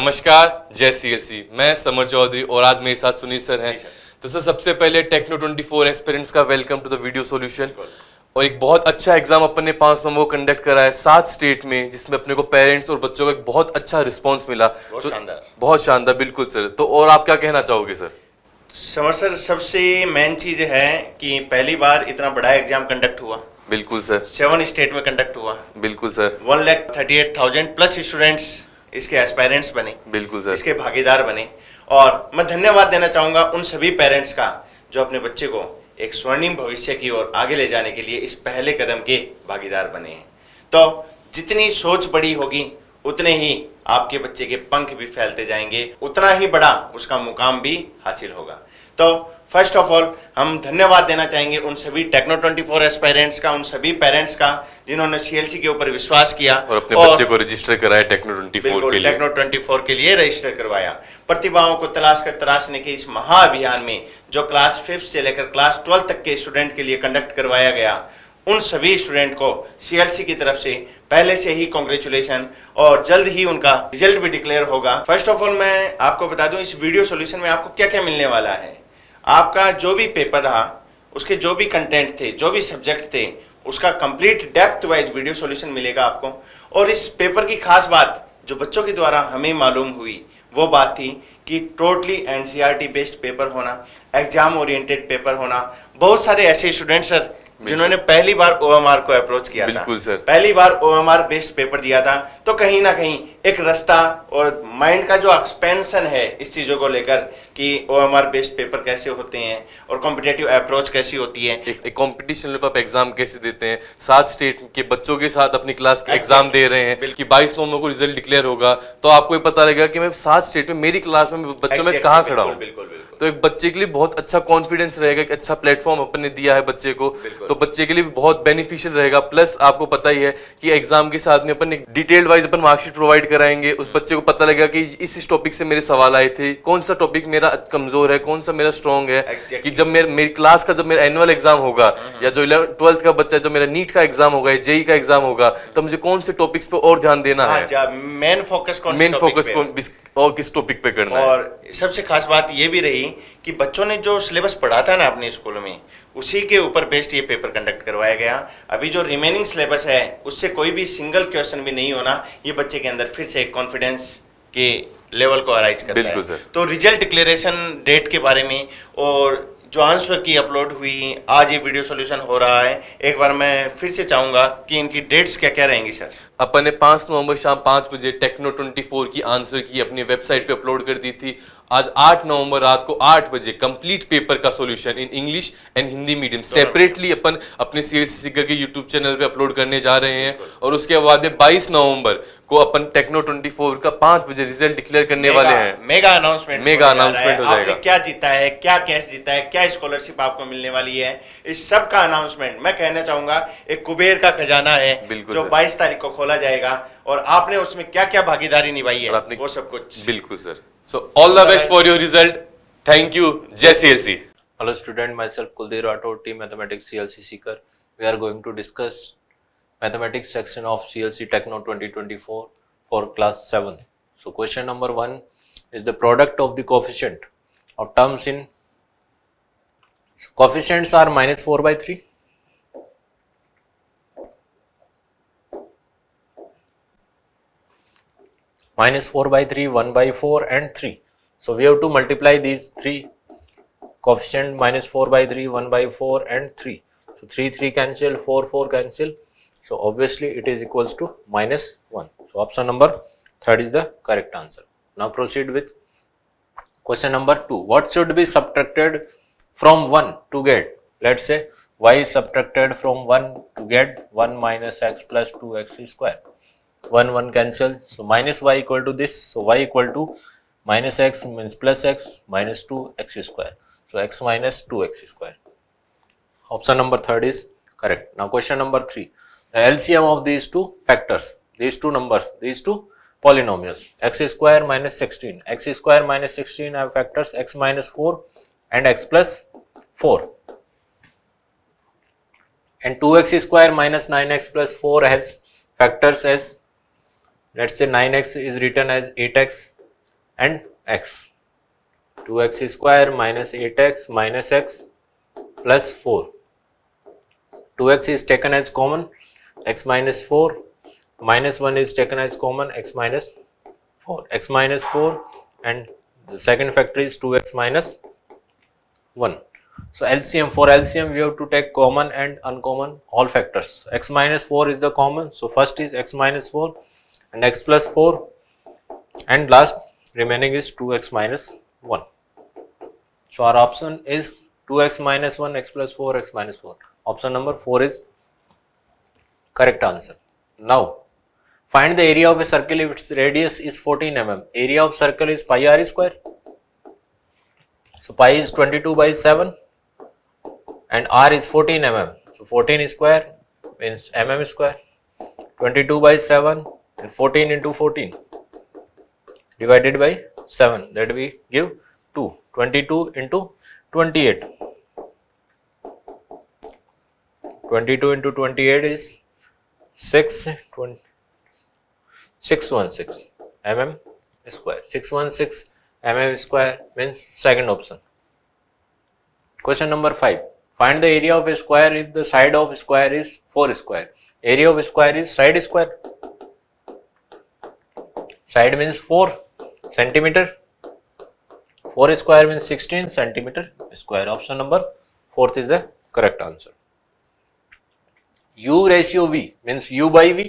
नमस्कार जय C L सी मैं समर चौधरी और आज मेरे साथ सुनील सर हैं तो सर सबसे पहले टेक्नो 24 एक्सपीरियंस का welcome to the video solution और एक बहुत अच्छा एग्जाम अपन ने पांच नंबर को कंडक्ट करा है सात स्टेट में जिसमें अपने को पेरेंट्स और बच्चों का एक बहुत अच्छा रिस्पॉन्स मिला बहुत तो, शानदार बहुत शानदार बिल्कुल सर तो और आप क्या कहना चाहोगे सर समर सर सबसे मेन चीज है कि पहली बार इतना बड़ा एग्जाम कंडक्ट हुआ बिल्कुल सर सेवन स्टेट में कंडक्ट हुआ बिल्कुल sir one lakh thirty eight thousand plus students इसके एस्पायरेंट्स बने बिल्कुल सर इसके भागीदार बने और मैं धन्यवाद देना चाहूंगा उन सभी पेरेंट्स का जो अपने बच्चे को एक स्वर्णिम भविष्य की ओर आगे ले जाने के लिए इस पहले कदम के भागीदार बने हैं तो जितनी सोच बड़ी होगी उतने ही आपके बच्चे के पंख भी फैलते जाएंगे उतना ही बड़ा उसका मुकाम भी हासिल होगा तो फर्स्ट ऑफ ऑल हम धन्यवाद देना चाहेंगे उन सभी टेक्नो 24 फोर एस्पायरेंट्स का उन सभी पेरेंट्स का जिन्होंने सीएलसी के ऊपर विश्वास किया और अपने और बच्चे को रजिस्टर कराया टेक्नो 24 के लिए टेक्नो 24 के लिए रजिस्टर करवाया प्रतिभाओं को तलाश कर तलाशने के इस महाअभियान में जो क्लास फिफ्थ से लेकर क्लास ट्वेल्थ तक के स्टूडेंट के लिए कंडक्ट करवाया गया उन सभी स्टूडेंट को सीएलसी की तरफ से पहले से ही कॉन्ग्रेचुलेशन और जल्द ही उनका रिजल्ट भी डिक्लेयर होगा फर्स्ट ऑफ ऑल मैं आपको बता दूं इस वीडियो सॉल्यूशन में आपको क्या क्या मिलने वाला है आपका जो भी पेपर रहा उसके जो भी कंटेंट थे जो भी सब्जेक्ट थे उसका complete depth wise video solution मिलेगा आपको और इस पेपर की खास बात जो बच्चों के द्वारा हमें मालूम हुई वो बात थी कि टोटली एनसीईआरटी बेस्ड पेपर होना एग्जाम ओरिएंटेड पेपर होना बहुत सारे ऐसे स्टूडेंट सर जिन्होंने पहली बार ओएमआर को अप्रोच किया था सर पहली बार ओएमआर बेस्ड पेपर दिया था तो कहीं ना कहीं एक रास्ता और माइंड का जो एक्सपेंशन है इस चीज़ों को लेकर कि O M R based paper कैसे होते हैं और कॉम्पिटेटिव अप्रोच कैसी होती है एक कॉम्पिटिशन में आप एग्जाम कैसे देते हैं सात स्टेट के बच्चों के साथ अपनी क्लास के एग्जाम दे रहे हैं कि बाईस नवंबर को रिजल्ट डिक्लेयर होगा तो आपको ये पता रहेगा कि मैं सात स्टेट में मेरी क्लास में बच्चों में कहाँ खड़ा हूँ बिल्कुल तो एक बच्चे के लिए बहुत अच्छा कॉन्फिडेंस रहेगा एक अच्छा प्लेटफॉर्म अपन ने दिया है बच्चे को तो बच्चे के लिए भी बहुत बेनिफिशियल रहेगा प्लस आपको पता ही है कि एग्जाम के साथ में अपन डिटेल्ड वाइज अपन मार्कशीट प्रोवाइड कराएंगे उस बच्चे को पता लगेगा कि इस इस टॉपिक से मेरे सवाल आए थे कौन सा टॉपिक मेरा कमजोर है कौन सा मेरा स्ट्रॉन्ग है exactly. कि जब मेरे मेरी क्लास का जब मेरा एनुअल एग्जाम होगा हाँ, हाँ। या जो इलेवन ट्वेल्थ का बच्चा जब मेरा नीट का एग्जाम होगा या जेई e का एग्जाम होगा तो मुझे कौन से टॉपिक्स पे और ध्यान देना हाँ, है मेन फोकस मेन फोकस और किस टॉपिक पे करना और सबसे खास बात ये भी रही कि बच्चों ने जो सिलेबस पढ़ा था ना अपने स्कूल में उसी के ऊपर बेस्ड ये पेपर कंडक्ट करवाया गया अभी जो रिमेनिंग सिलेबस है उससे कोई भी सिंगल क्वेश्चन भी नहीं होना ये बच्चे के अंदर फिर से एक कॉन्फिडेंस के लेवल को अराइज करता है तो रिजल्ट डिक्लेरेशन डेट के बारे में और जो आंसर की अपलोड हुई आज ये वीडियो सॉल्यूशन हो रहा है एक बार मैं फिर से चाहूँगा कि इनकी डेट्स क्या क्या रहेंगी सर अपन ने पाँच नवंबर शाम पांच बजे टेक्नो 24 की आंसर की अपनी वेबसाइट पे अपलोड कर दी थी आज आठ नवंबर रात को आठ बजे कंप्लीट पेपर का solution in English and Hindi medium separately अपन अपने सीएस के यूट्यूब चैनल पे अपलोड करने जा रहे हैं और उसके बाद बाईस नवंबर को अपन टेक्नो 24 का पांच बजे रिजल्ट डिक्लेयर करने वाले हैं मेगा अनाउंसमेंट मेगा अनाउंसमेंट हो जाएगा क्या जीता है क्या कैश जीता है क्या स्कॉलरशिप आपको मिलने वाली है इस सब का अनाउंसमेंट मैं कहना चाहूंगा एक कुबेर का खजाना है जो बाईस तारीख को खोला खोला जाएगा और आपने उसमें क्या क्या भागीदारी निभाई है आपने वो सब कुछ बिल्कुल sir so all the best for your result thank you जय C L C hello student myself Kuldeep Rathore team mathematics C L C Sikar we are going to discuss mathematics section of C L C techno twenty twenty four for class seven so question number one is the product of the coefficient of terms in coefficients are minus four by three minus 4 by 3, 1 by 4 and 3. So, we have to multiply these 3 coefficient minus 4 by 3, 1 by 4 and 3. So, 3, 3 cancel, 4, 4 cancel. So, obviously it is equals to minus 1. So, option number 3 is the correct answer. Now, proceed with question number 2. What should be subtracted from 1 to get? Let us say y is subtracted from 1 to get 1 minus x plus 2x square. 1 1 cancel so minus y equal to this so y equal to minus x means plus x minus 2 x square so x minus 2 x square option number third is correct now question number three the lcm of these two factors these two numbers these two polynomials x square minus 16 x square minus 16 have factors x minus 4 and x plus 4 and 2x square minus 9x plus 4 has factors as let's say 9x is written as 8x and x 2x square minus 8x minus x plus 4 2x is taken as common x minus 4 minus 1 is taken as common x minus 4 x minus 4 and the second factor is 2x minus 1 so LCM for LCM we have to take common and uncommon all factors. X minus 4 is the common. So first is X minus 4 and x plus 4 and last remaining is 2x minus 1. So, our option is 2x minus 1 x plus 4 x minus 4 option number 4 is correct answer. Now, find the area of a circle if its radius is 14 mm area of circle is pi r square. So, pi is 22 by 7 and r is 14 mm. So, 14 square means mm square 22 by 7 14 into 14 divided by 7 that we give 2 22 into 28 22 into 28 is 6 616 mm square 616 mm square means second option question number 5 find the area of a square if the side of square is 4 square area of square is side square side means 4 centimeter 4 square means 16 centimeter square option number fourth is the correct answer u ratio v means u by v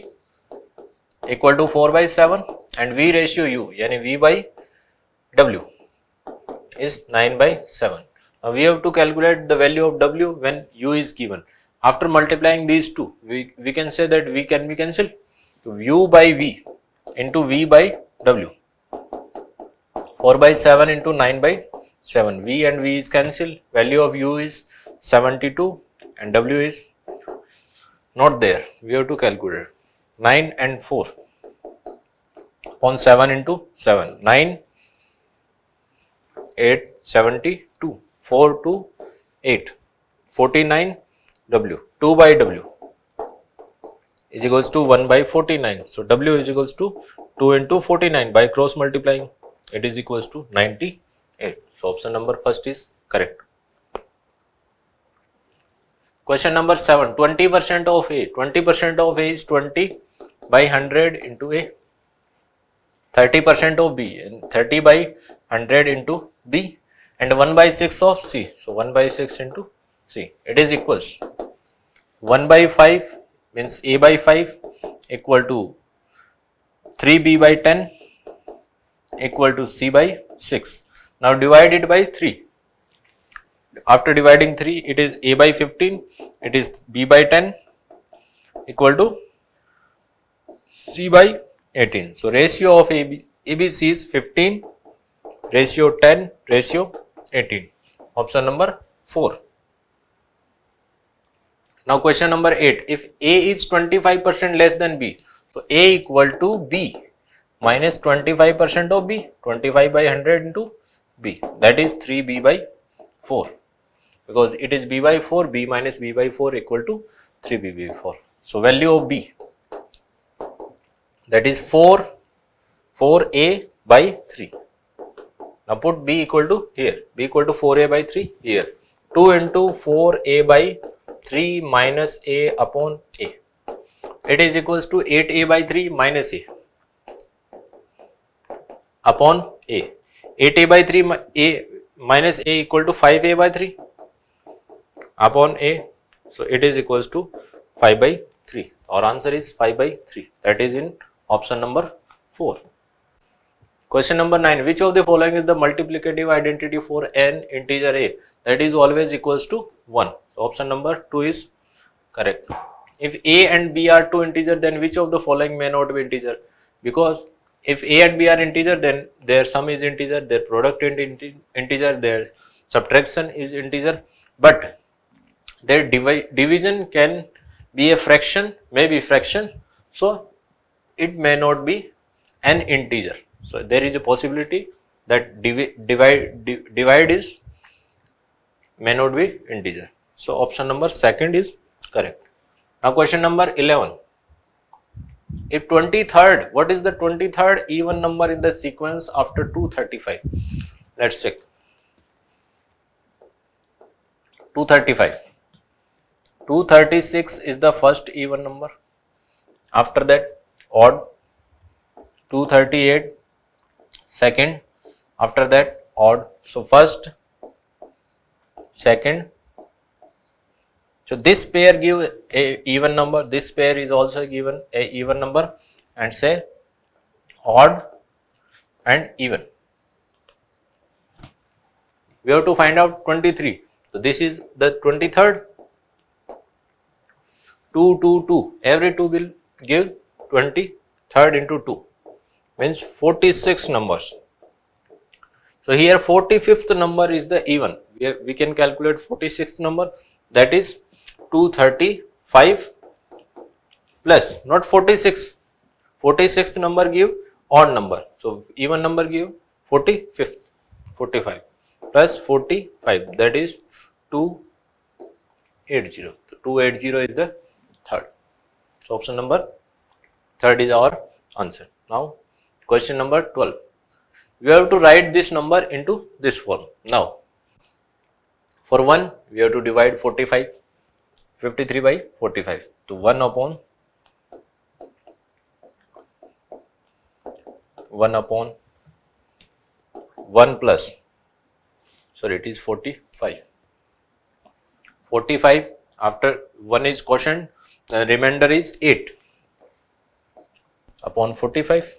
equal to 4 by 7 and v ratio u yani v by w is 9 by 7 now we have to calculate the value of w when u is given after multiplying these two we we can say that v can be cancelled so u by v into V by W. 4 by 7 into 9 by 7. V and V is cancelled. Value of U is 72 and W is not there. We have to calculate 9 and 4 upon 7 into 7. 9, 8, 72. 4 to 8. 49 W. 2 by W is equals to 1 by 49. So, W is equals to 2 into 49 by cross multiplying it is equals to 98. So, option number first is correct. Question number 7 20 percent of A 20 percent of A is 20 by 100 into A 30 percent of B and 30 by 100 into B and 1 by 6 of C. So, 1 by 6 into C it is equals 1 by 5 means A by 5 equal to 3B by 10 equal to C by 6. Now divide it by 3. After dividing 3 it is A by 15, it is B by 10 equal to C by 18. So ratio of AB, ABC is 15, ratio 10, ratio 18. Option number 4. Now question number 8, if A is 25% less than B, so A equal to B minus 25% of B, 25 by 100 into B, that is 3B by 4 because it is B by 4, B minus B by 4 equal to 3B by 4. So value of B that is 4, 4A by 3. Now put B equal to here, B equal to 4A by 3 here, 2 into 4A by 3 minus a upon a. It is equals to 8a by 3 minus a upon a. 8a by 3 a minus a equal to 5a by 3 upon a. So, it is equals to 5 by 3. Our answer is 5 by 3. That is in option number 4. Question number 9. Which of the following is the multiplicative identity for n integer a that is always equals to 1. So, option number 2 is correct. If a and b are two integer then which of the following may not be integer because if a and b are integer then their sum is integer, their product is integer, their subtraction is integer but their divi division can be a fraction, may be fraction. So, it may not be an integer. So, there is a possibility that divide, divide is may not be integer. So, option number second is correct. Now, question number 11. If 23rd, what is the 23rd even number in the sequence after 235? Let's check. 235. 236 is the first even number. After that, odd. 238, second after that odd so first second so this pair give a even number this pair is also given a even number and say odd and even we have to find out 23 so this is the 23rd 2 2 2 every 2 will give 23rd into 2 means 46 numbers. So here 45th number is the even. We, we can calculate 46th number that is 235 plus not 46. 46th number give odd number. So even number give 45th 45 plus 45 that is 280. 280 is the third. So option number third is our answer. Now Question number 12. You have to write this number into this form. Now, for 1, we have to divide 45, 53 by 45. To 1 upon 1 upon 1 plus, sorry, it is 45. 45 after 1 is quotient, the remainder is 8 upon 45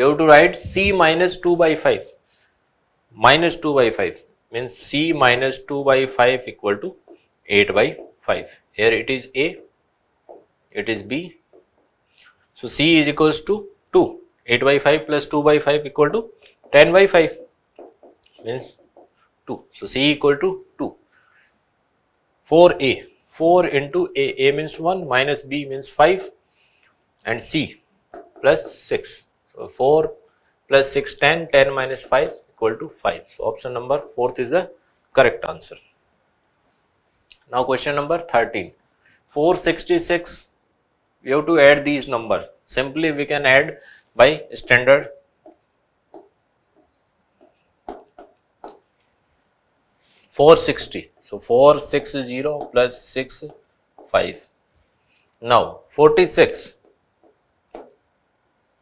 you have to write c minus 2 by 5 minus 2 by 5 means c minus 2 by 5 equal to 8 by 5 here it is a it is b so c is equals to 2 8 by 5 plus 2 by 5 equal to 10 by 5 means 2 so c equal to 2 4a 4 into a a means 1 minus b means 5 and c plus 6 4 plus 6, 10, 10 minus 5 equal to 5. So option number 4th is the correct answer. Now question number 13. 466, we have to add these numbers. Simply we can add by standard four sixty. So four six zero plus six five. Now forty six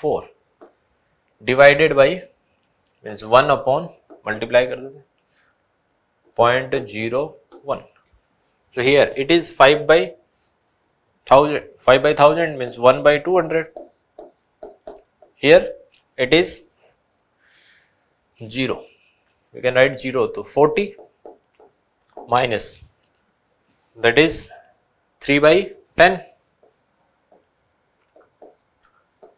four divided by means one upon multiply कर देते point zero one so here it is five by thousand five by thousand means one by two hundred here it is zero we can write zero तो forty minus that is three by ten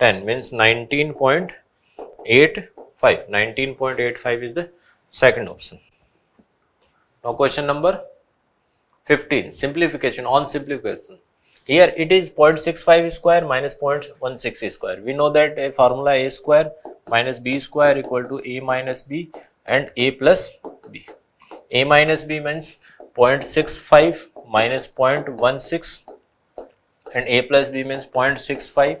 10 means 19.85 19.85 is the second option now question number 15 simplification on simplification here it is 0.65 square minus 0.16 square we know that a formula a square minus b square equal to a minus b and a plus b a minus b means 0.65 minus 0.16 and a plus b means 0.65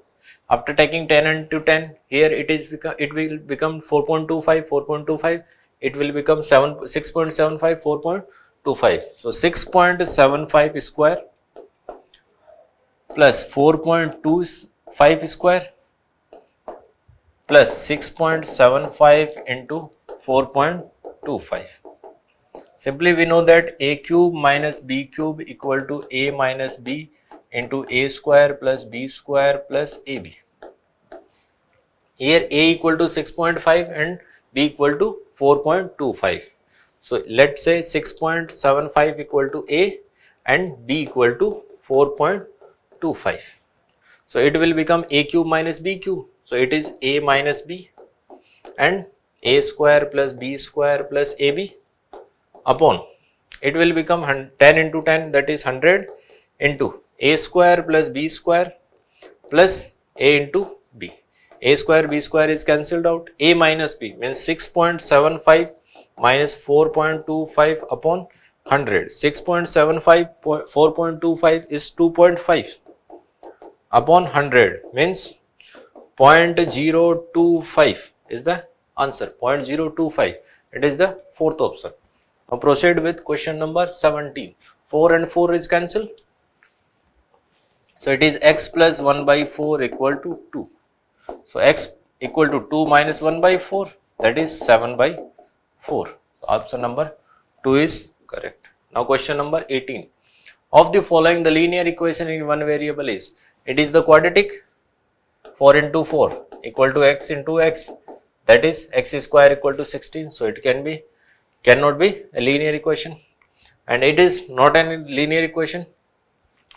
after taking 10 and to 10 here it is become it will become 4.25 4.25 it will become 7 6.75 4.25 so 6.75 square plus 4.25 square plus 6.75 into 4.25 simply we know that a cube minus b cube equal to a minus b into a square plus b square plus ab. Here a equal to 6.5 and b equal to 4.25. So let's say 6.75 equal to a and b equal to 4.25. So it will become a cube minus b cube. So it is a minus b and a square plus b square plus ab upon it will become 10 into 10 that is 100 into a square plus b square plus a into b. a square b square is cancelled out a minus b means 6.75 minus 4.25 upon 100 6.75 4.25 is 2.5 upon 100 means 0.025 is the answer 0.025 it is the fourth option now proceed with question number 17 4 and 4 is cancelled so it is x plus 1 by 4 equal to 2. So x equal to 2 minus 1 by 4 that is 7 by 4. So option number 2 is correct. Now question number 18. Of the following the linear equation in one variable is it is the quadratic 4 into 4 equal to x into x that is x square equal to 16. So it can be cannot be a linear equation and it is not a linear equation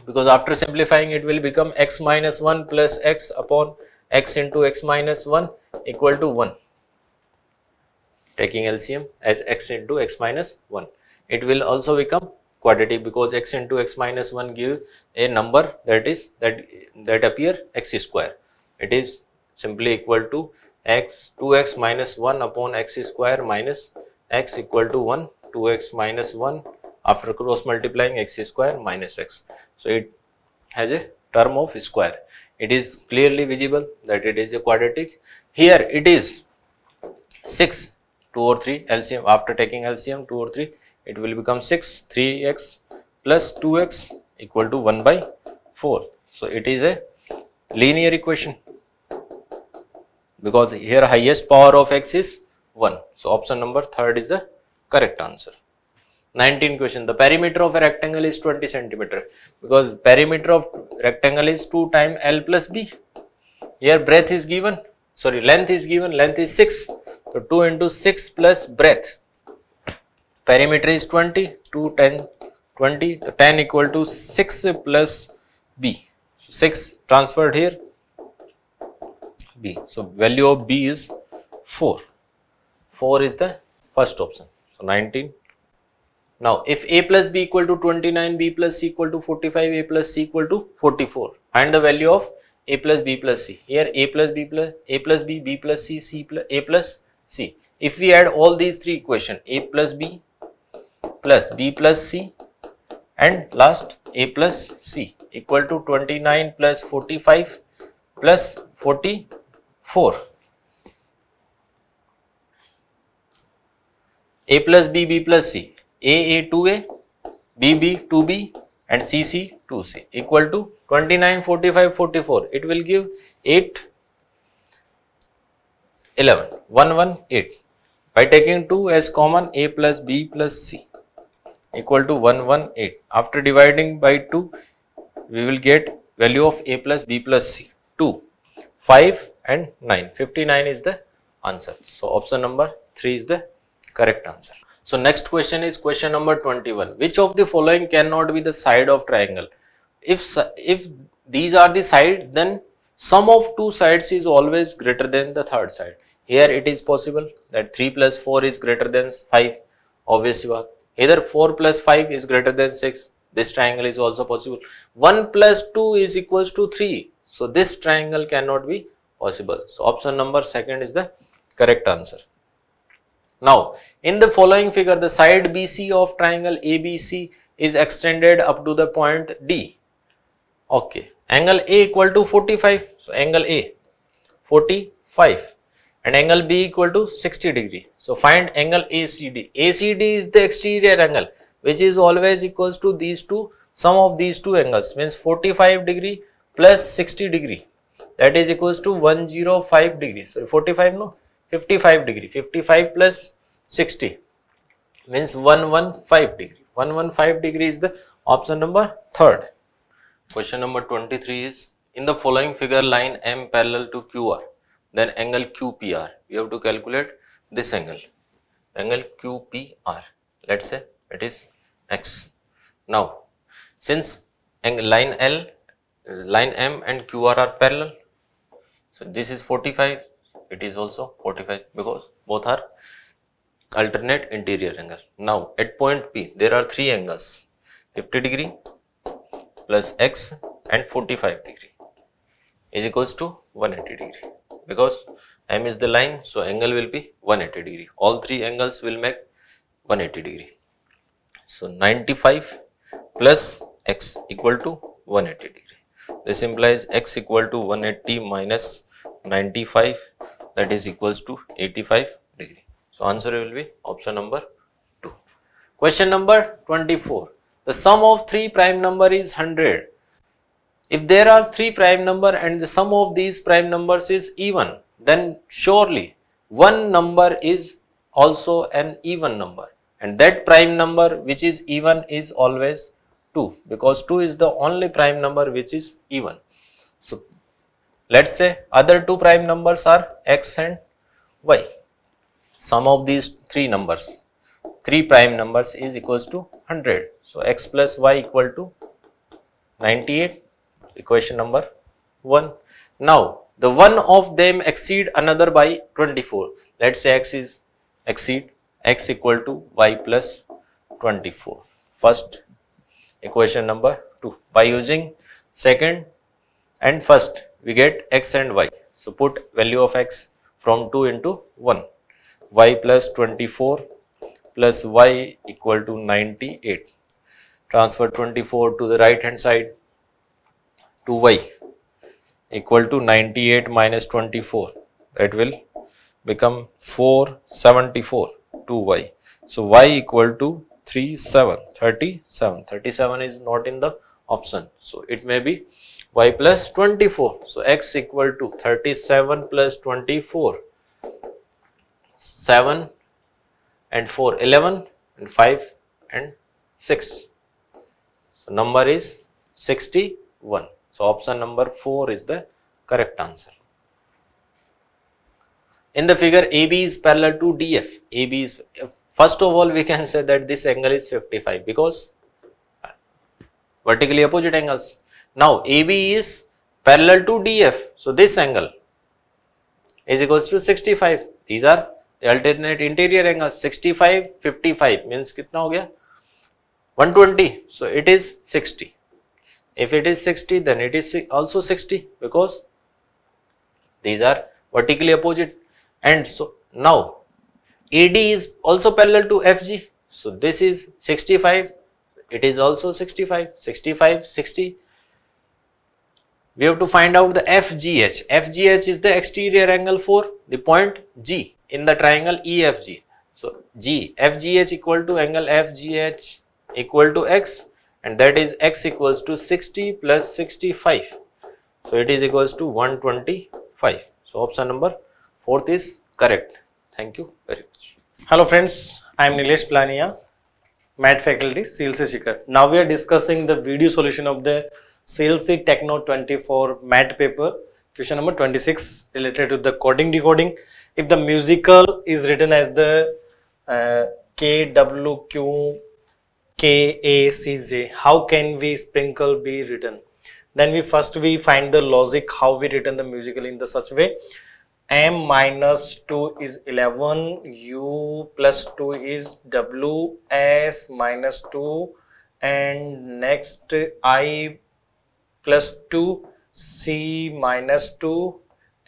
because after simplifying it will become x minus 1 plus x upon x into x minus 1 equal to 1 taking LCM as x into x minus 1. It will also become quadratic because x into x minus 1 gives a number that is that that appear x square. It is simply equal to x 2x minus 1 upon x square minus x equal to 1 2x minus 1 after cross multiplying x square minus x. So, it has a term of square. It is clearly visible that it is a quadratic. Here it is 6, 2 or 3 LCM. After taking LCM 2 or 3, it will become 6, 3x plus 2x equal to 1 by 4. So, it is a linear equation because here highest power of x is 1. So, option number third is the correct answer. 19 question the perimeter of a rectangle is 20 centimeter because perimeter of rectangle is 2 times l plus b here breadth is given sorry length is given length is 6 so 2 into 6 plus breadth perimeter is 20 2 10 20 the 10 equal to 6 plus b so 6 transferred here b so value of b is 4 4 is the first option so 19 now, if a plus b equal to 29, b plus c equal to 45, a plus c equal to 44 and the value of a plus b plus c. Here a plus b plus a plus b, b plus c, c plus a plus c. If we add all these three equations a plus b plus b plus c and last a plus c equal to 29 plus 45 plus 44. a plus b b plus c a 2 A, B 2 b and C 2 c equal to 29, 45, 44. It will give 8, 11, 1, 1, 8 by taking 2 as common A plus B plus C equal to 118. After dividing by 2, we will get value of A plus B plus C 2, 5 and 9. 59 is the answer. So, option number 3 is the correct answer. So next question is question number 21. Which of the following cannot be the side of triangle? If, if these are the side, then sum of two sides is always greater than the third side. Here it is possible that 3 plus 4 is greater than 5, obviously. Either 4 plus 5 is greater than 6. This triangle is also possible. 1 plus 2 is equals to 3. So this triangle cannot be possible. So option number second is the correct answer. Now, in the following figure, the side BC of triangle ABC is extended up to the point D. Okay. Angle A equal to 45. So, angle A 45 and angle B equal to 60 degree. So, find angle ACD. ACD is the exterior angle which is always equals to these two sum of these two angles means 45 degree plus 60 degree that is equals to 105 degree. So, 45 no 55 degree 55 plus 60 means 115 degree 115 degree is the option number third question number 23 is in the following figure line m parallel to qr then angle qpr we have to calculate this angle angle qpr let's say it is x now since line l line m and qr are parallel so this is 45 it is also 45 because both are alternate interior angle. Now at point P there are three angles 50 degree plus x and 45 degree is equals to 180 degree because m is the line so angle will be 180 degree all three angles will make 180 degree so 95 plus x equal to 180 degree this implies x equal to 180 minus 95 that is equals to 85 degree. So, answer will be option number 2. Question number 24. The sum of 3 prime number is 100. If there are 3 prime number and the sum of these prime numbers is even, then surely one number is also an even number and that prime number which is even is always 2 because 2 is the only prime number which is even. So, let us say other two prime numbers are x and y. Sum of these three numbers, three prime numbers is equals to 100. So, x plus y equal to 98 equation number 1. Now, the one of them exceed another by 24. Let us say x is exceed x equal to y plus 24. First equation number 2 by using second and first we get x and y. So, put value of x from 2 into 1 y plus 24 plus y equal to 98. Transfer 24 to the right hand side 2y equal to 98 minus 24 that will become 474 2y. So, y equal to 37 37 37 is not in the option. So, it may be y plus 24. So, x equal to 37 plus 24, 7 and 4, 11 and 5 and 6. So, number is 61. So, option number 4 is the correct answer. In the figure AB is parallel to DF, AB is first of all we can say that this angle is 55 because vertically opposite angles now AB is parallel to DF. So, this angle is equals to 65. These are the alternate interior angles 65, 55 means kitna ho gaya? 120. So, it is 60. If it is 60 then it is also 60 because these are vertically opposite and so now AD is also parallel to FG. So, this is 65, it is also 65, 65, 60 we have to find out the FGH. FGH is the exterior angle for the point G in the triangle EFG. So G, FGH equal to angle FGH equal to X and that is X equals to 60 plus 65. So it is equals to 125. So option number fourth is correct. Thank you very much. Hello friends, I am Nilesh Plania, MAT faculty, CLC seeker. Now we are discussing the video solution of the CLC Techno 24 MAT paper, question number 26 related to the coding decoding. If the musical is written as the uh, KWQKACJ, how can we sprinkle be written? Then we first we find the logic how we written the musical in the such way m minus 2 is 11 u plus 2 is w s minus 2 and next i plus 2 c minus 2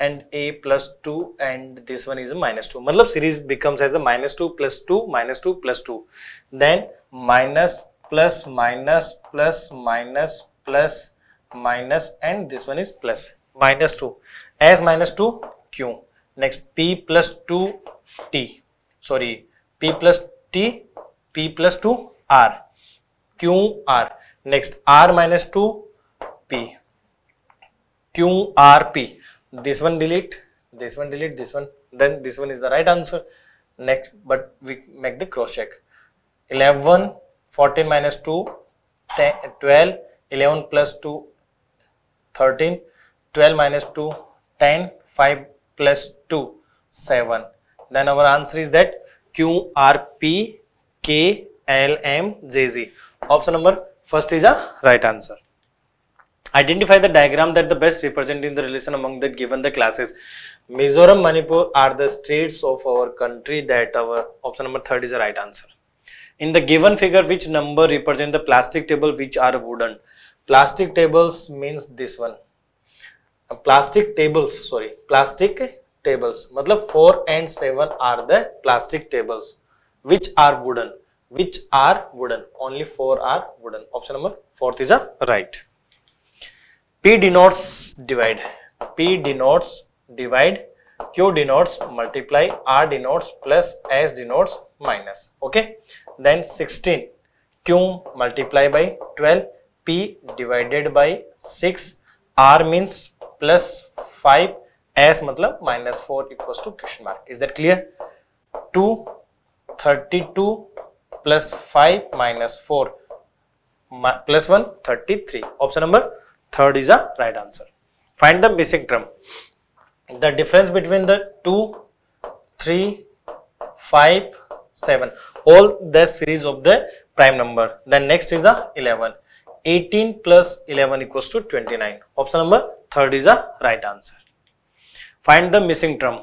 and a plus 2 and this one is a minus 2 matlab series becomes as a minus 2 plus 2 minus 2 plus 2 then minus plus minus plus minus plus minus and this one is plus minus 2 as minus 2 q next p plus 2 t sorry p plus t p plus 2 r q r next r minus 2 P. Q R P. This one delete, this one delete, this one. Then this one is the right answer. Next, but we make the cross check. 11, 14 minus 2, 10, 12, 11 plus 2, 13, 12 minus 2, 10, 5 plus 2, 7. Then our answer is that Q R P K L M J Z. Option number first is a right answer. Identify the diagram that the best representing the relation among the given the classes. Mizoram, Manipur are the states of our country that our option number third is the right answer. In the given figure, which number represent the plastic table which are wooden? Plastic tables means this one. Uh, plastic tables, sorry, plastic tables. Matlab 4 and 7 are the plastic tables which are wooden. Which are wooden. Only 4 are wooden. Option number 4th is a right. P denotes divide, P denotes divide, Q denotes multiply, R denotes plus, S denotes minus. Okay. Then 16, Q multiply by 12, P divided by 6, R means plus 5, S मतलब minus 4 equals to question mark. Is that clear? 2, 32 plus 5 minus 4 plus 1, 33. Option number Third is a right answer. Find the missing term. The difference between the 2, 3, 5, 7. All the series of the prime number. Then next is the 11. 18 plus 11 equals to 29. Option number third is a right answer. Find the missing term.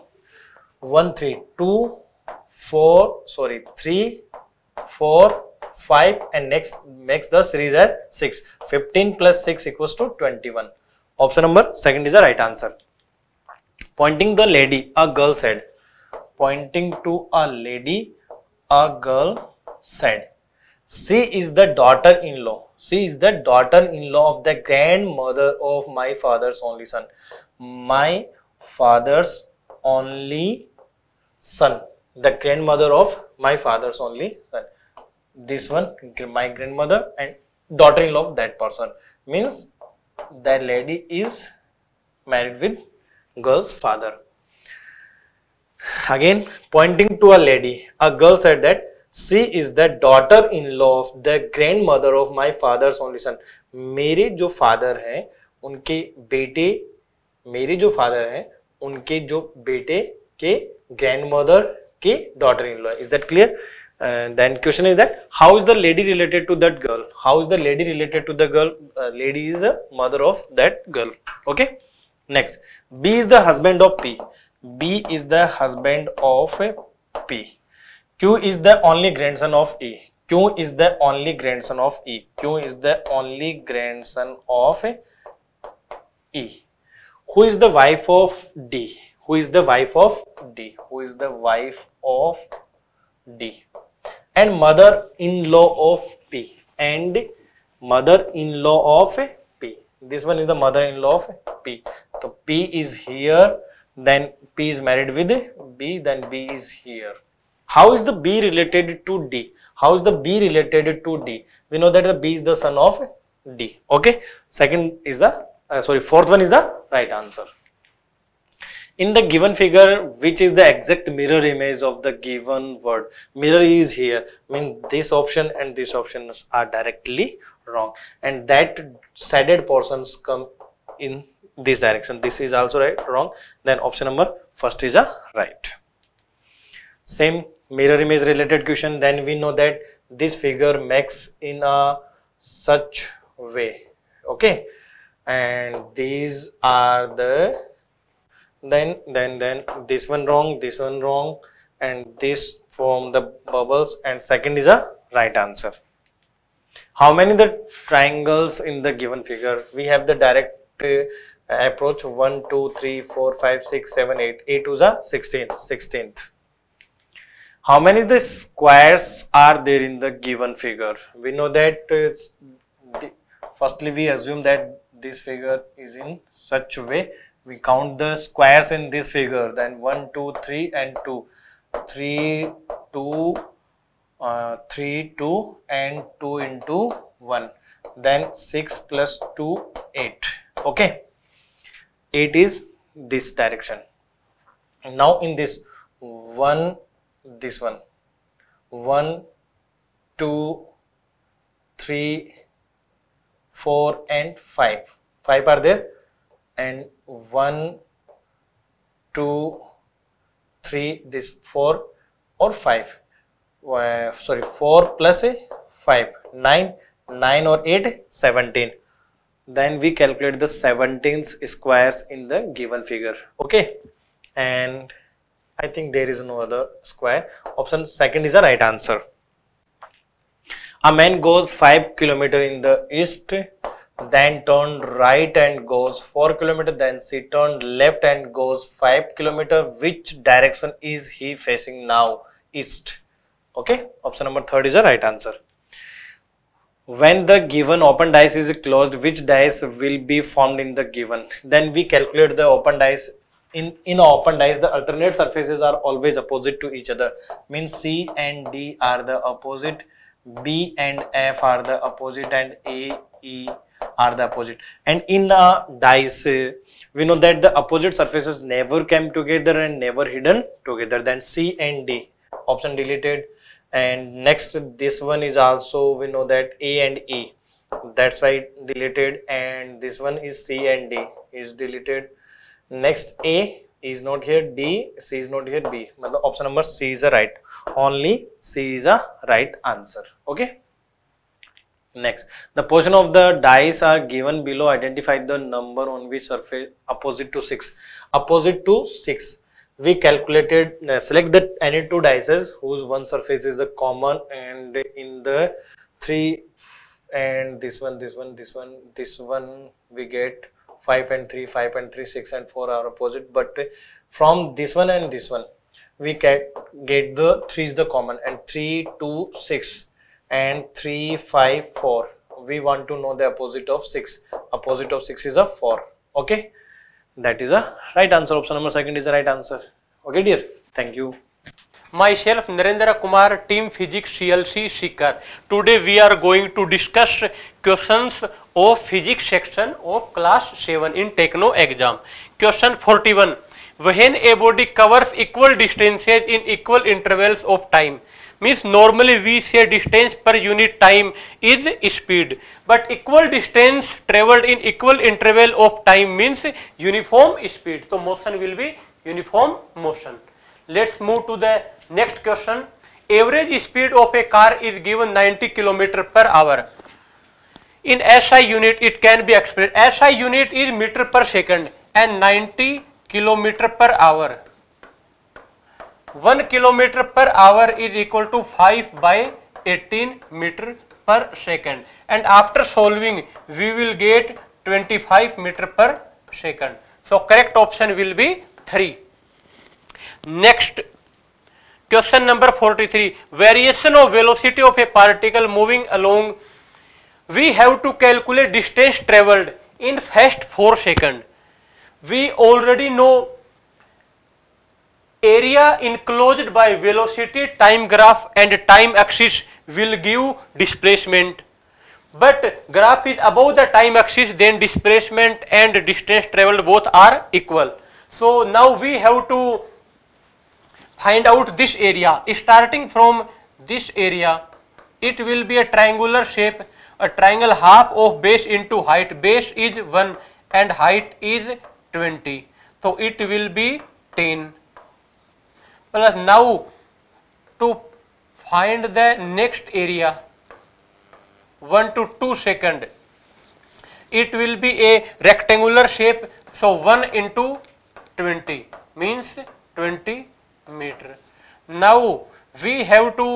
1, 3, 2, 4, sorry, 3, 4, 5 and next makes the series as 6. 15 plus 6 equals to 21. Option number second is the right answer. Pointing the lady, a girl said. Pointing to a lady, a girl said. She is the daughter-in-law. She is the daughter-in-law of the grandmother of my father's only son. My father's only son. The grandmother of my father's only son. this one my grandmother and daughter-in-law of that person means that lady is married with girl's father again pointing to a lady a girl said that she is the daughter-in-law of the grandmother of my father's only son मेरे जो father हैं उनके बेटे मेरे जो father हैं उनके जो बेटे के ग्रैंड मदर के daughter in law is that clear And then question is that how is the lady related to that girl? How is the lady related to the girl? Uh, lady is the mother of that girl. Okay. Next, B is the husband of P. B is the husband of P. Q is the only grandson of A. Q is the only grandson of E. Q is the only grandson of E. Who is the wife of D? Who is the wife of D? Who is the wife of D? and mother-in-law of P and mother-in-law of P. This one is the mother-in-law of P. So P is here, then P is married with B, then B is here. How is the B related to D? How is the B related to D? We know that the B is the son of D. Okay. Second is the, uh, sorry, fourth one is the right answer in the given figure which is the exact mirror image of the given word mirror is here I mean this option and this option are directly wrong and that shaded portions come in this direction this is also right wrong then option number first is a right same mirror image related question then we know that this figure makes in a such way okay and these are the then then then this one wrong this one wrong and this form the bubbles and second is a right answer how many the triangles in the given figure we have the direct uh, approach 1 2 3 4 5 6 7 8 8 is a 16th 16th how many the squares are there in the given figure we know that uh, the, firstly we assume that this figure is in such a way we count the squares in this figure then 1 2 3 and 2 3 2 uh, 3 2 and 2 into 1 then 6 plus 2 8 okay 8 is this direction now in this 1 this one 1 2 3 4 and 5 5 are there and 1 2 3 this 4 or 5 uh, sorry 4 plus 5 9 9 or 8 17 then we calculate the 17 squares in the given figure okay and i think there is no other square option second is the right answer a man goes 5 kilometer in the east then turn right and goes 4 kilometer then she turned left and goes 5 kilometer which direction is he facing now east okay option number third is the right answer when the given open dice is closed which dice will be formed in the given then we calculate the open dice in in open dice the alternate surfaces are always opposite to each other means c and d are the opposite b and f are the opposite and a e are the opposite and in the dice we know that the opposite surfaces never came together and never hidden together then C and D option deleted and next this one is also we know that A and E that's why deleted and this one is C and D is deleted next A is not here D C is not here B option number C is a right only C is a right answer okay Next, the portion of the dice are given below. Identify the number on which surface opposite to 6. Opposite to 6. We calculated, uh, select the any two dices whose one surface is the common and in the 3 and this one, this one, this one, this one we get 5 and 3, 5 and 3, 6 and 4 are opposite. But from this one and this one, we get, get the 3 is the common and 3, 2, 6 and 3 5 4 we want to know the opposite of 6 opposite of 6 is a 4 okay that is a right answer option number second is the right answer okay dear thank you myself Narendra Kumar team physics CLC seeker today we are going to discuss questions of physics section of class 7 in techno exam question 41 when a body covers equal distances in equal intervals of time means normally we say distance per unit time is speed but equal distance traveled in equal interval of time means uniform speed. So, motion will be uniform motion. Let us move to the next question. Average speed of a car is given 90 kilometer per hour. In SI unit it can be expressed. SI unit is meter per second and 90 kilometer per hour 1 kilometer per hour is equal to 5 by 18 meter per second and after solving we will get 25 meter per second. So, correct option will be 3. Next question number 43 variation of velocity of a particle moving along we have to calculate distance travelled in first 4 second. We already know area enclosed by velocity time graph and time axis will give displacement but graph is above the time axis then displacement and distance traveled both are equal. So now we have to find out this area starting from this area it will be a triangular shape a triangle half of base into height base is 1 and height is 20 so it will be 10 well, now to find the next area 1 to 2 second it will be a rectangular shape so 1 into 20 means 20 meter now we have to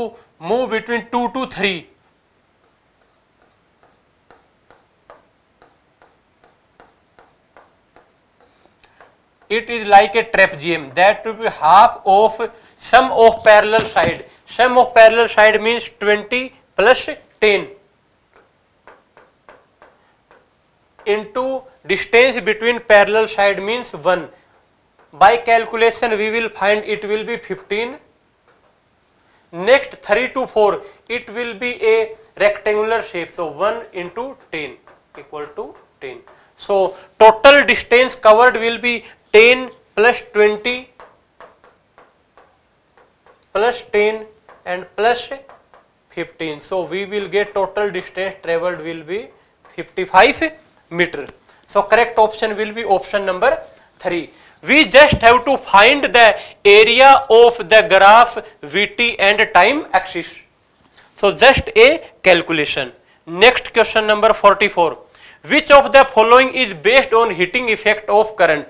move between 2 to 3 it is like a trapezium that will be half of sum of parallel side sum of parallel side means 20 plus 10 into distance between parallel side means 1 by calculation we will find it will be 15 next 3 to 4 it will be a rectangular shape so 1 into 10 equal to 10 so total distance covered will be 10 plus 20 plus 10 and plus 15. So, we will get total distance travelled will be 55 meter. So, correct option will be option number 3. We just have to find the area of the graph VT and time axis. So, just a calculation. Next question number 44. Which of the following is based on heating effect of current?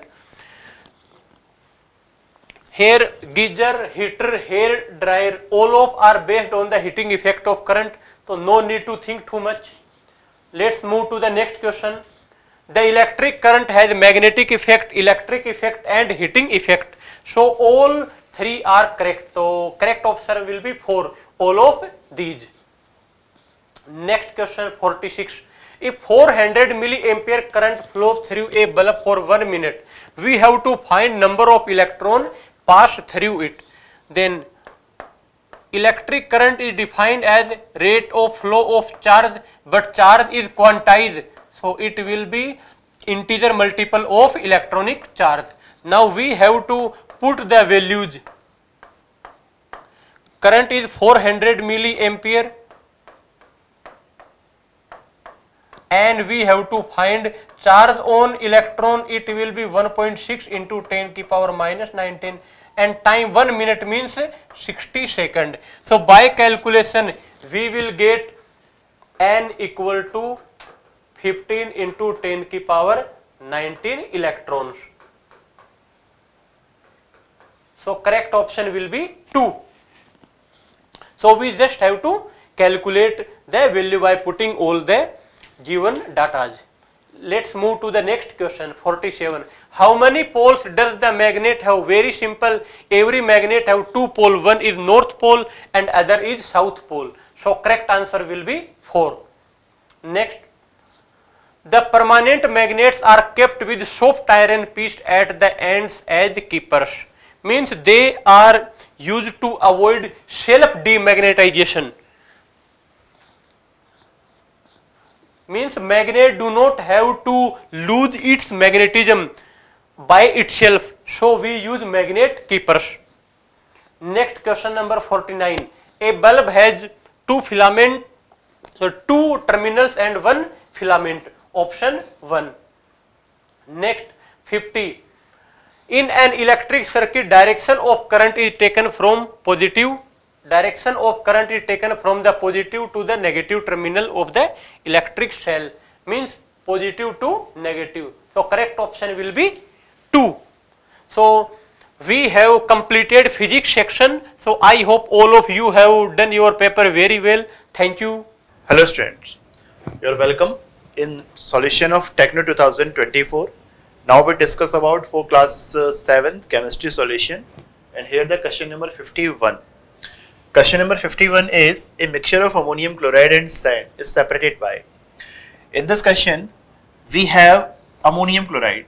hair geyser heater hair dryer all of are based on the heating effect of current so no need to think too much let's move to the next question the electric current has magnetic effect electric effect and heating effect so all three are correct so correct option will be 4 all of these next question 46 if 400 milliampere current flows through a bulb for 1 minute we have to find number of electron passed through it, then electric current is defined as rate of flow of charge, but charge is quantized. So, it will be integer multiple of electronic charge. Now, we have to put the values. Current is 400 milliampere and we have to find charge on electron it will be 1.6 into 10 to the power minus 19 and time 1 minute means 60 second. So by calculation we will get n equal to 15 into 10 की power 19 electrons. So correct option will be 2. So we just have to calculate the value by putting all the given datas. let us move to the next question 47 how many poles does the magnet have very simple every magnet have two pole one is north pole and other is south pole so correct answer will be 4 next the permanent magnets are kept with soft iron piece at the ends as keepers means they are used to avoid self demagnetization means magnet do not have to lose its magnetism by itself so we use magnet keepers next question number 49 a bulb has two filament so two terminals and one filament option one next fifty in an electric circuit direction of current is taken from positive direction of current is taken from the positive to the negative terminal of the electric cell means positive to negative. So, correct option will be 2. So, we have completed physics section. So, I hope all of you have done your paper very well. Thank you. Hello students, you are welcome in solution of Techno 2024. Now we discuss about for class uh, 7th chemistry solution and here the question number 51. Question number 51 is a mixture of ammonium chloride and sand is separated by. In this question, we have ammonium chloride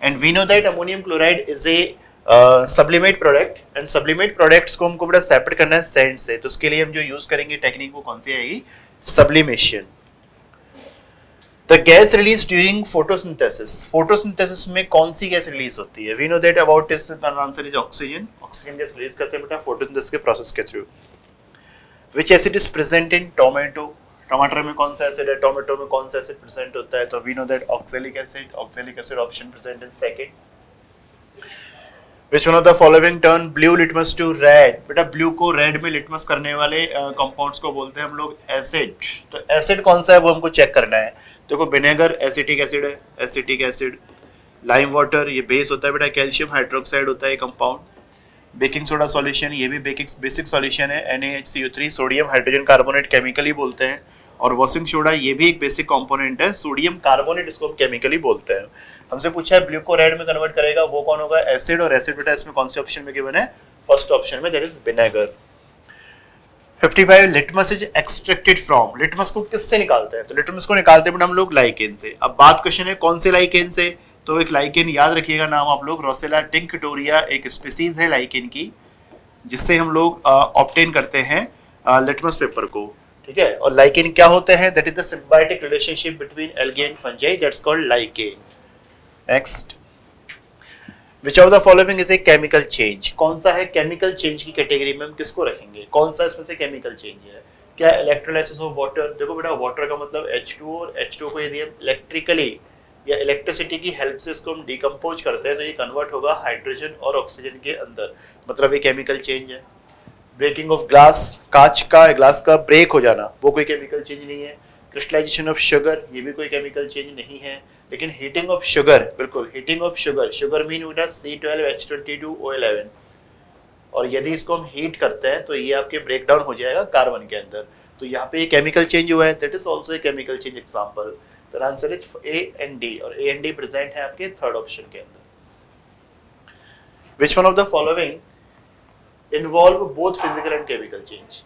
and we know that ammonium chloride is a sublimate product and sublimate products को हमको बड़ा separate करना है sand से तो उसके लिए हम जो यूज़ करेंगे टेक्निक वो कौन सी आएगी sublimation the gas release during photosynthesis photosynthesis में कौन सी गैस रिलीज होती है we know that about is answer is oxygen oxygen gas release करते हैं बेटा फोटोसिंथेसिस के प्रोसेस के through which acid is present in tomato टमाटर में कौन सा एसिड है टोमेटो में कौन सा एसिड प्रेजेंट होता है तो we know that oxalic acid oxalic acid option present in second which one of the following turn blue litmus to red बेटा ब्लू को रेड में लिटमस करने वाले कंपाउंड्स uh, को बोलते हैं हम लोग एसिड तो एसिड कौन सा है वो हमको चेक करना है देखो विनेगर एसिटिक एसिड है एसिटिक एसिड लाइम वाटर ये बेस होता है बेटा कैल्शियम हाइड्रोक्साइड होता है कंपाउंड बेकिंग सोडा सॉल्यूशन ये भी बेकिंग बेसिक सॉल्यूशन है N H C three sodium hydrogen carbonate chemically बोलते हैं और वॉशिंग सोडा ये भी एक बेसिक कंपोनेंट है सोडियम कार्बोनेट इसको हम केमिकली बोलते हैं हमसे पूछा है ब्लू को रेड में कन्वर्ट करेगा वो कौन होगा एसिड और एसिड बेटा इसमें कौन से ऑप्शन में गिवन है फर्स्ट ऑप्शन में that is vinegar 55 litmus is extracted from litmus को किससे निकालते हैं तो लिटमस को निकालते हैं हम लोग लाइकेन से अब बात क्वेश्चन है कौन से लाइकेन से तो एक लाइकेन याद रखिएगा नाम आप लोग रोसेला टिंकटोरिया एक स्पीसीज है लाइकेन की जिससे हम लोग ऑप्टेन करते हैं लिटमस पेपर को ठीक है और लाइकेन क्या होते हैं that is the symbiotic relationship between algae and fungi that's called lichen next which of the following is a chemical change कौन सा है केमिकल चेंज की कैटेगरी में हम किसको रखेंगे कौन सा इसमें से केमिकल चेंज है क्या इलेक्ट्रोलाइसिस ऑफ वाटर देखो बेटा वाटर का मतलब एच टू और एच टू को यदि हम इलेक्ट्रिकली या इलेक्ट्रिसिटी की हेल्प से इसको हम डिकम्पोज करते हैं तो ये कन्वर्ट होगा हाइड्रोजन और ऑक्सीजन के अंदर मतलब ये केमिकल चेंज है ब्रेकिंग ऑफ ग्लास कांच का ग्लास का ब्रेक हो जाना वो कोई केमिकल चेंज नहीं है क्रिस्टलाइजेशन ऑफ शुगर ये भी कोई केमिकल चेंज नहीं है लेकिन हीटिंग ऑफ शुगर बिल्कुल heating of sugar sugar mean बेटा C twelve H twenty two O eleven और यदि इसको हम हीट करते हैं तो ये आपके ब्रेक डाउन हो जाएगा कार्बन के अंदर तो यहाँ पे ये केमिकल चेंज हुआ है that is also a chemical change example तो answer is A and D और ए एन डी प्रेजेंट है आपके थर्ड ऑप्शन के अंदर which one of the following involve both physical and chemical change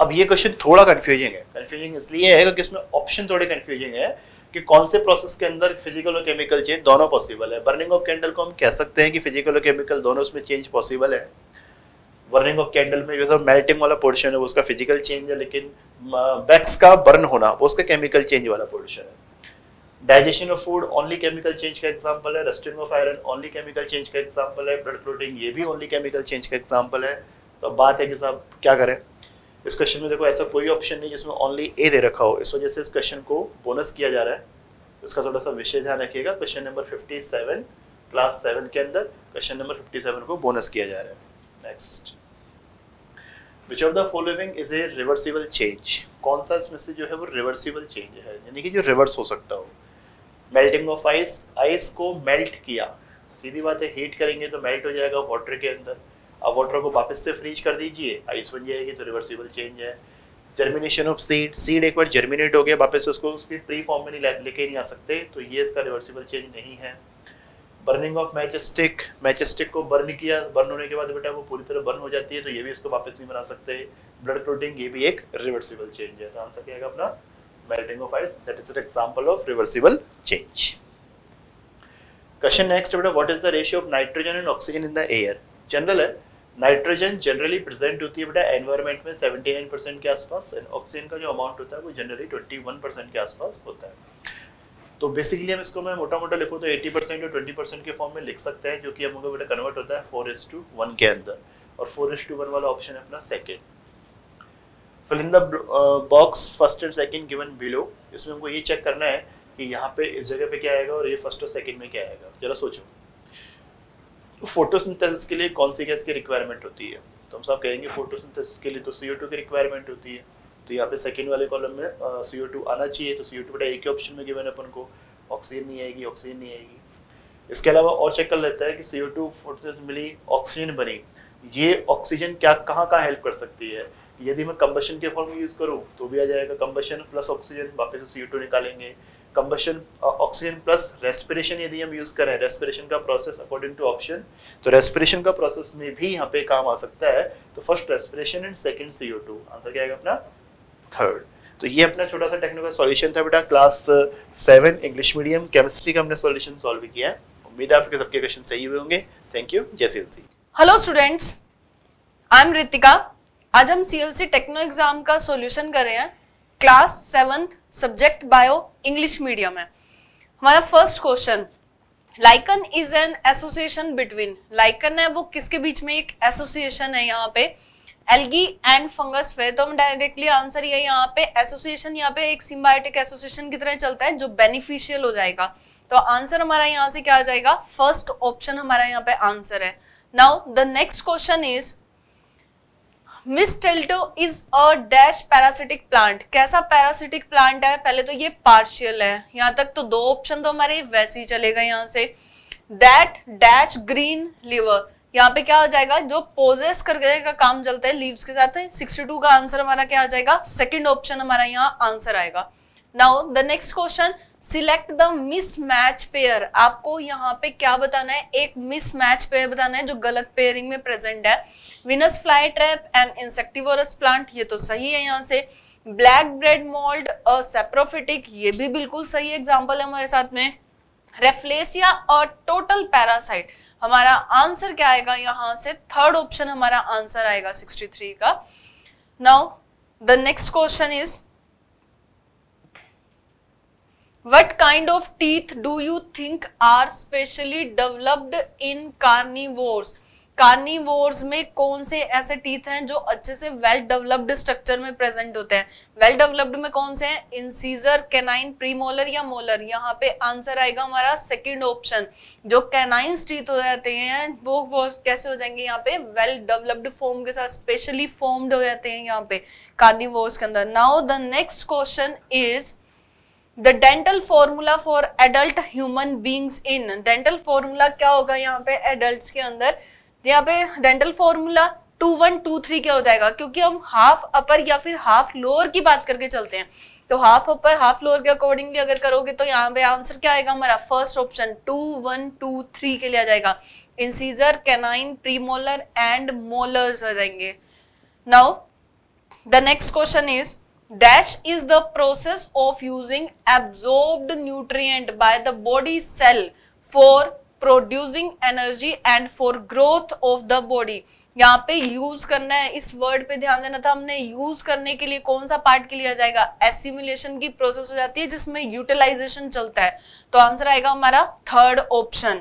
अब ये क्वेश्चन थोड़ा कंफ्यूजिंग है कंफ्यूजिंग इसलिए है क्योंकि इसमें ऑप्शन थोड़े कंफ्यूजिंग है कि कौन से प्रोसेस के अंदर फिजिकल और केमिकल चेंज दोनों पॉसिबल है बर्निंग ऑफ कैंडल को हम कह सकते हैं कि फिजिकल और केमिकल दोनों उसमें चेंज पॉसिबल है बर्निंग ऑफ कैंडल में जो मेल्टिंग वाला पोर्शन है वो उसका फिजिकल चेंज है लेकिन बैक्स का बर्न होना वो उसका केमिकल चेंज वाला पोर्शन है digestion of food only chemical change का एग्जाम्पल है rusting of iron only chemical change का एग्जाम्पल है ब्लड क्लोटिंग ये भी ओनली केमिकल चेंज का एग्जाम्पल है तो बात है कि साहब क्या करें इस क्वेश्चन में देखो ऐसा कोई ऑप्शन नहीं जिसमें ओनली ए दे रखा हो इस वजह से इस क्वेश्चन को बोनस किया जा रहा है इसका थोड़ा सा विषय ध्यान रखिएगा क्वेश्चन नंबर 57 क्लास 7 के अंदर क्वेश्चन नंबर 57 को बोनस किया जा रहा है next which of the following is a reversible change कौन सा इसमें से जो है वो रिवर्सिबल चेंज है यानी कि जो रिवर्स हो सकता हो मेल्टिंग ऑफ आइस आइस को मेल्ट किया सीधी बात है हीट करेंगे तो मेल्ट हो जाएगा वाटर के अंदर अब वाटर को वापस से फ्रीज कर दीजिए आइस बन जाएगी तो रिवर्सिबल चेंज है जर्मिनेशन ऑफ सीड सीड एक बार जर्मिनेट हो गया वापस उसको उसकी प्री फॉर्म में नहीं लेके नहीं आ सकते तो ये इसका रिवर्सिबल चेंज नहीं है बर्निंग ऑफ मैचेस्टिक मैचेस्टिक को बर्न किया बर्न होने के बाद बेटा वो पूरी तरह बर्न हो जाती है तो ये भी इसको वापस नहीं बना सकते ब्लड क्लोटिंग ये भी एक रिवर्सिबल चेंज है तो आंसर क्या है अपना melting of ice that is an example of reversible change question next बेटा what is the ratio of nitrogen and oxygen in the air general है नाइट्रोजन जनरली प्रेजेंट होती है बेटा एनवायरमेंट में 79 परसेंट के आसपास एंड ऑक्सीजन का जो अमाउंट होता है वो जनरली 21 परसेंट के आसपास होता है तो बेसिकली हम इसको मैं मोटा मोटा लिखूँ तो 80 परसेंट और 20 परसेंट के फॉर्म में लिख सकते हैं जो कि हम लोगों बेटा कन्वर्ट होता है फोर एस टू वन के अंदर और फोर एस टू वन वाला ऑप्शन है अपना second fill in the box first and second given below इसमें हमको ये चेक करना है कि यहाँ पे इस जगह पे क्या आएगा और ये फर्स्ट और सेकेंड में क्या आएगा जरा सोचो तो फोटोसिंथेसिस के लिए कौन सी गैस की रिक्वायरमेंट होती है तो हम सब कहेंगे फोटोसिंथेसिस के लिए तो सी की रिक्वायरमेंट होती है तो यहाँ पे सेकेंड वाले कॉलम में सी टू आना चाहिए तो सी बेटा एक ही ऑप्शन में गिवन अपन को ऑक्सीजन नहीं आएगी ऑक्सीजन नहीं आएगी इसके अलावा और चेक कर लेता है कि सी ओ टू फोटोसिंथेसिस मिली ऑक्सीजन बनी ये ऑक्सीजन क्या कहाँ कहाँ हेल्प कर सकती है यदि मैं कम्बशन के फॉर्म में यूज़ करूँ तो भी आ जाएगा कम्बशन प्लस ऑक्सीजन वापस सीओ टू निकालेंगे कंबशन ऑक्सीजन प्लस रेस्पिरेशन यदि हम यूज़ करें रेस्पिरेशन का प्रोसेस अकॉर्डिंग टू ऑप्शन तो रेस्पिरेशन का प्रोसेस में भी यहाँ पे काम आ सकता है तो first respiration and second C answer क्या आएगा अपना थर्ड तो ये अपना छोटा सा टेक्निकल सॉल्यूशन था बेटा class seven English medium chemistry का हमने सॉल्यूशन सॉल्व किया है उम्मीद है आपके सबके क्वेश्चन सही हुए होंगे थैंक यू जय C hello students I am Ritika आज हम सीएलसी टेक्नो एग्जाम का सॉल्यूशन कर रहे हैं class seventh subject bio English medium है हमारा first question lichen is an association between lichen है वो किसके बीच में एक एसोसिएशन है यहाँ पे एल्गी एंड फंगस पे तो हम डायरेक्टली आंसर ये यहाँ पे एसोसिएशन यहाँ पे एक सिम्बायोटिक एसोसिएशन की तरह चलता है जो बेनिफिशियल हो जाएगा तो आंसर हमारा यहाँ से क्या आ जाएगा फर्स्ट ऑप्शन हमारा यहाँ पे आंसर है now the next question is mistletoe is a dash parasitic plant कैसा पैरासिटिक प्लांट है पहले तो ये पार्शियल है यहाँ तक तो दो ऑप्शन तो हमारे वैसे ही चले गए यहाँ say that dash green liver यहाँ पे क्या हो जाएगा जो पोजेस करके का काम चलता है लीव्स के साथ सिक्सटी टू का आंसर हमारा क्या आ जाएगा सेकेंड ऑप्शन हमारा यहाँ आंसर आएगा now the next question select the mismatch pair आपको यहाँ पे क्या बताना है एक मिस मैच पेयर बताना है जो गलत पेयरिंग में प्रेजेंट है Venus fly trap and insectivorous plant ये तो सही है यहाँ से ब्लैक ब्रेड मोल्ड और सेप्रोफिटिक ये भी बिल्कुल सही एग्जाम्पल है हमारे साथ में रेफ्लेसिया और टोटल पैरासाइट हमारा आंसर क्या आएगा यहाँ से थर्ड ऑप्शन हमारा आंसर आएगा 63 का now the next question is what kind of teeth do you think are specially developed in carnivores? Carnivores में कौन से ऐसे टीथ हैं जो अच्छे से वेल डेवलप्ड स्ट्रक्चर में प्रेजेंट होते हैं वेल डेवलप्ड में कौन से हैं इंसीजर कैनाइन प्रीमोलर या मोलर यहाँ पे आंसर आएगा हमारा सेकेंड ऑप्शन जो कैनाइंस टीथ हो जाते हैं वो कैसे हो जाएंगे यहाँ पे वेल डेवलप्ड फॉर्म के साथ स्पेशली फॉर्म्ड हो जाते हैं यहाँ पे कार्निवोर्स के अंदर now the next question is the dental formula for adult human beings in dental formula क्या होगा यहाँ पे एडल्ट के अंदर यहाँ पे dental formula two one two three क्या हो जाएगा क्योंकि हम हाफ अपर या फिर हाफ लोअर की बात करके चलते हैं तो हाफ अपर हाफ लोअर के अकॉर्डिंगली अगर करोगे तो यहाँ पे आंसर क्या आएगा हमारा first option two one two three के लिए आ जाएगा incisor canine premolar and molars आ जाएंगे now the next question is dash is the process of using absorbed nutrient by the body cell for producing energy and for growth of the body यहाँ पे use करना है इस word पे ध्यान देना था हमने यूज करने के लिए कौन सा पार्ट के लिए जाएगा एसिमुलेशन की प्रोसेस हो जाती है जिसमें यूटिलाइजेशन चलता है तो आंसर आएगा हमारा third option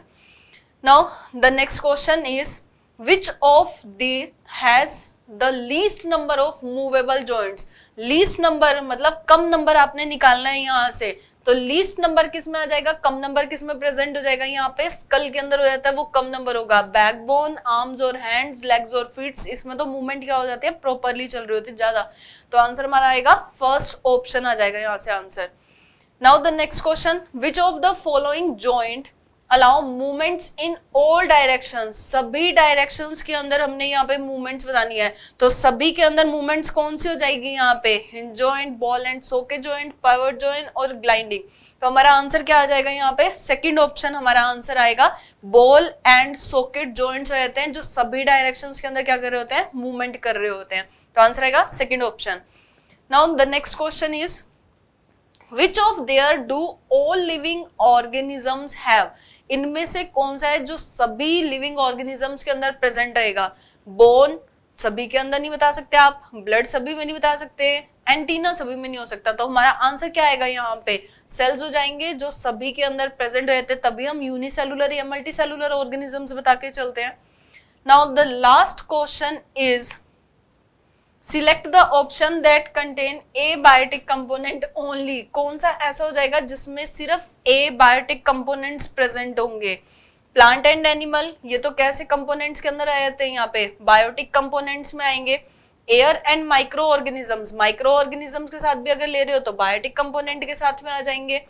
now the next question is which of the has the least number of movable joints least number मतलब कम नंबर आपने निकालना है यहाँ से तो लीस्ट नंबर किस में आ जाएगा कम नंबर किस में प्रेजेंट हो जाएगा यहाँ पे स्कल के अंदर हो जाता है वो कम नंबर होगा बैकबोन आर्म्स और हैंड्स लेग्स और फीट इसमें तो मूवमेंट क्या हो जाती है प्रॉपरली चल रही होती है ज्यादा तो आंसर हमारा आएगा फर्स्ट ऑप्शन आ जाएगा यहाँ से answer now the next question which of the following joint allow movements in all direction सभी डायरेक्शन के अंदर हमने यहाँ पे मूवमेंट्स बतानी है तो सभी के अंदर मूवमेंट्स कौन सी हो जाएगी यहाँ पे hinge joint ball and socket joint pivot joint और ग्लाइंडिंग तो हमारा आंसर क्या आ जाएगा यहाँ पे सेकंड ऑप्शन हमारा आंसर आएगा बॉल एंड सॉकेट जॉइंट्स रहते हैं जो सभी डायरेक्शंस के अंदर क्या कर रहे होते हैं मूवमेंट कर रहे होते हैं तो आंसर आएगा second option now the next question is which of there do all living organisms have इनमें से कौन सा है जो सभी लिविंग ऑर्गेनिजम्स के अंदर प्रेजेंट रहेगा बोन सभी के अंदर नहीं बता सकते आप ब्लड सभी में नहीं बता सकते एंटीना सभी में नहीं हो सकता तो हमारा आंसर क्या आएगा यहाँ पे सेल्स हो जाएंगे जो सभी के अंदर प्रेजेंट रहते तभी हम यूनिसेलुलर या मल्टी सेलुलर ऑर्गेनिजम्स बता के चलते हैं now the last question is select the option that contain abiotic component only कौन सा ऐसा हो जाएगा जिसमें सिर्फ ए बायोटिक कंपोनेंट्स प्रेजेंट होंगे प्लांट एंड एनिमल ये तो कैसे कंपोनेंट्स के अंदर आ जाते हैं यहाँ पे बायोटिक कंपोनेंट्स में आएंगे air and microorganisms microorganisms के साथ भी अगर ले रहे हो तो बायोटिक कंपोनेंट के साथ में आ जाएंगे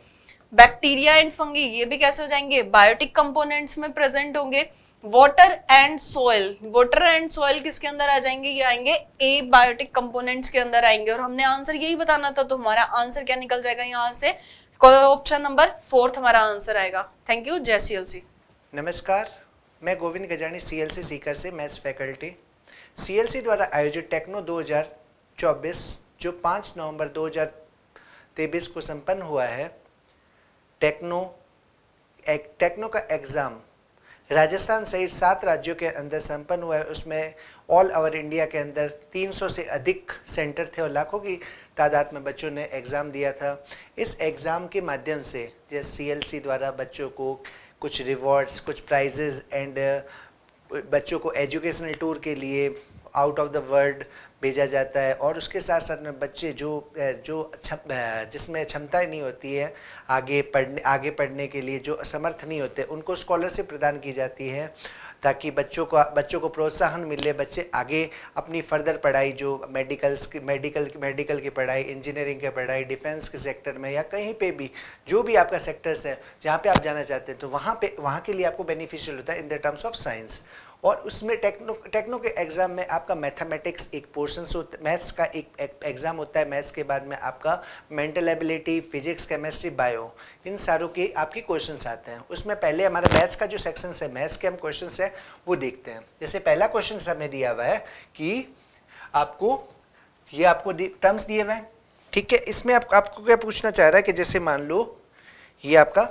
बैक्टीरिया एंड फंगी ये भी कैसे हो जाएंगे बायोटिक कंपोनेंट्स में प्रेजेंट होंगे water and soil water and soil किसके अंदर आ जाएंगे ये आएंगे ए बायोटिक कंपोनेंट्स के अंदर आएंगे और हमने आंसर यही बताना था तो हमारा आंसर क्या निकल जाएगा यहाँ से ऑप्शन नंबर फोर्थ हमारा आंसर आएगा थैंक यू जय सी नमस्कार मैं Govind Gajani C L C Sikar से maths faculty C L C द्वारा आयोजित टेक्नो 2024 जो 5 नवंबर 2023 को संपन्न हुआ है टेक्नो एक, टेक्नो का एग्ज़ाम राजस्थान सहित सात राज्यों के अंदर संपन्न हुआ है उसमें ऑल ओवर इंडिया के अंदर 300 से अधिक सेंटर थे और लाखों की तादाद में बच्चों ने एग्ज़ाम दिया था इस एग्ज़ाम के माध्यम से जैसे सी द्वारा बच्चों को कुछ रिवॉर्ड्स कुछ प्राइजेज एंड uh, बच्चों को एजुकेशनल टूर के लिए आउट ऑफ द वर्ल्ड भेजा जाता है और उसके साथ साथ में बच्चे जो जो जिसमें क्षमता नहीं होती है आगे पढ़ने आगे पढ़ने के लिए जो असमर्थ नहीं होते उनको स्कॉलरशिप प्रदान की जाती है ताकि बच्चों को बच्चों को प्रोत्साहन मिले बच्चे आगे अपनी फर्दर पढ़ाई जो मेडिकल्स की मेडिकल मेडिकल की पढ़ाई इंजीनियरिंग की पढ़ाई डिफेंस के सेक्टर में या कहीं पे भी जो भी आपका सेक्टर्स है जहाँ पे आप जाना चाहते हैं तो वहाँ पे वहाँ के लिए आपको बेनिफिशियल होता है in the terms of science और उसमें टेक्नो टेक्नो के एग्ज़ाम में आपका मैथमेटिक्स एक पोर्शन मैथ्स का एक एग्ज़ाम होता है मैथ्स के बाद में आपका mental ability physics chemistry bio इन सारों के आपके क्वेश्चन आते हैं उसमें पहले हमारा मैथ्स का जो सेक्शन है मैथ्स के हम क्वेश्चन है वो देखते हैं जैसे पहला क्वेश्चन हमें दिया हुआ है कि आपको ये आपको टर्म्स दिए हुए हैं ठीक है इसमें आप, आपको क्या पूछना चाह रहा है कि जैसे मान लो ये आपका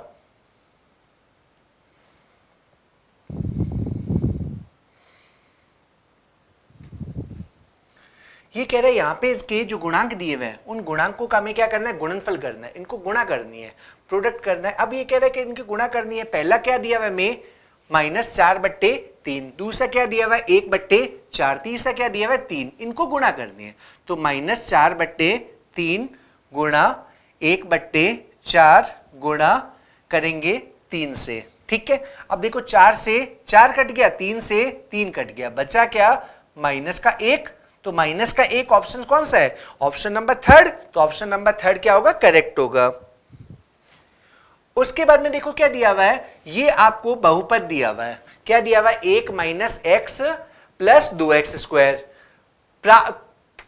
ये कह रहे हैं यहाँ पे इसके जो गुणांक दिए हुए हैं उन गुणांकों का हमें क्या करना है गुणनफल करना है इनको गुणा करनी है प्रोडक्ट करना है अब ये कह रहा है कि इनकी गुणा करनी है पहला क्या दिया हुआ है में माइनस चार बट्टे तीन दूसरा क्या दिया हुआ है एक बट्टे चार तीसरा क्या दिया हुआ है तीन इनको गुणा करनी है तो माइनस चार बट्टे तीन गुणा एक बट्टे चार गुणा करेंगे तीन से ठीक है अब देखो चार से चार कट गया तीन से तीन कट गया बचा क्या माइनस का एक तो माइनस का एक ऑप्शन कौन सा है ऑप्शन नंबर थर्ड तो ऑप्शन नंबर थर्ड क्या होगा करेक्ट होगा उसके बाद में देखो क्या दिया हुआ है ये आपको बहुपद दिया हुआ है क्या दिया हुआ है एक माइनस एक्स प्लस दो एक्स स्क्वायर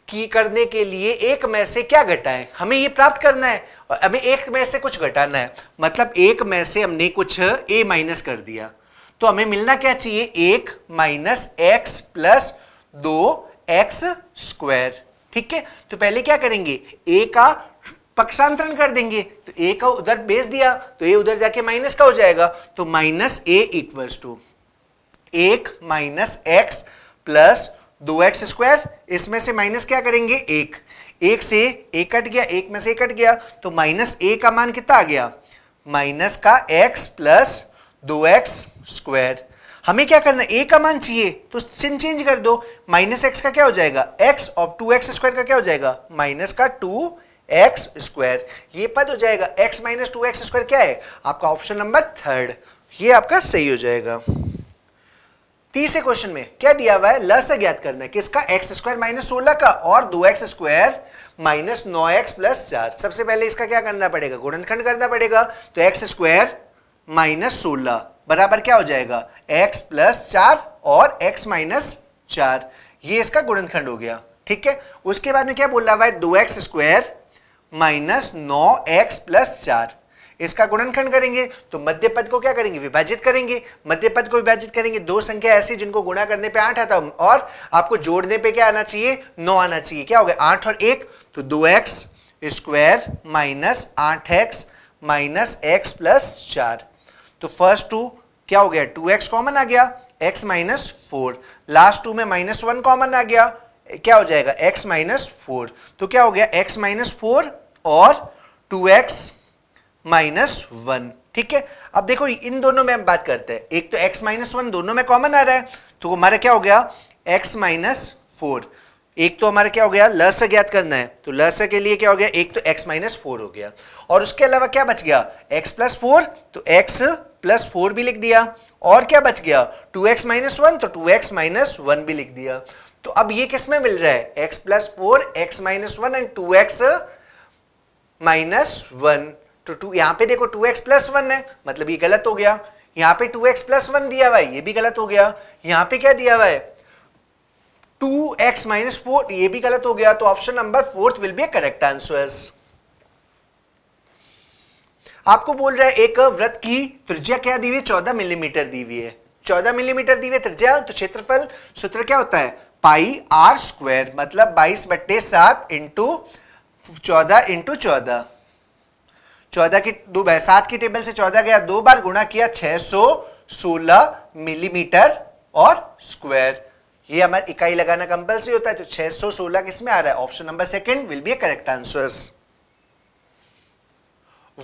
की करने के लिए एक में से क्या है हमें ये प्राप्त करना है और हमें एक में से कुछ घटाना है मतलब एक में से हमने कुछ ए माइनस कर दिया तो हमें मिलना क्या चाहिए एक माइनस एक्स प्लस दो एक्स स्क्वायर ठीक है तो पहले क्या करेंगे ए का पक्षांतरण कर देंगे तो ए का उधर बेच दिया तो ए उधर जाके माइनस का हो जाएगा तो माइनस ए इक्वल्स टू एक माइनस एक्स प्लस दो एक्स स्क्वायर इसमें से माइनस क्या करेंगे एक एक से एक कट गया एक में से कट गया तो माइनस ए का मान कितना आ गया माइनस का एक्स प्लस दो एक्स स्क्वायर हमें क्या करना है ए का मान चाहिए तो सिन चेंज कर दो माइनस एक्स का क्या हो जाएगा एक्स और टू एक्स स्क्वायर का क्या हो जाएगा माइनस का टू एक्स स्क्वायर ये पद हो जाएगा x minus two x square क्या है आपका ऑप्शन नंबर थर्ड ये आपका सही हो जाएगा तीसरे क्वेश्चन में क्या दिया हुआ है लस ज्ञात करना है किसका एक्स स्क्वायर माइनस सोलह का और दो एक्स स्क्वायर माइनस नौ एक्स प्लस चार सबसे पहले इसका क्या करना पड़ेगा गुणनखंड करना पड़ेगा तो एक्स स्क्वायर माइनस सोलह बराबर क्या हो जाएगा x प्लस चार और x माइनस चार ये इसका गुणनखंड हो गया ठीक है उसके बाद में क्या बोल रहा है दो एक्स स्क्वायर माइनस नौ एक्स प्लस चार इसका गुणनखंड करेंगे तो मध्य पद को क्या करेंगे विभाजित करेंगे मध्य पद को विभाजित करेंगे दो संख्या ऐसी जिनको गुणा करने पे आठ आता और आपको जोड़ने पे क्या आना चाहिए नौ आना चाहिए क्या हो गया आठ और एक तो दो एक्स स्क्वायर माइनस आठ एक्स माइनस एक्स प्लस चार तो फर्स्ट टू क्या हो गया टू एक्स कॉमन आ गया x minus four last two में माइनस वन कॉमन आ गया क्या हो जाएगा एक्स माइनस फोर तो क्या हो गया एक्स माइनस फोर और टू एक्स माइनस वन ठीक है अब देखो इन दोनों में हम बात करते हैं एक तो एक्स माइनस वन दोनों में कॉमन आ रहा है तो हमारा क्या हो गया एक्स माइनस फोर एक तो हमारा क्या हो गया लस से ज्ञात करना है तो लस के लिए क्या हो गया एक तो एक्स माइनस फोर हो गया और उसके अलावा क्या बच गया एक्स प्लस फोर तो एक्स प्लस फोर भी लिख दिया और क्या बच गया टू एक्स माइनस वन तो टू एक्स माइनस वन भी लिख दिया तो अब ये किस में मिल रहा है x plus four x minus one and two x minus one तो टू यहां पे देखो टू एक्स प्लस वन है मतलब ये गलत हो गया यहां पे टू एक्स प्लस वन दिया हुआ है ये भी गलत हो गया यहां पे क्या दिया हुआ है टू एक्स माइनस फोर ये भी गलत हो गया तो option number fourth will be correct answer आपको बोल रहा है एक व्रत की त्रिज्या क्या दी हुई है चौदह मिलीमीटर दी हुई है चौदह मिलीमीटर दी हुई त्रिज्या तो क्षेत्रफल सूत्र क्या होता है पाई आर स्क्वायर मतलब बाईस बट्टे सात इंटू चौदह इंटू चौदह चौदह की दो सात की टेबल से चौदह गया दो बार गुणा किया छह सौ सोलह मिलीमीटर और स्क्वायर ये हमारे इकाई लगाना कंपल्सरी होता है तो छह सोलह किसमें आ रहा है option number second will be a correct answers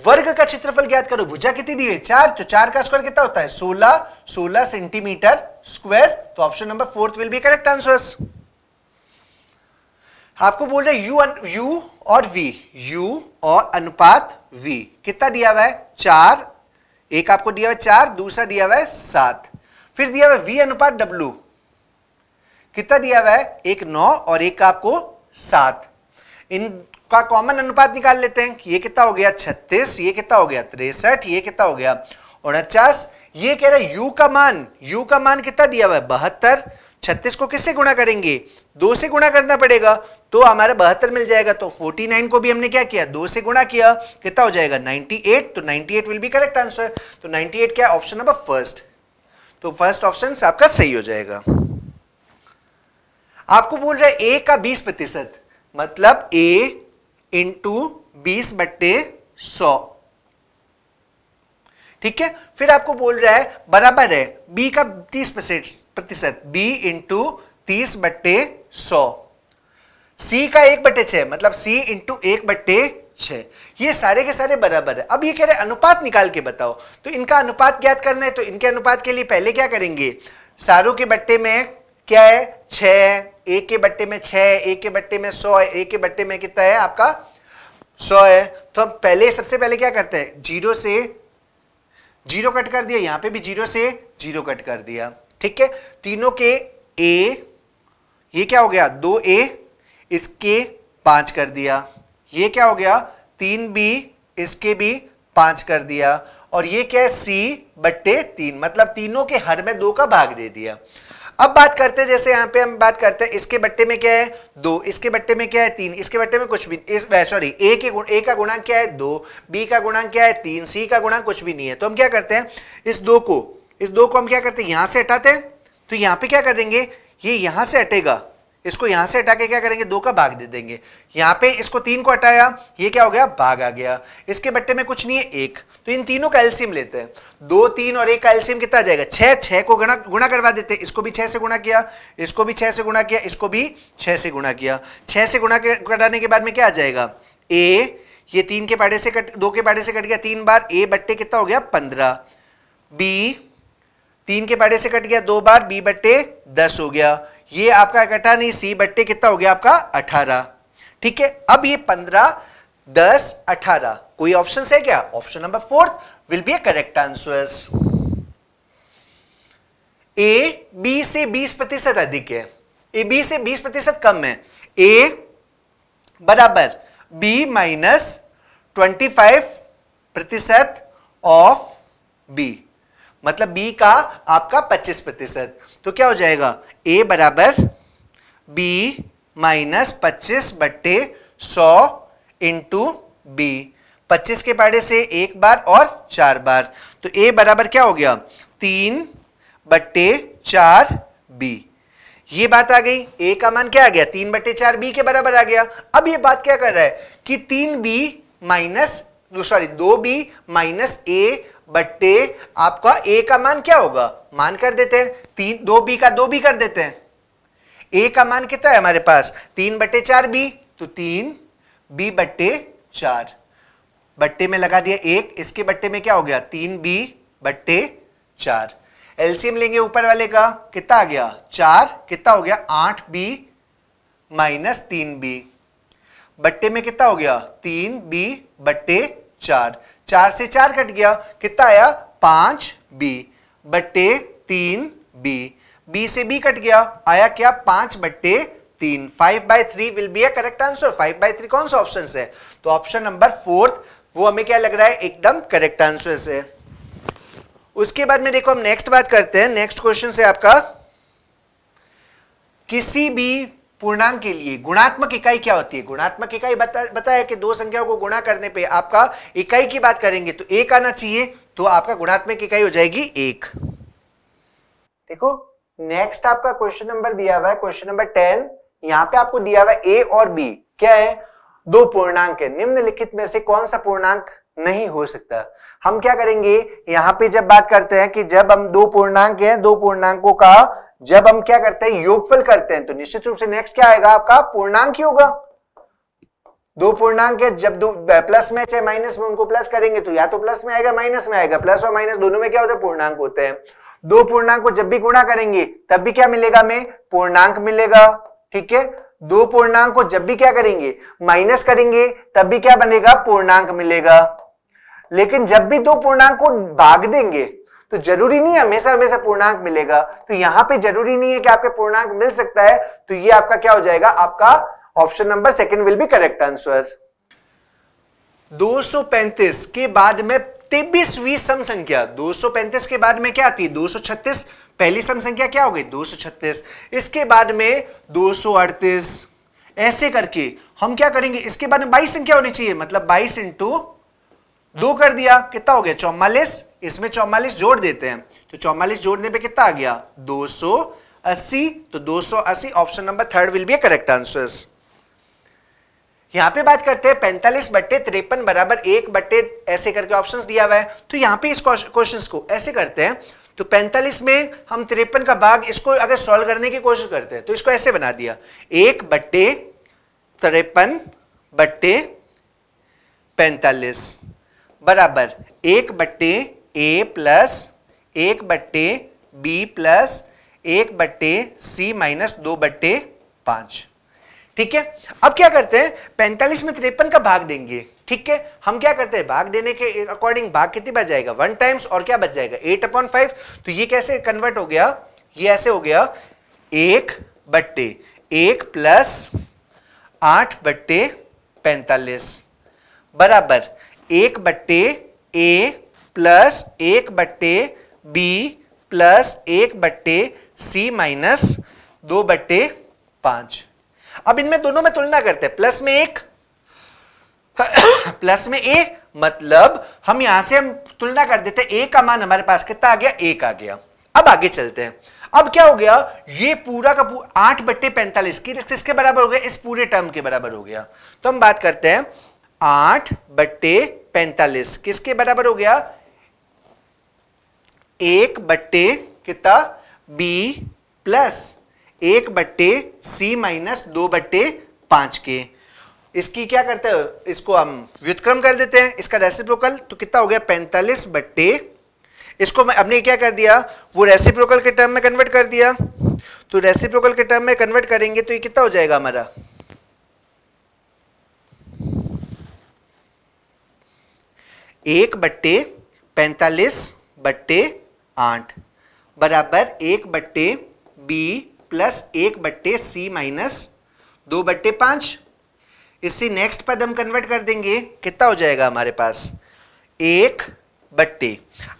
वर्ग का क्षेत्रफल ज्ञात करो भुजा कितनी दी है चार तो चार का स्क्वायर कितना होता है सोलह सोलह सेंटीमीटर स्क्वायर तो option number fourth will be correct answer आपको बोल रहे यू अन, यू और वी यू और अनुपात वी कितना दिया हुआ है चार एक आपको दिया हुआ है चार दूसरा दिया हुआ है सात फिर दिया हुआ है वी अनुपात डब्ल्यू कितना दिया हुआ है एक नौ और एक आपको सात इन का कॉमन अनुपात निकाल लेते हैं ये कितना हो गया छत्तीस ये कितना हो गया तिरसठ ये कितना हो गया उनचास ये कह रहे यू का मान यू का मान कितना दिया हुआ है बहत्तर छत्तीस को किससे गुणा करेंगे दो से गुणा करना पड़ेगा तो हमारा बहत्तर मिल जाएगा तो 49 को भी हमने क्या किया दो से गुणा किया कितना हो जाएगा 98 तो 98 विल बी करेक्ट आंसर तो 98 क्या ऑप्शन नंबर फर्स्ट तो फर्स्ट ऑप्शन आपका सही हो जाएगा आपको बोल रहे ए का बीस प्रतिशत मतलब ए इंटू बीस बट्टे सौ ठीक है फिर आपको बोल रहा है बराबर है बी का तीस प्रतिशत बी इंटू तीस बट्टे सौ सी का एक बट्टे छ मतलब सी इंटू एक बट्टे छ ये सारे के सारे बराबर है अब ये कह रहे अनुपात निकाल के बताओ तो इनका अनुपात ज्ञात करना है तो इनके अनुपात के लिए पहले क्या करेंगे सारों के बट्टे में क्या है छ ए के बट्टे में है ए के बट्टे में सौ है ए के बट्टे में कितना है आपका सौ है तो हम पहले सबसे पहले क्या करते हैं जीरो से जीरो कट कर दिया यहां पे भी जीरो से जीरो कट कर दिया ठीक है तीनों के ए ये क्या हो गया दो ए इसके पांच कर दिया ये क्या हो गया तीन बी इसके भी पांच कर दिया और ये क्या है सी बट्टे तीन मतलब तीनों के हर में दो का भाग दे दिया अब बात करते हैं जैसे यहां पे हम बात करते हैं इसके बट्टे में क्या है दो इसके बट्टे में क्या है तीन इसके बट्टे में कुछ भी इस सॉरी ए के ए का गुणांक क्या है दो बी का गुणांक क्या है तीन सी का गुणांक कुछ भी नहीं है तो हम क्या करते हैं इस दो को इस दो को हम क्या करते हैं यहां से हटाते हैं तो यहां पर क्या कर देंगे ये यहां से हटेगा इसको यहां से हटा के क्या करेंगे दो का भाग दे देंगे यहां पे इसको तीन को हटाया ये क्या हो गया भाग आ गया इसके बट्टे में कुछ नहीं है एक तो इन तीनों का एल्सियम लेते हैं दो तीन और एक का एल्सियम कितना जाएगा छह छह को गुणा गुणा करवा देते हैं इसको भी छह से गुणा किया इसको भी छह से गुणा किया इसको भी छह से गुणा किया छह से गुणा कराने के बाद में क्या आ जाएगा ए ये तीन के पाड़े से कट दो के पाड़े से कट गया तीन बार ए बट्टे कितना हो गया पंद्रह बी तीन के पाड़े से कट गया दो बार बी बट्टे दस हो गया ये आपका इकट्ठा नहीं सी बट्टे कितना हो गया आपका अठारह ठीक है अब ये पंद्रह दस अठारह कोई ऑप्शन है क्या option number fourth will be a correct answer A B से बीस प्रतिशत अधिक है ए बी से बीस प्रतिशत कम है ए बराबर बी माइनस ट्वेंटी फाइव प्रतिशत ऑफ बी मतलब बी का आपका पच्चीस प्रतिशत तो क्या हो जाएगा ए बराबर बी माइनस पच्चीस बट्टे सौ इंटू बी पच्चीस के पारे से एक बार और चार बार तो ए बराबर क्या हो गया तीन बट्टे चार बी ये बात आ गई ए का मान क्या आ गया तीन बट्टे चार बी के बराबर आ गया अब ये बात क्या कर रहा है कि तीन बी माइनस सॉरी दो बी माइनस ए बट्टे आपका ए का मान क्या होगा मान कर देते हैं तीन दो बी का दो बी कर देते हैं ए का मान कितना है हमारे पास तीन बट्टे चार बी तो तीन बी बट्टे चार बट्टे में लगा दिया एक इसके बट्टे में क्या हो गया तीन बी बट्टे चार एलसीएम लेंगे ऊपर वाले का कितना आ गया चार कितना हो गया आठ बी माइनस तीन बी बट्टे में कितना हो गया तीन बी बट्टे चार चार से चार कट गया कितना आया पांच बी बट्टे तीन बी बी से बी कट गया आया क्या पांच बट्टे तीन five by three will be a correct answer five by three कौन सा ऑप्शन है तो ऑप्शन नंबर फोर्थ वो हमें क्या लग रहा है एकदम करेक्ट आंसर से उसके बाद में देखो हम नेक्स्ट बात करते हैं नेक्स्ट क्वेश्चन से आपका किसी भी पूर्णांक के लिए गुणात्मक इकाई क्या होती है गुणात्मक इकाई बता बताया कि दो संख्याओं को गुणा करने पे आपका इकाई की बात करेंगे तो एक आना चाहिए तो आपका गुणात्मक इकाई हो जाएगी एक देखो नेक्स्ट आपका क्वेश्चन नंबर दिया हुआ है क्वेश्चन नंबर टेन यहां पे आपको दिया हुआ है ए और बी क्या है दो पूर्णांक है निम्नलिखित में से कौन सा पूर्णांक नहीं हो सकता हम क्या करेंगे यहां पे जब बात करते हैं कि जब हम दो पूर्णांक हैं दो पूर्णांकों का जब हम क्या करते हैं योगफल करते हैं तो निश्चित रूप से नेक्स्ट क्या आएगा आपका पूर्णांक ही होगा दो पूर्णांक है जब दो प्लस में चाहे माइनस में उनको प्लस करेंगे तो या तो प्लस में आएगा माइनस में आएगा प्लस और माइनस दोनों में क्या होता है पूर्णांक होते हैं दो पूर्णांक को जब भी गुणा करेंगे तब भी क्या मिलेगा हमें पूर्णांक मिलेगा ठीक है दो पूर्णांक को जब भी क्या करेंगे माइनस करेंगे तब भी क्या बनेगा पूर्णांक मिलेगा लेकिन जब भी दो पूर्णांक को भाग देंगे तो जरूरी नहीं हमेशा हमेशा पूर्णांक मिलेगा तो यहां पे जरूरी नहीं है कि आपके पूर्णांक मिल सकता है तो ये आपका क्या हो जाएगा आपका option number second will be correct answer 235 के बाद में तेबीसवीं सम संख्या 235 के बाद में क्या आती है 236 पहली सम संख्या क्या हो गई दो इसके बाद में दो ऐसे करके हम क्या करेंगे इसके बाद में 22 संख्या होनी चाहिए मतलब 22 इंटू दो कर दिया कितना हो गया चौवालीस इसमें चौवालीस जोड़ देते हैं तो चौवालीस जोड़ने पे कितना आ गया 280 तो 280 option number third will be correct answer यहां पे बात करते हैं पैंतालीस बट्टे तिरपन बराबर एक बट्टे ऐसे करके ऑप्शंस दिया हुआ है तो यहां पे इस क्वेश्चन को ऐसे करते हैं तो 45 में हम तिरपन का भाग इसको अगर सॉल्व करने की कोशिश करते हैं तो इसको ऐसे बना दिया एक बट्टे तिरपन बट्टे पैंतालीस बराबर एक बट्टे ए प्लस एक बट्टे बी प्लस एक बट्टे सी माइनस दो बट्टे पांच ठीक है अब क्या करते हैं पैंतालीस में तिरपन का भाग देंगे ठीक है हम क्या करते हैं भाग देने के अकॉर्डिंग भाग कितनी बच जाएगा वन टाइम्स और क्या बच जाएगा एट अपॉन फाइव तो ये कैसे कन्वर्ट हो गया ये ऐसे हो गया एक बट्टे एक प्लस आठ बट्टे पैंतालीस बराबर एक बट्टे ए प्लस एक बट्टे बी प्लस एक बट्टे सी माइनस दो बट्टे पांच अब इनमें दोनों में तुलना करते हैं प्लस में एक प्लस में ए मतलब हम यहां से हम तुलना कर देते हैं ए का मान हमारे पास कितना आ गया एक आ गया अब आगे चलते हैं अब क्या हो गया ये पूरा का पूरा आठ बट्टे पैंतालीस की किसके बराबर हो गया इस पूरे टर्म के बराबर हो गया तो हम बात करते हैं आठ बट्टे पैंतालीस किसके बराबर हो गया एक बट्टे कितना बी प्लस एक बट्टे सी माइनस दो बट्टे पांच के इसकी क्या करते हैं इसको हम व्युतक्रम कर देते हैं इसका रेसिप्रोकल तो कितना हो गया पैंतालीस बट्टे इसको हमने क्या कर दिया वो रेसिप्रोकल के टर्म में कन्वर्ट कर दिया तो रेसिप्रोकल के टर्म में कन्वर्ट करेंगे तो ये कितना हो जाएगा हमारा एक बट्टे पैंतालीस बट्टे आठ बराबर एक बट्टे बी प्लस एक बट्टे सी माइनस दो बट्टे पाँच इससे नेक्स्ट पद हम कन्वर्ट कर देंगे कितना हो जाएगा हमारे पास एक बट्टे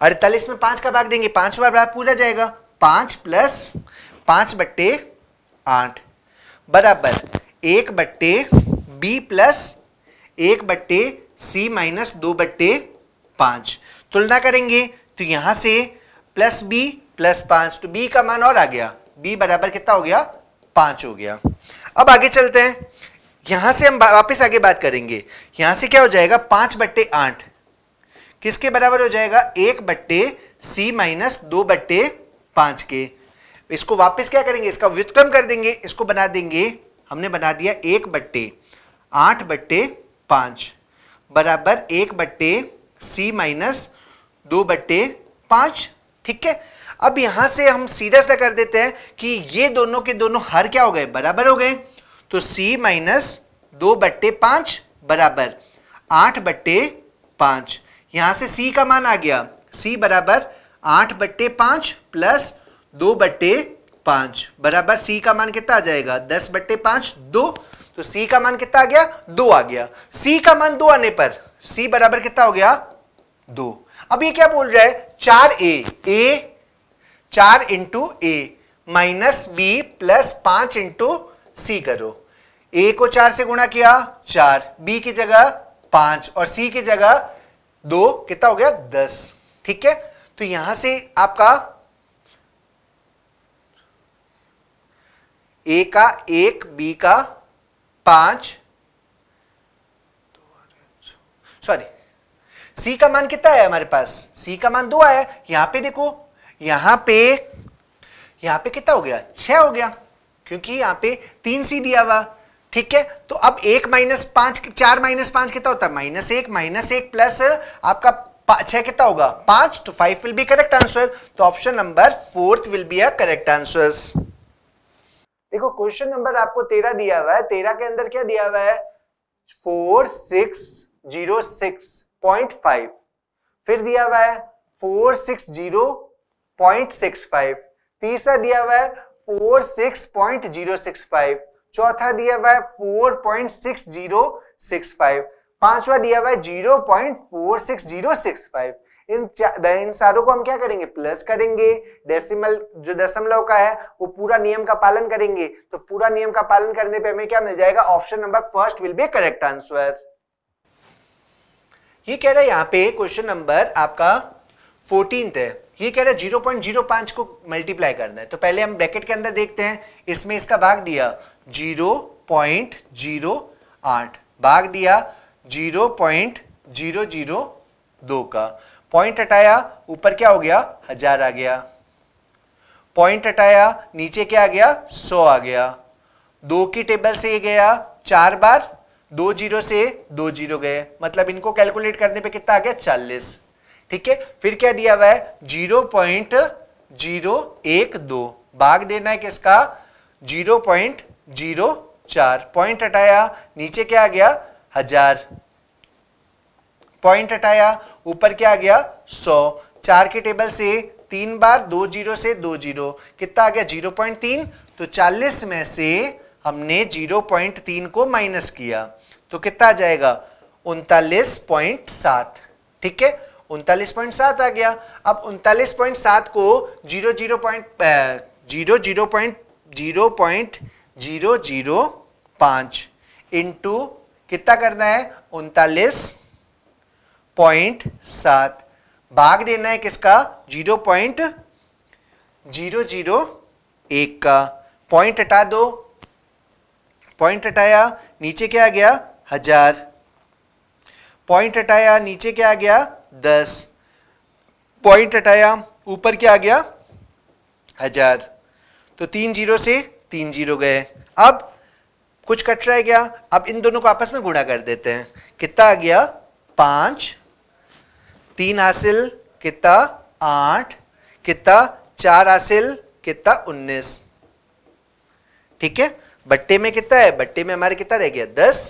अड़तालीस में पाँच का भाग देंगे पाँच बार भाग पूरा जाएगा पाँच प्लस पाँच बट्टे आठ बराबर एक बट्टे बी प्लस एक बट्टे सी माइनस दो बट्टे पाँच तुलना करेंगे तो यहाँ से प्लस बी प्लस पांच तो बी का मान और आ गया बी बराबर कितना हो गया पांच हो गया अब आगे चलते हैं यहां से हम वापस आगे बात करेंगे यहां से क्या हो जाएगा पांच बट्टे आठ किसके बराबर हो जाएगा एक बट्टे सी माइनस दो बट्टे पांच के इसको वापस क्या करेंगे इसका व्युत्क्रम कर देंगे इसको बना देंगे हमने बना दिया एक बट्टे आठ बट्टे पांच बराबर एक बट्टे सी माइनस दो बट्टे पांच ठीक है अब यहां से हम सीधा सा कर देते हैं कि ये दोनों के दोनों हर क्या हो गए बराबर हो गए तो c माइनस दो बट्टे पांच बराबर आठ बट्टे पांच यहां से c का मान आ गया c बराबर आठ बट्टे पांच प्लस दो बट्टे पांच बराबर c का मान कितना आ जाएगा दस बट्टे पांच दो तो c का मान कितना आ गया दो आ गया c का मान दो आने पर c बराबर कितना हो गया दो अब ये क्या बोल रहा है चार ए ए चार into A minus B plus पांच इंटू सी करो ए को चार से गुणा किया चार बी की जगह पांच और सी की जगह दो कितना हो गया दस ठीक है तो यहां से आपका ए का एक बी का पांच सॉरी c का मान कितना है हमारे पास c का मान दो आया यहां पे देखो यहां पे यहां पे कितना हो गया छ हो गया क्योंकि यहां पे तीन c दिया हुआ ठीक है तो अब एक माइनस पांच चार माइनस पांच कितना होता है माइनस एक माइनस एक प्लस आपका छह कितना होगा पांच तो five will be correct answer तो option number fourth will be a correct answer देखो क्वेश्चन नंबर आपको तेरह दिया हुआ है तेरह के अंदर क्या दिया हुआ है four six zero six point five फिर दिया हुआ है four six zero point six five तीसरा दिया हुआ है four six point zero six five चौथा दिया हुआ है four point six zero six five पांचवा दिया हुआ है zero point four six zero six five इन इन सारों को हम क्या करेंगे प्लस करेंगे डेसिमल जो दशमलव का है वो पूरा नियम का पालन करेंगे तो पूरा नियम का पालन करने पे हमें क्या मिल जाएगा option number first will be correct answer ये कह रहा है यहाँ पे क्वेश्चन नंबर आपका फोर्टीन है ये कह रहा है जीरो पॉइंट जीरो पांच को मल्टीप्लाई करना है तो पहले हम ब्रैकेट के अंदर देखते हैं इसमें इसका भाग दिया जीरो पॉइंट जीरो आठ भाग दिया जीरो पॉइंट जीरो जीरो दो का पॉइंट हटाया ऊपर क्या हो गया हजार आ गया पॉइंट हटाया नीचे क्या आ गया सौ आ गया दो की टेबल से ये गया चार बार दो जीरो से दो जीरो गए मतलब इनको कैलकुलेट करने पे कितना आ गया चालीस ठीक है फिर क्या दिया हुआ है जीरो पॉइंट जीरो एक दो भाग देना है किसका जीरो पॉइंट जीरो चार पॉइंट हटाया नीचे क्या आ गया हजार पॉइंट हटाया ऊपर क्या आ गया सौ चार के टेबल से तीन बार दो जीरो से दो जीरो कितना आ गया जीरो पॉइंट तीन तो चालीस में से हमने जीरो पॉइंट तीन को माइनस किया तो कितना आ जाएगा उनतालीस पॉइंट सात ठीक है उनतालीस पॉइंट सात आ गया अब उनतालीस पॉइंट सात को zero zero point zero zero point zero point zero zero पाँच इंटू कितना करना है उनतालीस पॉइंट सात भाग देना है किसका जीरो पॉइंट जीरो जीरो एक का पॉइंट हटा दो पॉइंट हटाया नीचे क्या आ गया हजार पॉइंट हटाया नीचे क्या आ गया दस पॉइंट हटाया ऊपर क्या आ गया हजार तो तीन जीरो से तीन जीरो गए अब कुछ कट रह गया अब इन दोनों को आपस में गुणा कर देते हैं कितना आ गया पांच तीन हासिल कितना आठ कितना चार हासिल कितना उन्नीस ठीक है बट्टे में कितना है बट्टे में हमारे कितना रह गया दस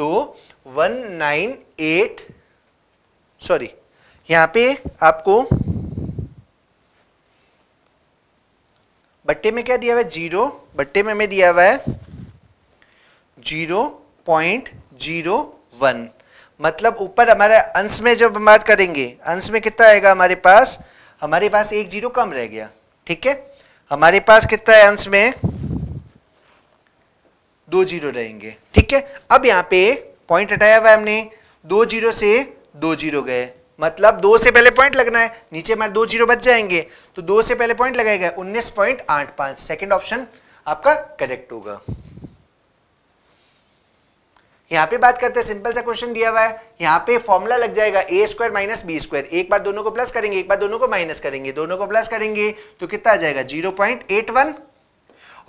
तो 198 सॉरी यहां पे आपको बट्टे में क्या दिया हुआ है जीरो बट्टे में हमें दिया हुआ है जीरो पॉइंट जीरो वन मतलब ऊपर हमारे अंश में जब हम बात करेंगे अंश में कितना आएगा हमारे पास हमारे पास एक जीरो कम रह गया ठीक है हमारे पास कितना है अंश में दो जीरो रहेंगे ठीक है अब यहाँ पे पॉइंट हटाया हुआ हमने दो जीरो से दो जीरो गए मतलब दो से पहले पॉइंट लगना है नीचे हमारे दो जीरो बच जाएंगे तो दो से पहले पॉइंट लगाए गए उन्नीस पॉइंट आठ पांच सेकेंड ऑप्शन आपका करेक्ट होगा यहाँ पे बात करते हैं सिंपल सा क्वेश्चन दिया हुआ है यहाँ पे फॉर्मूला लग जाएगा A square minus B square एक बार दोनों को प्लस करेंगे एक बार दोनों को माइनस करेंगे दोनों को प्लस करेंगे तो कितना आ जाएगा जीरो पॉइंट एट वन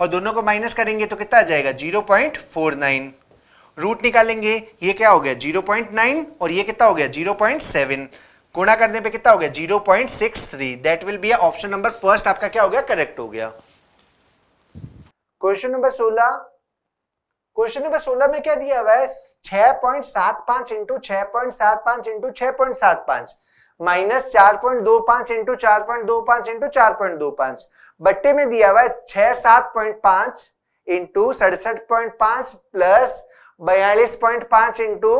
और दोनों को माइनस करेंगे तो कितना आ जाएगा zero point four nine root निकालेंगे ये क्या हो गया जीरो पॉइंट नाइन और ये कितना हो गया जीरो पॉइंट सेवन गुणा करने पे कितना हो गया zero point six three that will be option number first आपका क्या हो गया करेक्ट हो गया क्वेश्चन नंबर सोलह क्वेश्चन नंबर सोलह में क्या दिया हुआ है छह पॉइंट सात पांच इंटू छह पॉइंट सात पांच इंटू छह पॉइंट सात पांच माइनस चार पॉइंट दो पांच इंटू चार पॉइंट दो पांच इंटू चार पॉइंट दो पांच बट्टे में दिया हुआ है छह सात पॉइंट पांच इंटू सड़सठ पॉइंट पांच प्लस बयालीस पॉइंट पांच इंटू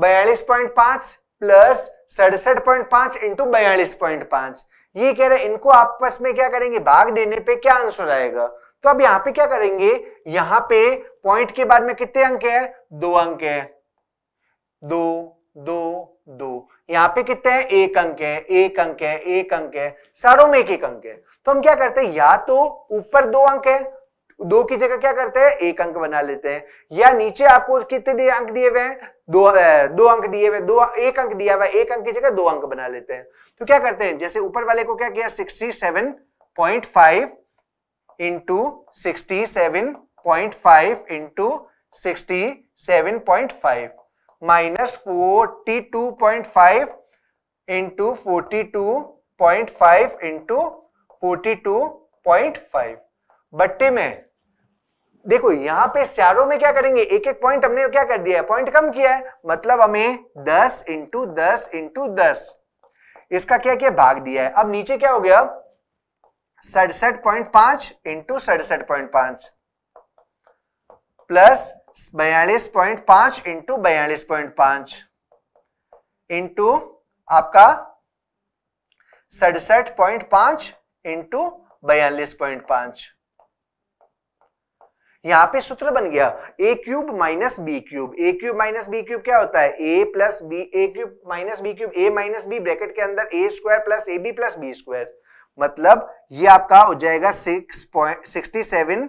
बयालीस पॉइंट पांच प्लस सड़सठ पॉइंट पांच इंटू बयालीस पॉइंट पांच ये कह रहे इनको आपस में क्या करेंगे भाग देने पे क्या आंसर आएगा तो अब यहाँ पे क्या करेंगे यहाँ पे पॉइंट के बाद में कितने अंक है दो अंक है दो दो दो यहाँ पे कितने हैं एक अंक है एक अंक है एक अंक है सारों में एक एक अंक है तो हम क्या करते हैं या तो ऊपर दो अंक है दो की जगह क्या करते हैं एक अंक बना लेते हैं या नीचे आपको कितने दिए अंक दिए हुए हैं दो दो अंक दिए हुए दो एक अंक दिया हुआ है एक अंक की जगह दो अंक बना लेते हैं तो क्या करते हैं जैसे ऊपर वाले को क्या किया sixty seven point five into sixty seven point five into sixty seven point five minus forty two point five into forty two point five into forty two point five बट्टे में देखो यहां पे चारों में क्या करेंगे एक एक पॉइंट हमने क्या कर दिया है पॉइंट कम किया है मतलब हमें दस इंटू दस इंटू दस इसका क्या क्या भाग दिया है अब नीचे क्या हो गया सड़सठ पॉइंट पांच इंटू सड़सठ पॉइंट पांच प्लस बयालीस पॉइंट पांच इंटू बयालीस पॉइंट पांच इंटू आपका सड़सठ पॉइंट पांच इंटू बयालीस पॉइंट पांच यहां पे सूत्र बन गया A cube minus B cube A cube minus B cube क्या होता है A plus B A cube minus B cube A minus B bracket के अंदर A square plus A B plus B square मतलब ये आपका हो जाएगा सिक्स पॉइंट सिक्सटी सेवन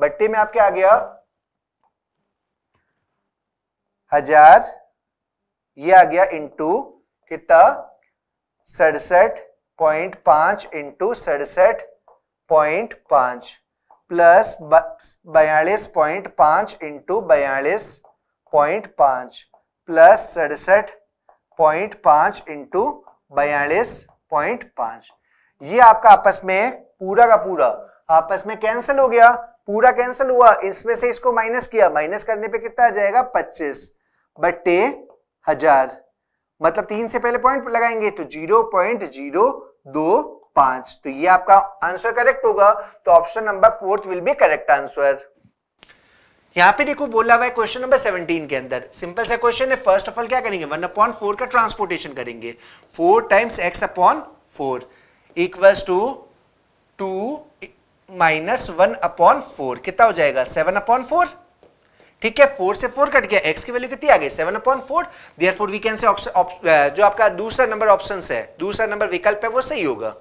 बट्टे में आपके आ गया हजार ये आ गया इंटू कितना सड़सठ पॉइंट पांच इंटू सड़सठ पॉइंट पांच प्लस बयालीस पॉइंट पांच इंटू बयालीस पॉइंट पांच प्लस सड़सठ पॉइंट पांच इंटू बयालीस पॉइंट पांच ये आपका आपस में पूरा का पूरा आपस में कैंसिल हो गया पूरा कैंसिल हुआ इसमें से इसको माइनस किया माइनस करने पे कितना आ जाएगा पच्चीस बट्टे हजार मतलब तीन से पहले पॉइंट लगाएंगे तो जीरो पॉइंट जीरो दो पांच तो ये आपका आंसर करेक्ट होगा तो option number fourth will be correct answer यहाँ पे देखो बोला हुआ है क्वेश्चन नंबर 17 के अंदर सिंपल सा क्वेश्चन है फर्स्ट ऑफ ऑल क्या करेंगे वन अपॉन फोर का ट्रांसपोर्टेशन करेंगे four times x upon four equals to two minus one upon four कितना हो जाएगा सेवन अपॉन फोर ठीक है फोर से फोर कट गया एक्स की वैल्यू कितनी आ गई seven upon four there four we can say option जो आपका दूसरा नंबर ऑप्शन है दूसरा नंबर विकल्प है वो सही होगा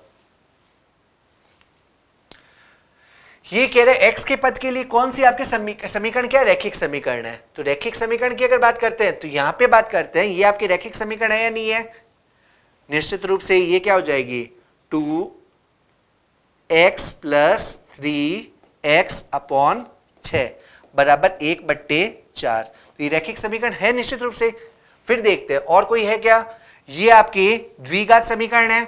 ये कह रहे हैं एक्स के पद के लिए कौन सी आपके समीकरण क्या है रैखिक समीकरण है तो रैखिक समीकरण की अगर बात करते हैं तो यहां पे बात करते हैं ये आपके रैखिक समीकरण है या नहीं है निश्चित रूप से ये क्या हो जाएगी two x plus three x upon छ बराबर एक बट्टे चार तो ये रैखिक समीकरण है निश्चित रूप से फिर देखते हैं और कोई है क्या ये आपकी द्विघात समीकरण है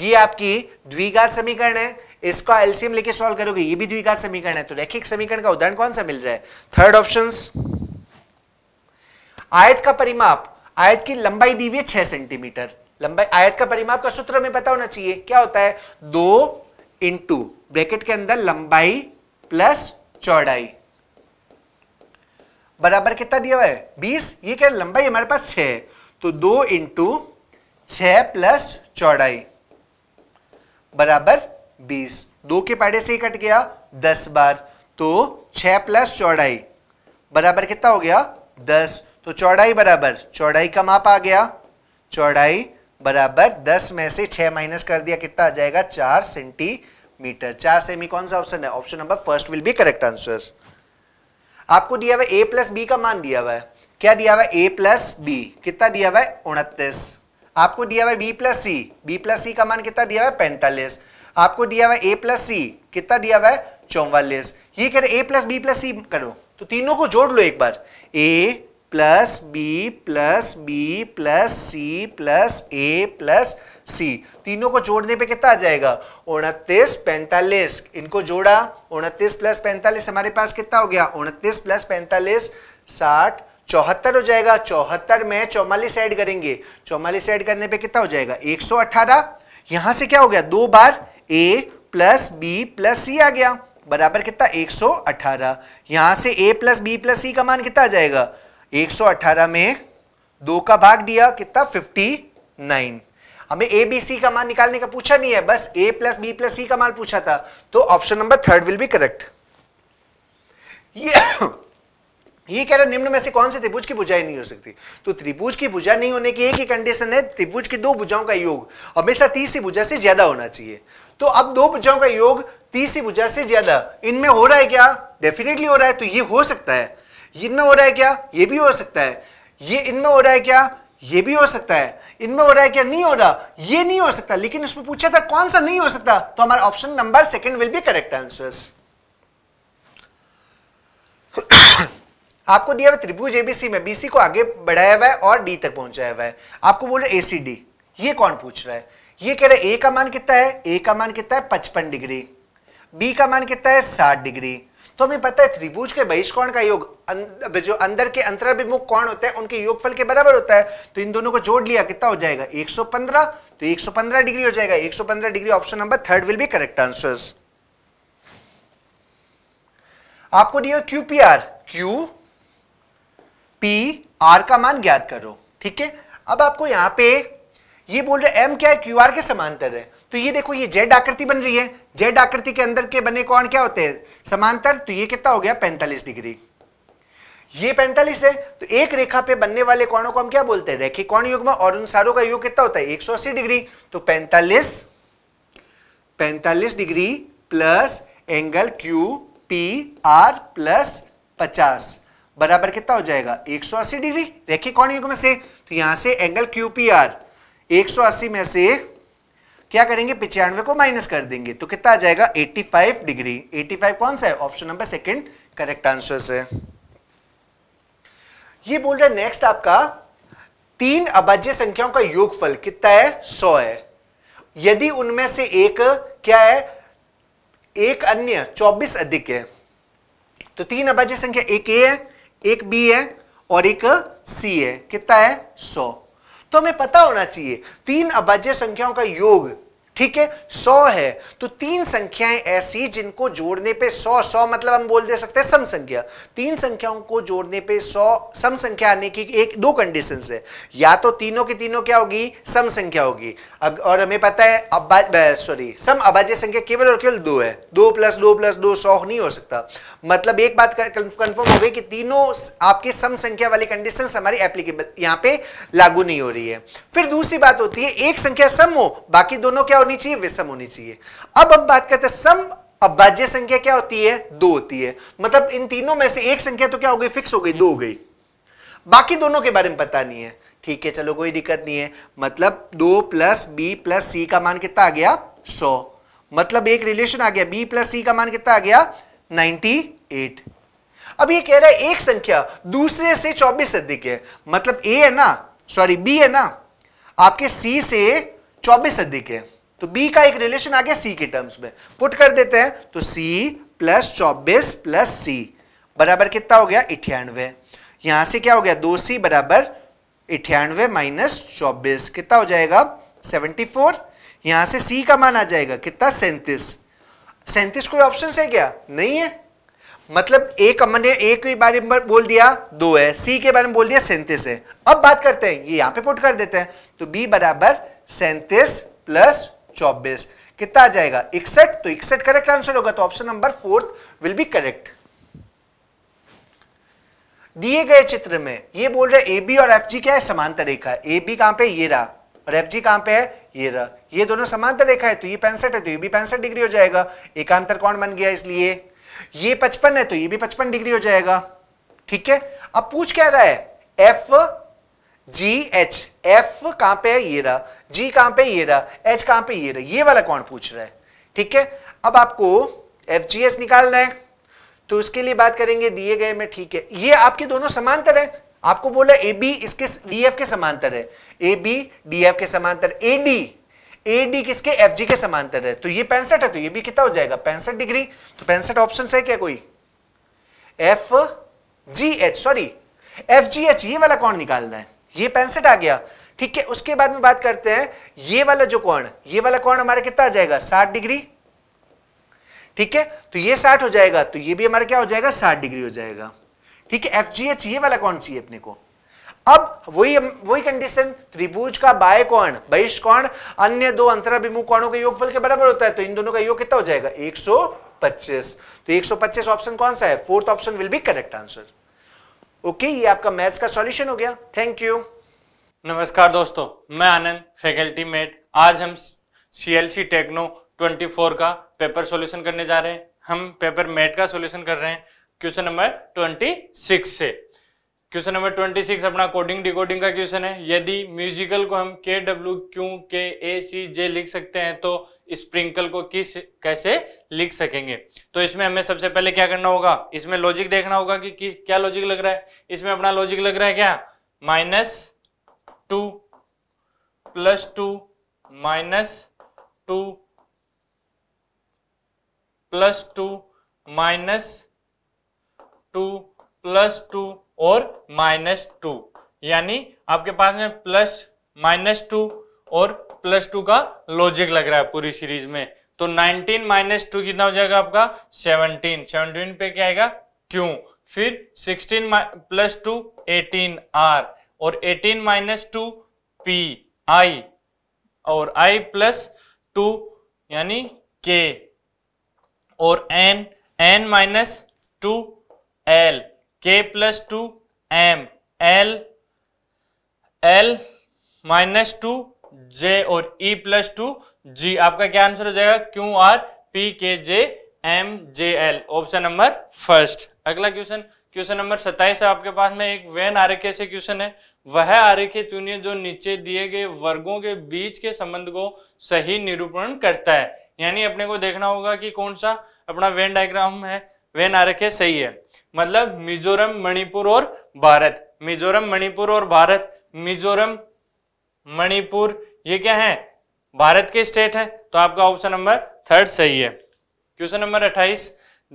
ये आपकी द्विघात समीकरण है इसका एलसीएम लेके सॉल्व करोगे ये भी द्विघात समीकरण है तो रैखिक समीकरण का उदाहरण कौन सा मिल रहा है थर्ड ऑप्शन आयत का परिमाप आयत की लंबाई दी हुई है छह सेंटीमीटर लंबाई आयत का परिमाप का सूत्र हमें पता होना चाहिए क्या होता है दो इंटू ब्रैकेट के अंदर लंबाई प्लस चौड़ाई बराबर कितना दिया हुआ है बीस ये क्या लंबाई हमारे पास छ तो दो इंटू छ प्लस चौड़ाई बराबर बीस दो के पाड़े से ही कट गया दस बार तो छ प्लस चौड़ाई बराबर कितना हो गया दस तो चौड़ाई बराबर चौड़ाई का माप आ गया चौड़ाई बराबर दस में से छः माइनस कर दिया कितना आ जाएगा चार सेंटीमीटर चार सेमी कौन सा ऑप्शन है option number first will be correct answer आपको दिया हुआ ए प्लस बी का मान दिया हुआ है क्या दिया हुआ ए प्लस बी कितना दिया हुआ है उनतीस आपको दिया हुआ है B plus C B plus C का मान कितना दिया हुआ है पैंतालीस आपको दिया हुआ है ए प्लस सी कितना दिया हुआ है चौवालीस ये कह रहे A plus B plus C करो तो तीनों को जोड़ लो एक बार A plus B plus B plus C plus A plus C तीनों को जोड़ने पे कितना आ जाएगा उनतीस पैंतालीस इनको जोड़ा उनतीस प्लस पैंतालीस हमारे पास कितना हो गया उनतीस प्लस पैंतालीस साठ चौहत्तर हो जाएगा चौहत्तर में चौवालीस ऐड करेंगे चौवालीस ऐड करने पे कितना हो जाएगा एक सौ अठारह यहां से क्या हो गया दो बार A plus B plus C आ गया बराबर कितना एक सौ अठारह यहां से A plus B plus C का मान कितना आ जाएगा 118 में दो का भाग दिया कितना 59 हमें ए बी सी का मान निकालने का पूछा नहीं है बस A plus B plus C का मान पूछा था तो option number third will be correct ये ये कह रहा निम्न में से कौन से त्रिभुज की भुजाएं नहीं हो सकती तो त्रिभुज की भुजा नहीं होने की एक ही कंडीशन है त्रिभुज की दो भुजाओं का योग हमेशा तीसरी भुजा से ज्यादा होना चाहिए तो अब दो भुजाओं का योग तीसरी भुजा से ज्यादा इनमें हो रहा है क्या डेफिनेटली हो रहा है तो ये हो सकता है इनमें हो रहा है क्या ये भी हो सकता है ये इनमें हो रहा है क्या ये भी हो सकता है इनमें हो रहा है क्या नहीं हो रहा ये नहीं हो सकता लेकिन इसमें पूछा था कौन सा नहीं हो सकता तो हमारा option number second will be correct answers आपको दिया हुआ त्रिभुज एबीसी में बीसी को आगे बढ़ाया हुआ है और डी तक पहुंचाया हुआ है आपको बोल रहे एसीडी ये कौन पूछ रहा है ये कह रहे ए का मान कितना है ए का मान कितना है पचपन डिग्री बी का मान कितना है साठ डिग्री तो हमें पता है त्रिभुज के बहिष्कोण का योग अं, जो अंदर के अंतराभिमुख कोण होते हैं उनके योगफल के बराबर होता है तो इन दोनों को जोड़ लिया कितना हो जाएगा 115 तो 115 डिग्री हो जाएगा 115 degree option number third will be correct answers आपको दिया Q P R Q P R का मान ज्ञात करो ठीक है अब आपको यहां पे ये बोल रहे एम क्या है क्यू आर के समांतर है तो ये देखो ये जेड आकृति बन रही है जेड आकृति के अंदर के बने कौन क्या होते हैं समांतर तो ये कितना हो गया पैंतालीस डिग्री ये पैंतालीस है तो एक रेखा पे बनने वाले कोणों को हम क्या बोलते हैं रेखी कोण युग्म और उन सारों का योग कितना होता है 180 डिग्री तो पैंतालीस पैंतालीस degree plus angle Q P R plus पचास बराबर कितना हो जाएगा 180 डिग्री रेखी युग में से तो यहां से एंगल क्यू पी आर अस्सी में से क्या करेंगे पिचानवे को माइनस कर देंगे तो कितना आ जाएगा 85 डिग्री 85 कौन सा है option number second correct answer से ये बोल रहा है नेक्स्ट आपका तीन अभाज्य संख्याओं का योगफल कितना है सौ है यदि उनमें से एक क्या है एक अन्य चौबीस अधिक है तो तीन अभाज्य संख्या एक ए है एक बी है और एक सी है कितना है सौ तो हमें पता होना चाहिए तीन अभाज्य संख्याओं का योग ठीक है सौ है तो तीन संख्याएं ऐसी जिनको जोड़ने पे सौ सौ मतलब हम बोल दे सकते हैं सम संख्या तीन संख्याओं को जोड़ने पे सौ सम संख्या आने की एक दो कंडीशन है या तो तीनों की तीनों क्या होगी सम संख्या होगी और हमें पता है सॉरी सम अभाज्य संख्या केवल और केवल दो है दो प्लस दो प्लस दो सौ नहीं हो सकता मतलब एक बात कंफर्म हो गई कि तीनों आपके सम संख्या वाली कंडीशन हमारी एप्लीकेबल यहाँ पे लागू नहीं हो रही है फिर दूसरी बात होती है एक संख्या सम हो बाकी दोनों क्या होनी चाहिए विषम होनी चाहिए अब हम बात करते हैं सम अभाज्य संख्या क्या होती है दो होती है मतलब इन तीनों में से एक संख्या तो क्या हो गई फिक्स हो गई दो हो गई बाकी दोनों के बारे में पता नहीं है ठीक है चलो कोई दिक्कत नहीं है मतलब दो प्लस बी प्लस सी का मान कितना आ गया सौ मतलब एक रिलेशन आ गया बी प्लस सी का मान कितना आ गया नाइनटी एट अब ये कह रहा है एक संख्या दूसरे से 24 अधिक है मतलब ए है ना सॉरी बी है ना आपके सी से 24 अधिक है तो बी का एक रिलेशन आ गया सी के टर्म्स में पुट कर देते हैं तो सी प्लस चौबीस प्लस सी बराबर कितना हो गया इठानवे यहां से क्या हो गया दो सी बराबर इठानवे माइनस चौबीस कितना हो जाएगा सेवेंटी फोर यहां से सी का मान आ जाएगा कितना सैंतीस सैंतीस कोई ऑप्शन है क्या नहीं है मतलब एक अमन ने एक के बारे में बोल दिया दो है सी के बारे में बोल दिया सैंतीस है अब बात करते हैं ये यहां पे पुट कर देते हैं तो बी बराबर सैंतीस प्लस चौबीस कितना आ जाएगा इकसठ तो इकसठ करेक्ट आंसर होगा तो option number fourth will be correct दिए गए चित्र में ये बोल रहे ए बी और एफ जी क्या है समांतर रेखा ए बी कहां पे ये रहा और एफ जी कहां पे है ये रहा ये दोनों समांतर रेखा है तो ये पैंसठ है तो ये भी पैंसठ डिग्री हो जाएगा एकांतर कौन बन गया इसलिए ये पचपन है तो ये भी पचपन डिग्री हो जाएगा ठीक है अब पूछ क्या रहा है एफ जी एच एफ कहां पे है ये रहा जी कहां पे ये रहा एच कहां पे ये रहा ये वाला कौन पूछ रहा है ठीक है अब आपको एफ जी एस निकालना है तो उसके लिए बात करेंगे दिए गए में ठीक है ये आपके दोनों समांतर है आपको बोला ए बी इसके डी एफ के समांतर है ए बी डी एफ के समांतर ए डी ए डी किसके एफ जी के समांतर है तो ये पैंसठ है तो ये भी कितना हो जाएगा पैंसठ डिग्री तो पैंसठ ऑप्शन है क्या कोई F G H sorry F G H ये वाला कौन निकालना है ये पैंसठ आ गया ठीक है उसके बाद में बात करते हैं ये वाला जो कोण ये वाला कोण हमारा कितना आ जाएगा साठ डिग्री ठीक है तो ये साठ हो जाएगा तो ये भी हमारा क्या हो जाएगा साठ डिग्री हो जाएगा ठीक है एफ जी एच ये वाला कौन चाहिए अपने को अब वही वही कंडीशन त्रिभुज का बाय कोण कोण अन्य दो अंतराभिमुख कोणों के योगफल के बराबर होता है तो इन दोनों का योग कितना हो जाएगा 125 तो 125 ऑप्शन कौन सा है fourth option will be correct answer okay ये आपका मैथ्स का सॉल्यूशन हो गया थैंक यू नमस्कार दोस्तों मैं आनंद फैकल्टी मेट आज हम C L C techno twenty four का पेपर सॉल्यूशन करने जा रहे हैं हम पेपर मेट का सॉल्यूशन कर रहे हैं क्वेश्चन नंबर ट्वेंटी सिक्स से क्वेश्चन नंबर ट्वेंटी सिक्स अपना कोडिंग डिकोडिंग का क्वेश्चन है यदि म्यूजिकल को हम के डब्ल्यू क्यू के ए सी जे लिख सकते हैं तो स्प्रिंकल को किस कैसे लिख सकेंगे तो इसमें हमें सबसे पहले क्या करना होगा इसमें लॉजिक देखना होगा कि, कि क्या लॉजिक लग रहा है इसमें अपना लॉजिक लग रहा है क्या minus two plus two minus two plus two minus two plus two और माइनस टू यानी आपके पास में प्लस माइनस टू और प्लस टू का लॉजिक लग रहा है पूरी सीरीज में तो 19 माइनस टू कितना हो जाएगा आपका 17 17 पे क्या आएगा क्यू फिर 16 प्लस टू एटीन आर और 18 माइनस टू पी आई और आई प्लस टू यानी के और N N minus two L K plus two M L L minus two J और ई प्लस टू जी आपका क्या आंसर हो जाएगा Q R P K J M J L option number first अगला question question number सत्ताईस है आपके पास में एक वेन आरख्य से क्वेश्चन है वह आरेखे चुनिए जो नीचे दिए गए वर्गों के बीच के संबंध को सही निरूपण करता है यानी अपने को देखना होगा कि कौन सा अपना वेन डायग्राम है वेन आरख्य सही है मतलब मिजोरम मणिपुर और भारत मिजोरम मणिपुर और भारत मिजोरम मणिपुर ये क्या है भारत के स्टेट हैं तो आपका ऑप्शन नंबर थर्ड सही है क्वेश्चन नंबर अट्ठाईस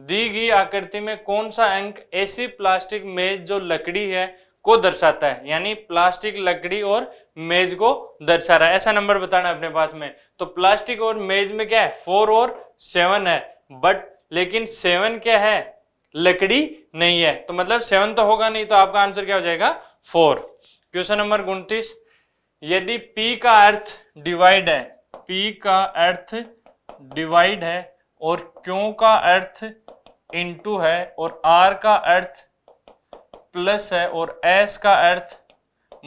दी गई आकृति में कौन सा अंक ऐसी प्लास्टिक मेज जो लकड़ी है को दर्शाता है यानी प्लास्टिक लकड़ी और मेज को दर्शा रहा है ऐसा नंबर बताना है अपने पास में तो प्लास्टिक और मेज में क्या है फोर और सेवन है बट लेकिन सेवन क्या है लकड़ी नहीं है तो मतलब सेवन तो होगा नहीं तो आपका आंसर क्या हो जाएगा फोर क्वेश्चन नंबर उन्तीस यदि P का अर्थ डिवाइड है P का अर्थ डिवाइड है और Q का अर्थ इंटू है और R का अर्थ प्लस है और S का अर्थ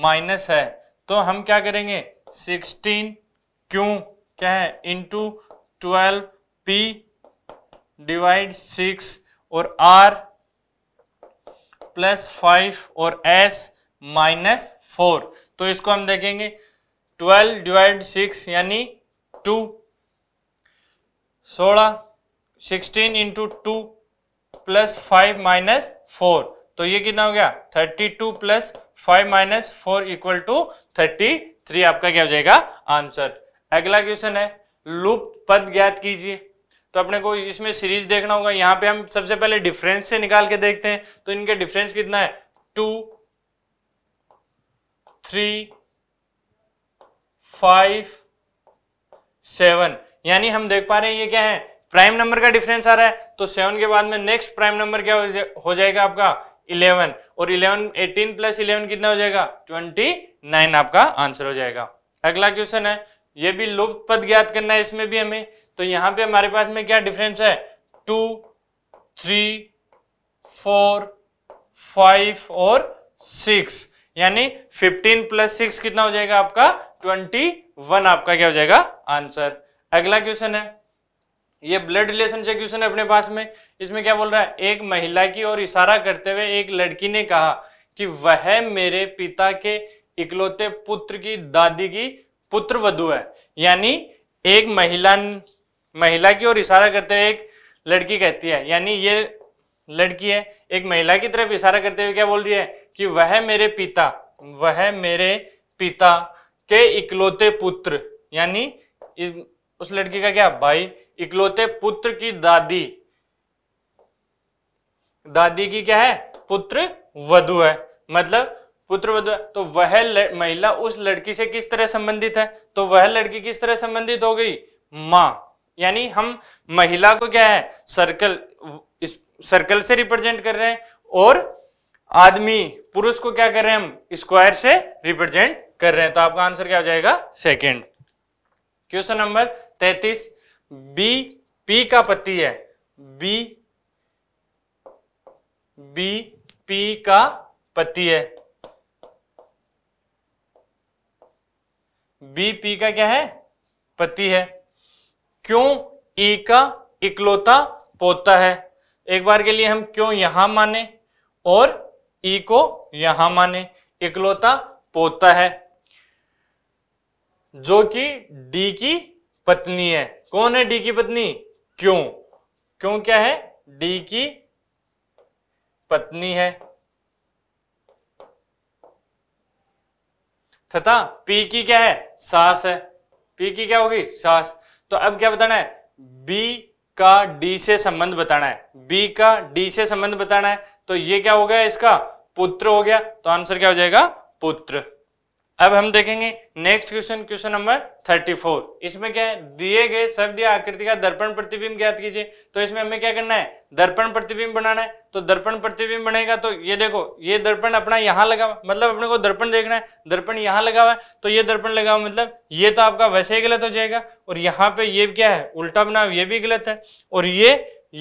माइनस है तो हम क्या करेंगे 16 Q क्या है into twelve P divide six और आर प्लस फाइव और एस माइनस फोर तो इसको हम देखेंगे ट्वेल्व डिवाइड सिक्स यानी टू सोलह sixteen into two plus five minus four तो ये कितना हो गया thirty two plus five minus four equal to thirty three आपका क्या हो जाएगा आंसर अगला क्वेश्चन है लूप पद ज्ञात कीजिए तो अपने को इसमें सीरीज देखना होगा यहाँ पे हम सबसे पहले डिफरेंस से निकाल के देखते हैं तो इनके डिफरेंस कितना है टू थ्री फाइव सेवन यानी हम देख पा रहे हैं ये क्या है प्राइम नंबर का डिफरेंस आ रहा है तो सेवन के बाद में नेक्स्ट प्राइम नंबर क्या हो जाएगा आपका इलेवन और इलेवन एटीन प्लस इलेवन कितना हो जाएगा ट्वेंटी नाइन आपका आंसर हो जाएगा अगला क्वेश्चन है ये भी लुप्त पद ज्ञात करना है इसमें भी हमें तो यहां पे हमारे पास में क्या डिफरेंस है टू थ्री फोर फाइव और सिक्स यानी फिफ्टीन प्लस सिक्स कितना हो जाएगा आपका ट्वेंटी वन आपका क्या हो जाएगा आंसर अगला क्वेश्चन है ये ब्लड रिलेशन से क्वेश्चन है अपने पास में इसमें क्या बोल रहा है एक महिला की ओर इशारा करते हुए एक लड़की ने कहा कि वह मेरे पिता के इकलौते पुत्र की दादी की पुत्र वधु है यानी एक महिला महिला की ओर इशारा करते हुए एक लड़की कहती है यानी ये लड़की है एक महिला की तरफ इशारा करते हुए क्या बोल रही है कि वह मेरे पिता वह मेरे पिता के इकलौते पुत्र यानी उस लड़की का क्या भाई इकलौते पुत्र की दादी दादी की क्या है पुत्र वधु है मतलब पुत्र वधु है तो वह महिला उस लड़की से किस तरह संबंधित है तो वह लड़की किस तरह संबंधित हो गई माँ यानी हम महिला को क्या है सर्कल इस सर्कल से रिप्रेजेंट कर रहे हैं और आदमी पुरुष को क्या कर रहे हैं हम स्क्वायर से रिप्रेजेंट कर रहे हैं तो आपका आंसर क्या हो जाएगा सेकेंड क्वेश्चन नंबर तैतीस बी पी का पति है बी बी पी का पति है बी पी का क्या है पति है क्यों ई का इकलौता पोता है एक बार के लिए हम क्यों यहां माने और ई को यहां माने इकलौता पोता है जो कि डी की पत्नी है कौन है डी की पत्नी क्यों क्यों क्या है डी की पत्नी है तथा पी की क्या है सास है पी की क्या होगी सास तो अब क्या बताना है बी का डी से संबंध बताना है बी का डी से संबंध बताना है तो ये क्या हो गया इसका पुत्र हो गया तो आंसर क्या हो जाएगा पुत्र अब हम देखेंगे नेक्स्ट क्वेश्चन क्वेश्चन नंबर 34 इसमें क्या है दिए गए शब्द या आकृति का दर्पण प्रतिबिंब ज्ञात कीजिए तो इसमें हमें क्या करना है दर्पण प्रतिबिंब बनाना है तो दर्पण प्रतिबिंब बनेगा तो ये देखो ये दर्पण अपना यहाँ लगा हुआ मतलब अपने को दर्पण देखना है दर्पण यहाँ लगा हुआ है तो ये दर्पण लगा हुआ मतलब ये तो आपका वैसे ही गलत हो जाएगा और यहाँ पे ये क्या है उल्टा बना ये भी गलत है और ये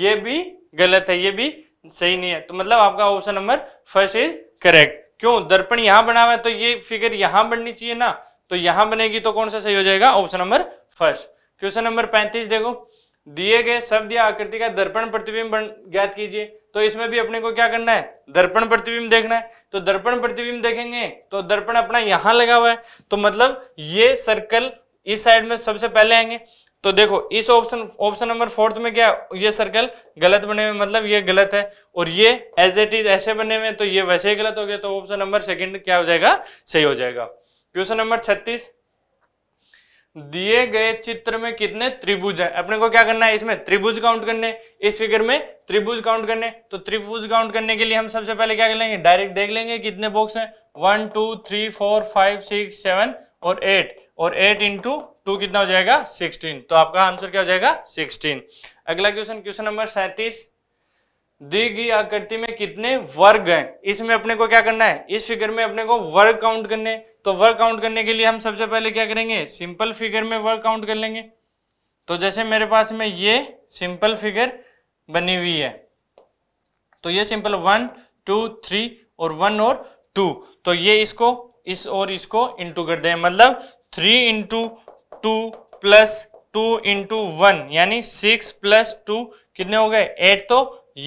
ये भी गलत है ये भी सही नहीं है तो मतलब आपका option number first is correct क्यों दर्पण यहां बना हुआ है तो ये फिगर यहां बननी चाहिए ना तो यहां बनेगी तो कौन सा सही हो जाएगा option number first question number पैंतीस देखो दिए गए शब्द या आकृति का दर्पण प्रतिबिंब ज्ञात कीजिए तो इसमें भी अपने को क्या करना है दर्पण प्रतिबिंब देखना है तो दर्पण प्रतिबिंब देखेंगे तो दर्पण अपना यहां लगा हुआ है तो मतलब ये सर्कल इस साइड में सबसे पहले आएंगे तो देखो इस ऑप्शन ऑप्शन नंबर फोर्थ में क्या ये सर्कल गलत बने में मतलब ये गलत है और ये एज एट इज ऐसे बने में तो ये वैसे ही गलत हो गया तो ऑप्शन नंबर सेकंड क्या हो जाएगा सही हो जाएगा क्वेश्चन नंबर छत्तीस दिए गए चित्र में कितने त्रिभुज हैं अपने को क्या करना है इसमें त्रिभुज काउंट करने इस फिगर में त्रिभुज काउंट करने तो त्रिभुज काउंट करने के लिए हम सबसे पहले क्या कर लेंगे डायरेक्ट देख लेंगे कितने बॉक्स हैं one two three four five six seven और एट और एट इंटू टू कितना हो जाएगा सिक्सटीन तो आपका आंसर क्या हो जाएगा सिक्सटीन अगला क्वेश्चन क्वेश्चन नंबर सैंतीस दी गई आकृति में कितने वर्ग हैं इसमें अपने को क्या करना है इस फिगर में अपने को वर्ग काउंट करने तो वर्ग काउंट करने के लिए हम सबसे पहले क्या करेंगे सिंपल फिगर में वर्ग काउंट कर लेंगे तो जैसे मेरे पास में ये सिंपल फिगर बनी हुई है तो ये सिंपल वन टू थ्री और वन और टू तो ये इसको इस और इसको इंटू कर दें मतलब three into two plus two into one यानी सिक्स प्लस टू कितने हो गए एट तो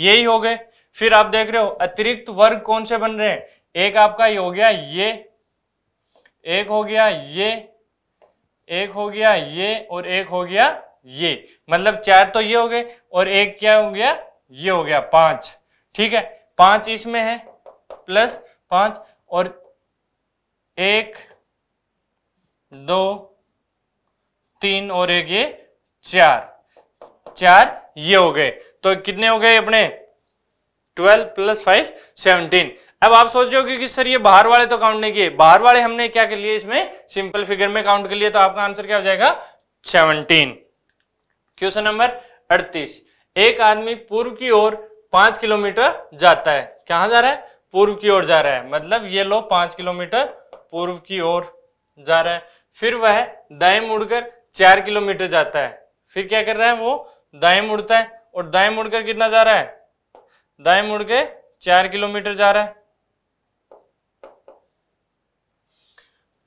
यही हो गए फिर आप देख रहे हो अतिरिक्त वर्ग कौन से बन रहे हैं एक आपका ये हो गया ये एक हो गया ये एक हो गया ये और एक हो गया ये मतलब चार तो ये हो गए और एक क्या हो गया ये हो गया पांच ठीक है पांच इसमें है प्लस पांच और एक दो तीन और एक ये चार चार ये हो गए तो कितने हो गए अपने ट्वेल्व प्लस फाइव सेवनटीन अब आप सोच रहे हो कि सर ये बाहर वाले तो काउंट नहीं किए बाहर वाले हमने क्या कर लिए इसमें सिंपल फिगर में काउंट कर लिए तो आपका आंसर क्या हो जाएगा सेवनटीन क्वेश्चन नंबर अड़तीस एक आदमी पूर्व की ओर पांच किलोमीटर जाता है कहां जा रहा है पूर्व की ओर जा रहा है मतलब ये लो पांच किलोमीटर पूर्व की ओर जा रहा है फिर वह दाएं मुड़कर चार किलोमीटर जाता है फिर क्या कर रहा है वो दाएं मुड़ता है और दाएं मुड़कर कितना जा रहा है दाएं मुड़ के चार किलोमीटर जा रहा है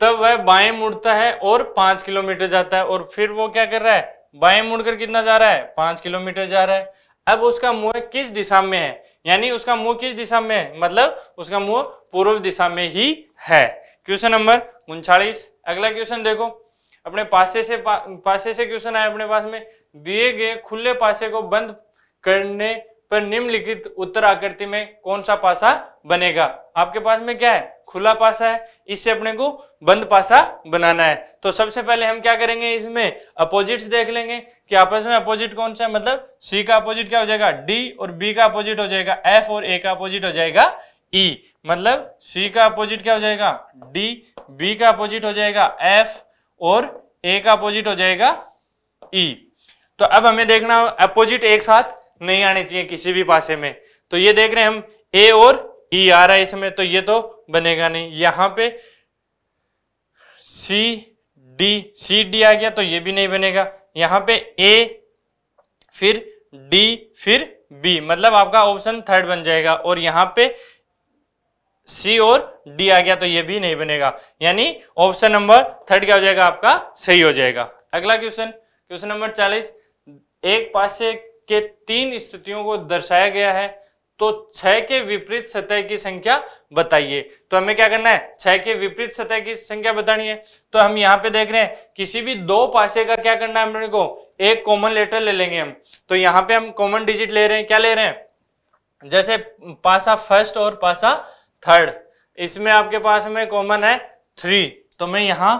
तब वह बाएं मुड़ता है और पांच किलोमीटर जाता है और फिर वो क्या कर रहा है बाएं मुड़कर कितना जा रहा है पांच किलोमीटर जा रहा है अब उसका मुंह किस दिशा में है यानी उसका मुंह किस दिशा में है मतलब उसका मुंह पूर्व दिशा में ही है क्वेश्चन नंबर उनचालीस अगला क्वेश्चन देखो अपने पासे से पा, पासे से क्वेश्चन आया अपने पास में दिए गए खुले पासे को बंद करने पर निम्नलिखित उत्तर आकृति में कौन सा पासा बनेगा आपके पास में क्या है खुला पासा है इससे अपने को बंद पासा बनाना है तो सबसे पहले हम क्या करेंगे इसमें अपोजिट्स देख लेंगे कि आपस में अपोजिट कौन सा है मतलब सी का अपोजिट क्या हो जाएगा डी और बी का अपोजिट हो जाएगा एफ और ए का अपोजिट हो जाएगा ई e, मतलब सी का अपोजिट क्या हो जाएगा डी बी का अपोजिट हो जाएगा एफ और ए का अपोजिट हो जाएगा ई e. तो अब हमें देखना अपोजिट एक साथ नहीं आने चाहिए किसी भी पासे में तो ये देख रहे हैं हम ए और ई e आ रहा है इसमें तो ये तो बनेगा नहीं यहां पे सी डी सी डी आ गया तो ये भी नहीं बनेगा यहां पे ए फिर डी फिर बी मतलब आपका ऑप्शन थर्ड बन जाएगा और यहां पे सी और डी आ गया तो ये भी नहीं बनेगा यानी ऑप्शन नंबर थर्ड क्या हो जाएगा आपका सही हो जाएगा अगला क्वेश्चन क्वेश्चन नंबर चालीस एक पासे के तीन स्थितियों को दर्शाया गया है तो छह के विपरीत सतह की संख्या बताइए तो हमें क्या करना है छह के विपरीत सतह की संख्या बतानी है तो हम यहाँ पे देख रहे हैं किसी भी दो पासे का क्या करना है अपने को एक कॉमन लेटर ले लेंगे हम तो यहाँ पे हम कॉमन डिजिट ले रहे हैं क्या ले रहे हैं जैसे पासा फर्स्ट और पासा थर्ड इसमें आपके पास में कॉमन है थ्री तो मैं यहां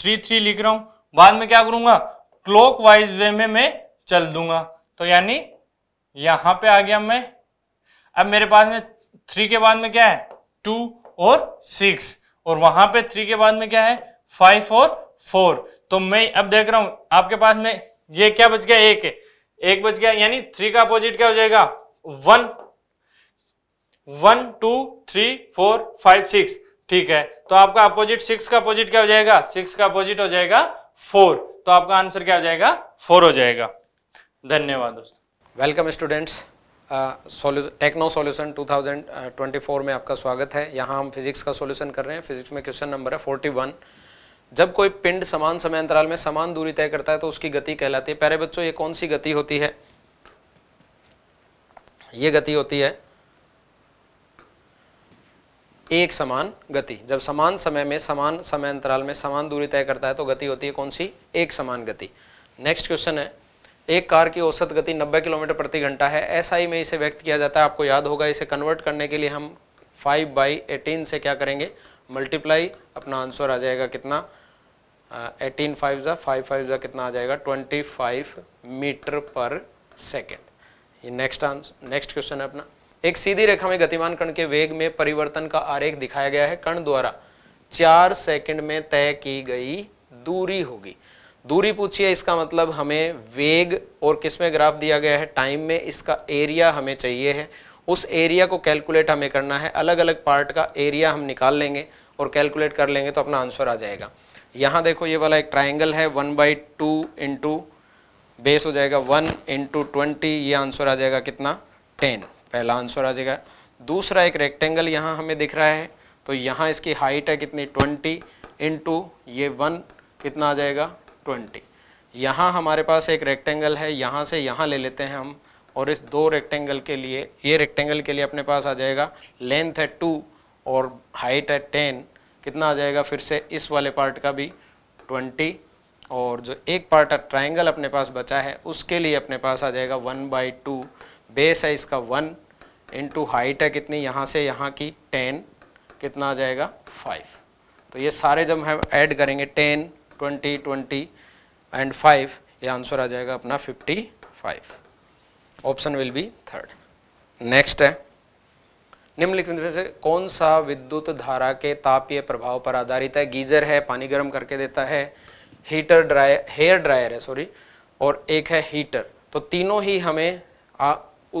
थ्री थ्री लिख रहा हूं बाद में क्या करूंगा क्लॉक वाइज वे में मैं चल दूंगा तो यानी यहां पे आ गया मैं अब मेरे पास में थ्री के बाद में क्या है टू और सिक्स और वहां पे थ्री के बाद में क्या है फाइव और फोर तो मैं अब देख रहा हूं आपके पास में ये क्या बच गया एक एक बच गया यानी थ्री का अपोजिट क्या हो जाएगा one one two three four five six ठीक है तो आपका अपोजिट सिक्स का अपोजिट क्या हो जाएगा सिक्स का अपोजिट हो जाएगा फोर तो आपका आंसर क्या हो जाएगा फोर हो जाएगा धन्यवाद दोस्तों वेलकम स्टूडेंट्स टेक्नो सॉल्यूशन 2024 में आपका स्वागत है यहाँ हम फिजिक्स का सॉल्यूशन कर रहे हैं फिजिक्स में क्वेश्चन नंबर है 41 जब कोई पिंड समान समय अंतराल में समान दूरी तय करता है तो उसकी गति कहलाती है पहले बच्चों ये कौन सी गति होती है ये गति होती है एक समान गति जब समान समय में समान समय अंतराल में समान दूरी तय करता है तो गति होती है कौन सी एक समान गति नेक्स्ट क्वेश्चन है एक कार की औसत गति 90 किलोमीटर प्रति घंटा है एसआई में इसे व्यक्त किया जाता है आपको याद होगा इसे कन्वर्ट करने के लिए हम 5 बाई एटीन से क्या करेंगे मल्टीप्लाई अपना आंसर आ जाएगा कितना एटीन फाइव ज़ा फाइव फाइव ज़ा कितना आ जाएगा twenty five metre per second ये नेक्स्ट आंसर नेक्स्ट क्वेश्चन है अपना एक सीधी रेखा में गतिमान कण के वेग में परिवर्तन का आरेख दिखाया गया है कण द्वारा चार सेकंड में तय की गई दूरी होगी दूरी पूछिए इसका मतलब हमें वेग और किसमें ग्राफ दिया गया है टाइम में इसका एरिया हमें चाहिए है उस एरिया को कैलकुलेट हमें करना है अलग अलग पार्ट का एरिया हम निकाल लेंगे और कैलकुलेट कर लेंगे तो अपना आंसर आ जाएगा यहाँ देखो ये वाला एक ट्राइंगल है one by two into base हो जाएगा वन इंटू ट्वेंटी ये आंसर आ जाएगा कितना टेन पहला आंसर आ जाएगा दूसरा एक रेक्टेंगल यहाँ हमें दिख रहा है तो यहाँ इसकी हाइट है कितनी ट्वेंटी इंटू ये वन कितना आ जाएगा ट्वेंटी यहाँ हमारे पास एक रेक्टेंगल है यहाँ से यहाँ ले लेते हैं हम और इस दो रेक्टेंगल के लिए ये रेक्टेंगल के लिए अपने पास आ जाएगा लेंथ है टू और हाइट है टेन कितना आ जाएगा फिर से इस वाले पार्ट का भी ट्वेंटी और जो एक पार्ट है ट्राइंगल अपने पास बचा है उसके लिए अपने पास आ जाएगा वन बाई टू बेस है इसका वन इनटू हाइट है कितनी यहाँ से यहाँ की टेन कितना आ जाएगा फाइव तो ये सारे जब हम ऐड करेंगे ten twenty twenty and five ये आंसर आ जाएगा अपना fifty five option will be third next है निम्नलिखित में से कौन सा विद्युत धारा के तापीय प्रभाव पर आधारित है गीजर है पानी गर्म करके देता है हीटर ड्रायर हेयर ड्रायर है सॉरी और एक है हीटर तो तीनों ही हमें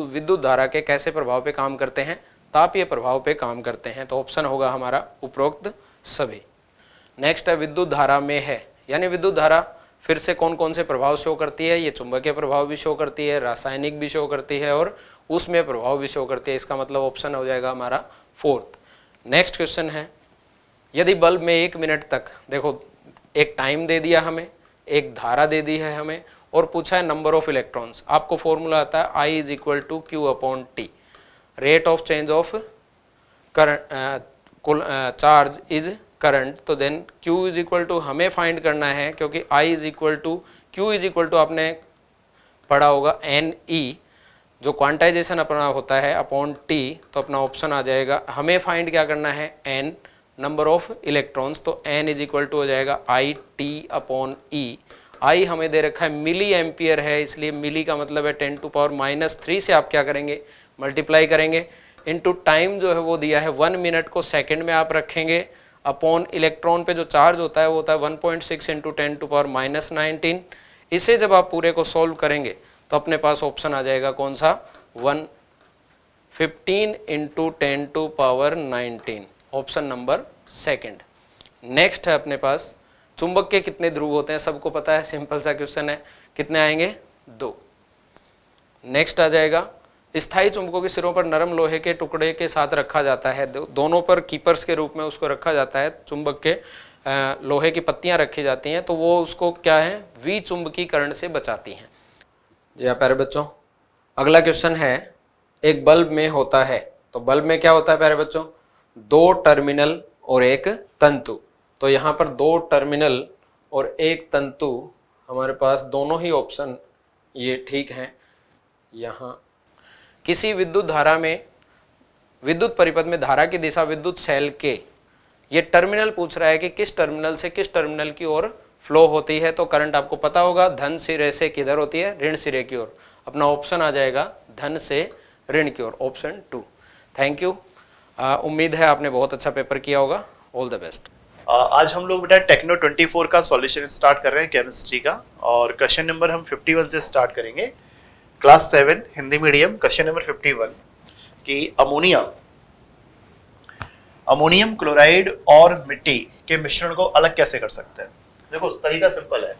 विद्युत धारा के कैसे प्रभाव पे काम करते हैं तापीय प्रभाव पे काम करते हैं तो ऑप्शन होगा हमारा उपरोक्त सभी नेक्स्ट है विद्युत धारा में है यानी विद्युत धारा फिर से कौन कौन से प्रभाव शो करती है ये चुंबकीय प्रभाव भी शो करती है रासायनिक भी शो करती है और उसमें प्रभाव भी शो करती है इसका मतलब ऑप्शन हो जाएगा हमारा फोर्थ नेक्स्ट क्वेश्चन है यदि बल्ब में एक मिनट तक देखो एक टाइम दे दिया हमें एक धारा दे दी है हमें और पूछा है नंबर ऑफ इलेक्ट्रॉन्स आपको फॉर्मूला आता है I is equal to Q upon T rate of change of current charge is current तो then Q is equal to हमें फाइंड करना है क्योंकि I is equal to Q is equal to आपने पढ़ा होगा एन ई e. जो quantization अपना होता है अपॉन टी तो अपना ऑप्शन आ जाएगा हमें फाइंड क्या करना है एन नंबर ऑफ इलेक्ट्रॉन्स तो एन इज इक्वल टू हो जाएगा आई टी अपॉन ई आई हमें दे रखा है मिली एम्पियर है इसलिए मिली का मतलब है ten to power minus three से आप क्या करेंगे मल्टीप्लाई करेंगे इनटू टाइम जो है वो दिया है वन मिनट को सेकंड में आप रखेंगे अपॉन इलेक्ट्रॉन पे जो चार्ज होता है वो होता है one point six into ten to power minus nineteen इसे जब आप पूरे को सॉल्व करेंगे तो अपने पास ऑप्शन आ जाएगा कौन सा one fifteen into ten to power nineteen option number second next है अपने पास चुंबक के कितने ध्रुव होते हैं सबको पता है सिंपल सा क्वेश्चन है कितने आएंगे दो नेक्स्ट आ जाएगा स्थायी चुंबकों के सिरों पर नरम लोहे के टुकड़े के साथ रखा जाता है दोनों पर कीपर्स के रूप में उसको रखा जाता है चुंबक के आ, लोहे की पत्तियां रखी जाती हैं तो वो उसको क्या है वी करण से बचाती हैं जी हाँ प्यारे बच्चों अगला क्वेश्चन है एक बल्ब में होता है तो बल्ब में क्या होता है प्यारे बच्चों दो टर्मिनल और एक तंतु तो यहाँ पर दो टर्मिनल और एक तंतु हमारे पास दोनों ही ऑप्शन ये ठीक हैं यहाँ किसी विद्युत धारा में विद्युत परिपथ में धारा की दिशा विद्युत सेल के ये टर्मिनल पूछ रहा है कि किस टर्मिनल से किस टर्मिनल की ओर फ्लो होती है तो करंट आपको पता होगा धन सिरे से किधर होती है ऋण सिरे की ओर अपना ऑप्शन आ जाएगा धन से ऋण की ओर ऑप्शन टू थैंक यू उम्मीद है आपने बहुत अच्छा पेपर किया होगा ऑल द बेस्ट आज हम लोग बेटा टेक्नो 24 का सॉल्यूशन स्टार्ट कर रहे हैं केमिस्ट्री का और क्वेश्चन नंबर हम 51 से स्टार्ट करेंगे class seven Hindi medium question number 51 कि अमोनिया अमोनियम क्लोराइड और मिट्टी के मिश्रण को अलग कैसे कर सकते हैं देखो तरीका सिंपल है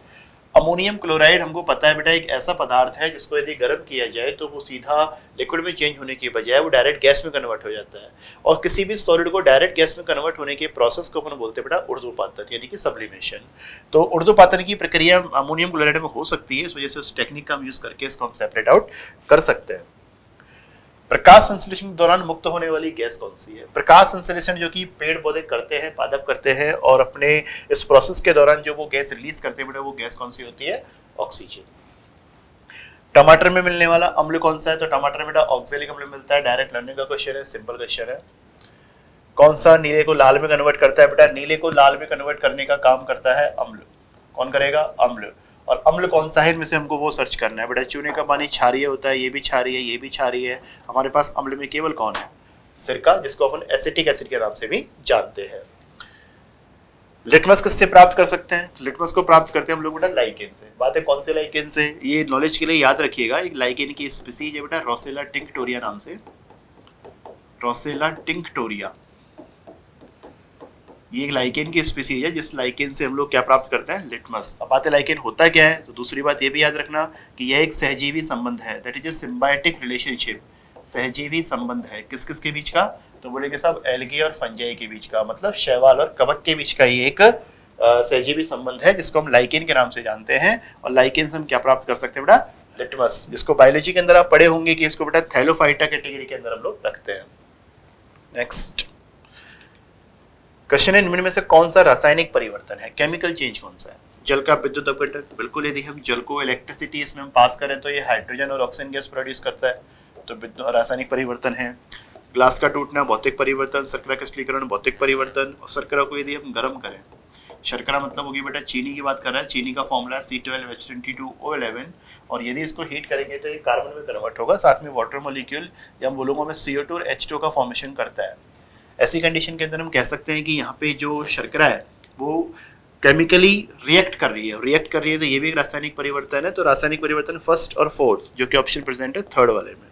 अमोनियम क्लोराइड हमको पता है बेटा एक ऐसा पदार्थ है जिसको यदि गर्म किया जाए तो वो सीधा लिक्विड में चेंज होने की बजाय वो डायरेक्ट गैस में कन्वर्ट हो जाता है और किसी भी सॉलिड को डायरेक्ट गैस में कन्वर्ट होने के प्रोसेस को अपन बोलते हैं बेटा उर्जुपातन यानी कि सब्लिमेशन तो उर्जुपातन की प्रक्रिया अमोनियम क्लोराइड में हो सकती है इस वजह से उस टेक्निक का हम यूज़ करके इसको हम सेपरेट आउट कर सकते हैं प्रकाश संश्लेषण के दौरान मुक्त होने वाली गैस कौन सी है प्रकाश संश्लेषण जो कि पेड़ पौधे करते हैं पादप करते हैं और अपने इस प्रोसेस के दौरान जो वो गैस रिलीज करते हैं मतलब वो गैस कौन सी होती है ऑक्सीजन टमाटर में मिलने वाला अम्ल कौन सा है तो टमाटर में ऑक्सैलिक अम्ल मिलता है डायरेक्ट लर्निंग का क्वेश्चन है सिंपल क्वेश्चन है कौन सा नीले को लाल में कन्वर्ट करता है बेटा नीले को लाल में कन्वर्ट करने का काम करता है अम्ल कौन करेगा अम्ल और अम्ल कौन सा है इनमें से हमको वो सर्च करना है बेटा चूने का पानी क्षारीय होता है ये भी क्षारीय है ये भी क्षारीय है हमारे पास अम्ल में केवल कौन है सिरका जिसको अपन एसिटिक एसिड के नाम से भी जानते हैं लिटमस किससे प्राप्त कर सकते हैं लिटमस को प्राप्त करते हैं हम लोग बेटा लाइकेन से बात है कौन से लाइकेन से ये नॉलेज के लिए याद रखिएगा एक लाइकेन की स्पीसीज है बेटा रोसेला टिंकटोरिया नाम से रोसेला टिंकटोरिया ये एक लाइकेन की स्पीसीज है जिस लाइकेन से हम लोग क्या प्राप्त करते हैं लिटमस अब आते लाइकेन होता क्या है तो दूसरी बात ये भी याद रखना कि यह एक सहजीवी संबंध है that is a symbiotic relationship सहजीवी संबंध है किस किस के बीच का तो बोले कि साहब एलगी और फंजाई के बीच का मतलब शैवाल और कवक के बीच का ही एक सहजीवी संबंध है जिसको हम लाइकेन के नाम से जानते हैं और लाइकेन से हम क्या प्राप्त कर सकते हैं बेटा लिटमस जिसको बायोलॉजी के अंदर आप पढ़े होंगे कि इसको बेटा थैलोफाइटा कैटेगरी के अंदर हम लोग रखते हैं नेक्स्ट क्वेश्चन है निम्न में से कौन सा रासायनिक परिवर्तन है केमिकल चेंज कौन सा है जल का विद्युत अपघटन बिल्कुल यदि हम जल को इलेक्ट्रिसिटी इसमें हम पास करें तो ये हाइड्रोजन और ऑक्सीजन गैस प्रोड्यूस करता है तो रासायनिक परिवर्तन है ग्लास का टूटना भौतिक परिवर्तन शर्करा क्रिस्टलीकरण भौतिक परिवर्तन और शर्करा को यदि हम गर्म करें शर्करा मतलब होगी बेटा चीनी की बात कर रहा है चीनी का formula C twelve H twenty two O eleven और यदि इसको हीट करेंगे तो ये कार्बन में कन्वर्ट होगा साथ में वाटर मोलिक्यूल या हम बोलूंगा सी ओ टू और एच टू का फॉर्मेशन करता है ऐसी कंडीशन के अंदर हम कह सकते हैं कि यहाँ पे जो शर्करा है वो केमिकली रिएक्ट कर रही है रिएक्ट कर रही है तो ये भी एक रासायनिक परिवर्तन है तो रासायनिक परिवर्तन फर्स्ट और फोर्थ जो कि ऑप्शन प्रेजेंट है थर्ड वाले में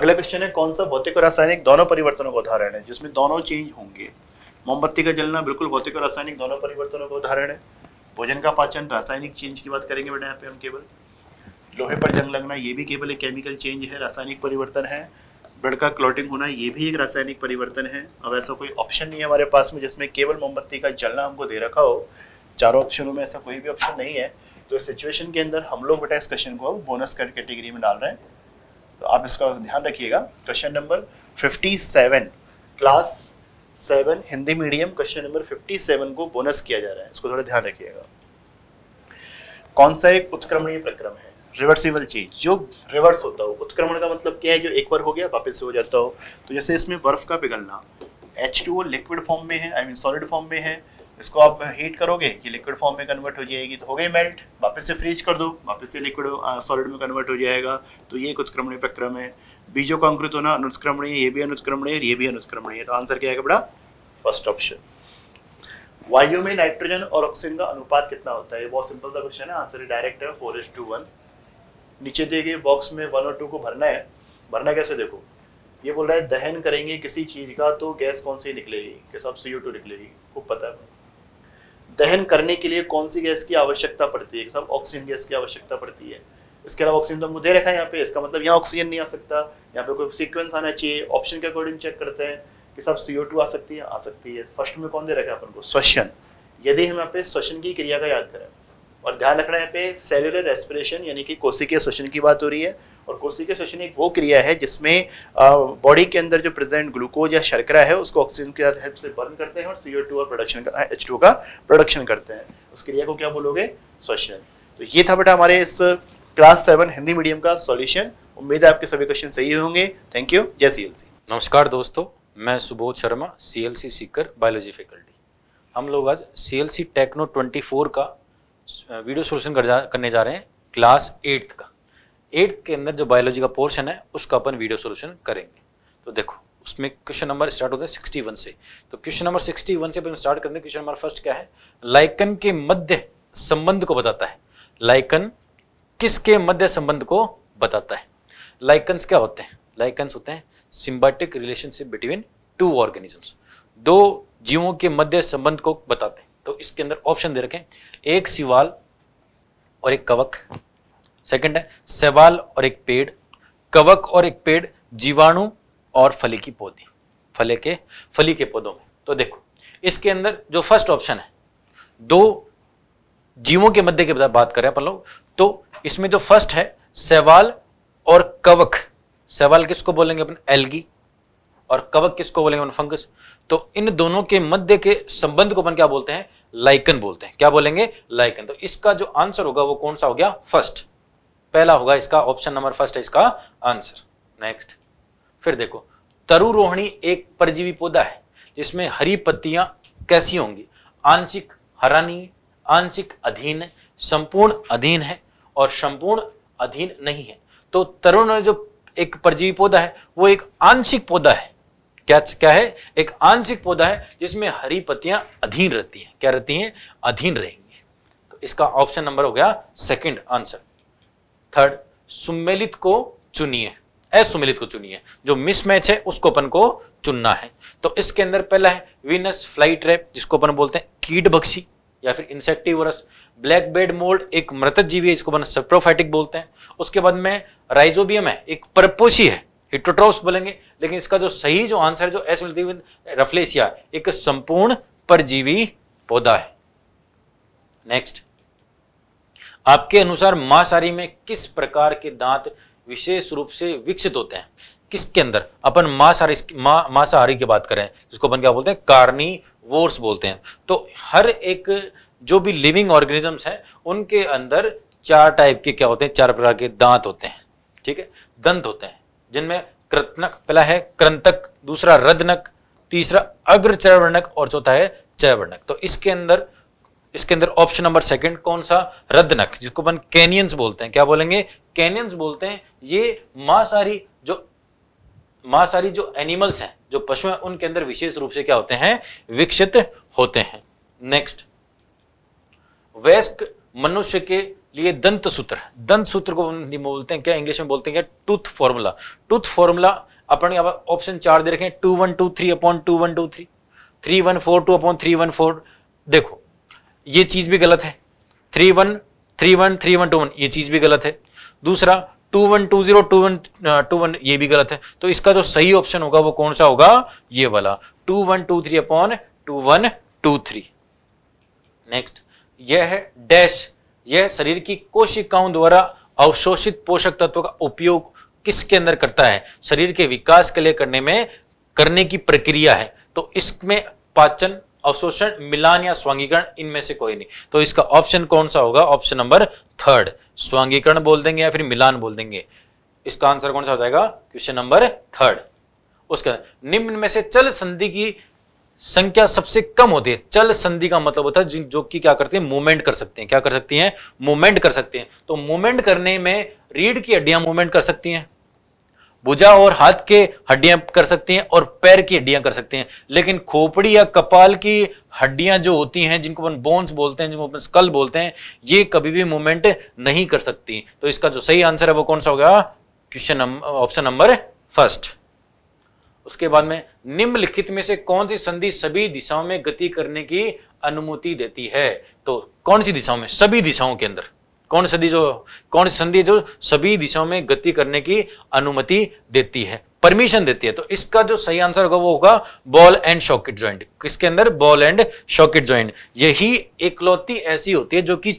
अगला क्वेश्चन है कौन सा भौतिक और रासायनिक दोनों परिवर्तनों का उदाहरण है जिसमें दोनों चेंज होंगे मोमबत्ती का जलना बिल्कुल भौतिक और रासायनिक दोनों परिवर्तनों का उदाहरण है भोजन का पाचन रासायनिक चेंज की बात करेंगे बेटा यहाँ पे हम केवल लोहे पर जंग लगना ये भी केवल एक केमिकल चेंज है रासायनिक परिवर्तन है ब्लड का क्लॉटिंग होना ये भी एक रासायनिक परिवर्तन है अब ऐसा कोई ऑप्शन नहीं है हमारे पास में जिसमें केवल मोमबत्ती का जलना हमको दे रखा हो चारों ऑप्शनों में ऐसा कोई भी ऑप्शन नहीं है तो सिचुएशन के अंदर हम लोग बेटा इस क्वेश्चन को बोनस कट कैटेगरी में डाल रहे हैं तो आप इसका ध्यान रखिएगा question number fifty class seven Hindi medium question number fifty seven को बोनस किया जा रहा है इसको थोड़ा ध्यान रखिएगा कौन सा एक उत्क्रमणीय प्रक्रम है रिवर्सिबल चेंज जो रिवर्स होता हो उत्क्रमण का मतलब क्या है जो एक बार हो गया वापस से हो जाता हो तो जैसे इसमें बर्फ का पिघलना एच टू लिक्विड फॉर्म में है आई मीन सॉलिड फॉर्म में है इसको आप हीट करोगे कि लिक्विड फॉर्म में कन्वर्ट हो जाएगी तो हो गई मेल्ट वापस से फ्रीज कर दो वापस से लिक्विड सॉलिड में कन्वर्ट हो जाएगा तो ये एक उत्क्रमणीय प्रक्रम है बीजों का अंकृत होना अनुत्क्रमणीय ये भी अनुत्क्रमणीय ये भी अनुत्क्रमणीय तो आंसर क्या है बड़ा फर्स्ट ऑप्शन वायु में नाइट्रोजन और ऑक्सीजन का अनुपात कितना होता है बहुत सिंपल सा क्वेश्चन है आंसर डायरेक्ट है फोर इज टू वन नीचे दिए गए बॉक्स में वन और टू को भरना है भरना कैसे देखो ये बोल रहा है दहन करेंगे किसी चीज़ का तो गैस कौन सी निकलेगी कैसे अब सीओ टू निकलेगी खूब पता है दहन करने के लिए कौन सी गैस की आवश्यकता पड़ती है सब ऑक्सीजन गैस की आवश्यकता पड़ती है इसके अलावा ऑक्सीजन तो हमको दे रखा है यहाँ पे इसका मतलब यहाँ ऑक्सीजन नहीं आ सकता यहाँ पे कोई सीक्वेंस आना चाहिए ऑप्शन के अकॉर्डिंग चेक करते हैं कि सब सी टू आ सकती है आ सकती है फर्स्ट में कौन दे रखा है अपन को श्वसन यदि हम यहाँ पे श्वसन की क्रिया का याद करें और ध्यान रखना है पे सेलुलर रेस्पिरेशन यानी कि कोशिकीय श्वसन की बात हो रही है और कोशिकीय श्वसन एक वो क्रिया है जिसमें बॉडी के अंदर जो प्रेजेंट ग्लूकोज या शर्करा है उसको ऑक्सीजन के साथ हेल्प से बर्न करते हैं और सी और प्रोडक्शन एच टू का प्रोडक्शन हाँ, करते हैं उस क्रिया को क्या बोलोगे श्वसन तो ये था बेटा हमारे इस क्लास सेवन हिंदी मीडियम का सॉल्यूशन उम्मीद है आपके सभी क्वेश्चन सही होंगे थैंक यू जय सी एल नमस्कार दोस्तों मैं Subodh Sharma C L Sikar biology faculty हम लोग आज C L C techno twenty four का वीडियो सोल्यूशन कर जा, करने जा रहे हैं क्लास एट्थ का एट्थ के अंदर जो बायोलॉजी का पोर्शन है उसका अपन वीडियो सोल्यूशन करेंगे तो देखो उसमें क्वेश्चन नंबर स्टार्ट होता है सिक्सटी वन से तो क्वेश्चन नंबर सिक्सटी वन से अपन स्टार्ट करते हैं क्वेश्चन नंबर फर्स्ट क्या है लाइकन के मध्य संबंध को बताता है लाइकन किसके मध्य संबंध को बताता है लाइकन्स क्या होते हैं लाइकन्स होते हैं symbiotic relationship between two organisms दो जीवों के मध्य संबंध को बताते हैं तो इसके अंदर ऑप्शन दे रखें एक सिवाल और एक कवक सेकंड है सेवाल और एक पेड़ कवक और एक पेड़ जीवाणु और फली की पौधे फले के फली के पौधों में तो देखो इसके अंदर जो फर्स्ट ऑप्शन है दो जीवों के मध्य के बात में बात करें अपन लोग तो इसमें जो फर्स्ट है सेवाल और कवक सेवाल किसको बोलेंगे अपन एलगी और कवक किसको बोलेंगे फंगस तो इन दोनों के मध्य के संबंध को अपन क्या बोलते हैं लाइकन बोलते हैं क्या बोलेंगे लाइकन तो इसका जो आंसर होगा वो कौन सा हो गया फर्स्ट पहला होगा इसका ऑप्शन नंबर फर्स्ट है इसका आंसर नेक्स्ट फिर देखो तरुरोहिणी एक परजीवी पौधा है जिसमें हरी पत्तियां कैसी होंगी आंशिक हरानी आंशिक अधीन संपूर्ण अधीन है और संपूर्ण अधीन नहीं है तो तरुण जो एक परजीवी पौधा है वो एक आंशिक पौधा है क्या क्या है एक आंशिक पौधा है जिसमें हरी पत्तियां अधीन रहती हैं क्या रहती हैं अधीन रहेंगी तो इसका ऑप्शन नंबर हो गया सेकंड आंसर थर्ड सुमेलित को चुनिए असुमेलित को चुनिए जो मिसमैच है उसको अपन को चुनना है तो इसके अंदर पहला है विनस फ्लाई ट्रैप जिसको अपन बोलते हैं कीट बक्सी या फिर इंसेक्टिवरस ब्लैक बेड मोल्ड एक मृत जीवी है इसको अपन सप्रोफाइटिक बोलते हैं उसके बाद में राइजोबियम है एक परपोशी है हिटोट्रोप्स बोलेंगे लेकिन इसका जो सही जो आंसर है जो एस मिलती है रफलेसिया एक संपूर्ण परजीवी पौधा है नेक्स्ट आपके अनुसार मांसाहारी में किस प्रकार के दांत विशेष रूप से विकसित होते हैं किसके अंदर अपन मांसाहारी मांसाहारी की बात करें जिसको अपन क्या बोलते हैं कार्नी वोर्स बोलते हैं तो हर एक जो भी लिविंग ऑर्गेनिजम्स हैं उनके अंदर चार टाइप के क्या होते हैं चार प्रकार के दांत होते हैं ठीक है दंत होते हैं जिनमें कृतनक पहला है कृंतक दूसरा रदनक तीसरा अग्र चयवर्णक और चौथा है चयवर्णक तो इसके अंदर इसके अंदर ऑप्शन नंबर सेकंड कौन सा रदनक जिसको अपन कैनियंस बोलते हैं क्या बोलेंगे कैनियंस बोलते हैं ये मांसाहारी जो मांसाहारी जो एनिमल्स हैं जो पशु हैं उनके अंदर विशेष रूप से क्या होते हैं विकसित होते हैं नेक्स्ट वयस्क मनुष्य के लिए दंत सूत्र दंत सूत्र को हम बोलते हैं क्या इंग्लिश में बोलते हैं क्या टूथ फॉर्मूला टूथ फॉर्मूला अपने ऑप्शन चार दे रखे two one two three upon two one two three three one four two upon three one four देखो ये चीज़ भी गलत है three one three one three one two one ये चीज़ भी गलत है दूसरा two one two zero two one two one ये भी गलत है तो इसका जो सही ऑप्शन होगा वो कौन सा होगा ये वाला two one two three upon two one two three next यह है डैश यह शरीर की कोशिकाओं द्वारा अवशोषित पोषक तत्व का उपयोग किसके अंदर करता है शरीर के विकास के लिए करने में करने की प्रक्रिया है तो इसमें पाचन अवशोषण मिलान या स्वांगीकरण इनमें से कोई नहीं तो इसका ऑप्शन कौन सा होगा ऑप्शन नंबर थर्ड स्वांगीकरण बोल देंगे या फिर मिलान बोल देंगे इसका आंसर कौन सा हो जाएगा क्वेश्चन नंबर थर्ड उसके निम्न में से चल संधि की संख्या सबसे कम होती है चल संधि का मतलब होता है जो कि क्या करते हैं मूवमेंट कर सकते हैं क्या कर सकती हैं मूवमेंट कर सकते हैं तो मूवमेंट करने में रीढ़ की हड्डियां मूवमेंट कर सकती हैं भुजा और हाथ के हड्डियां कर सकती हैं और पैर की हड्डियां कर सकती हैं लेकिन खोपड़ी या कपाल की हड्डियां जो होती हैं जिनको अपन बोन्स बोलते हैं जिनको अपन स्कल बोलते हैं ये कभी भी मूवमेंट नहीं कर सकती तो इसका जो सही आंसर है वो कौन सा होगा क्वेश्चन ऑप्शन नंबर फर्स्ट उसके बाद में निम्नलिखित में से कौन सी संधि सभी दिशाओं में गति करने की अनुमति देती है तो कौन सी दिशाओं में सभी दिशाओं के अंदर कौन सी जो कौन सी संधि जो सभी दिशाओं में गति करने की अनुमति देती है परमिशन देती है तो इसका जो सही आंसर होगा वो होगा बॉल एंड शॉकेट ज्वाइंट किसके अंदर बॉल एंड शॉकेट ज्वाइंट यही एकलौती ऐसी होती है जो कि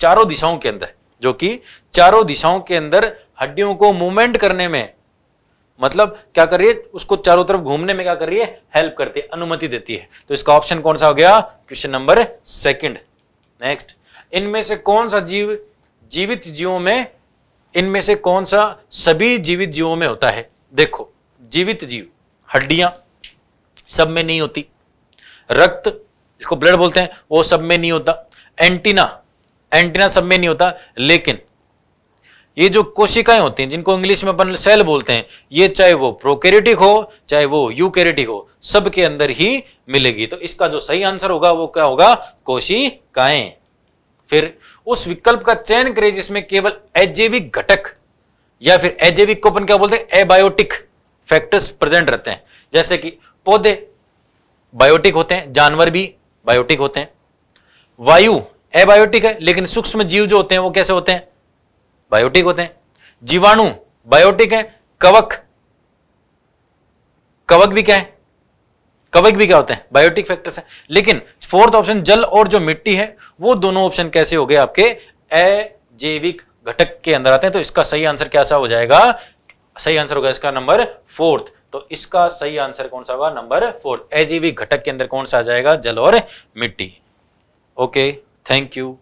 चारों दिशाओं के अंदर जो कि चारों दिशाओं के अंदर हड्डियों को मूवमेंट करने में मतलब क्या कर रही है उसको चारों तरफ घूमने में क्या कर रही है हेल्प करती है अनुमति देती है तो इसका ऑप्शन कौन सा हो गया क्वेश्चन नंबर सेकंड नेक्स्ट इनमें से कौन सा जीव जीवित जीवों में इनमें से कौन सा सभी जीवित जीवों में होता है देखो जीवित जीव हड्डियां सब में नहीं होती रक्त इसको ब्लड बोलते हैं वो सब में नहीं होता एंटीना एंटीना सब में नहीं होता लेकिन ये जो कोशिकाएं होती हैं जिनको इंग्लिश में अपन सेल बोलते हैं ये चाहे वो प्रोकेरेटिक हो चाहे वो यूकेरेटिक हो सबके अंदर ही मिलेगी तो इसका जो सही आंसर होगा वो क्या होगा कोशिकाएं फिर उस विकल्प का चयन करें जिसमें केवल एजेविक घटक या फिर एजेविक को अपन क्या बोलते हैं एबायोटिक फैक्टर्स प्रेजेंट रहते हैं जैसे कि पौधे बायोटिक होते हैं जानवर भी बायोटिक होते हैं वायु एबायोटिक है लेकिन सूक्ष्म जीव जो होते हैं वो कैसे होते हैं बायोटिक होते हैं जीवाणु बायोटिक है कवक कवक भी क्या है कवक भी क्या होते हैं बायोटिक फैक्टर्स हैं लेकिन फोर्थ ऑप्शन जल और जो मिट्टी है वो दोनों ऑप्शन कैसे हो गए आपके अजैविक घटक के अंदर आते हैं तो इसका सही आंसर क्या सा हो जाएगा सही आंसर होगा इसका नंबर फोर्थ तो इसका सही आंसर कौन सा होगा नंबर फोर्थ अजैविक घटक के अंदर कौन सा आ जाएगा जल और मिट्टी ओके थैंक यू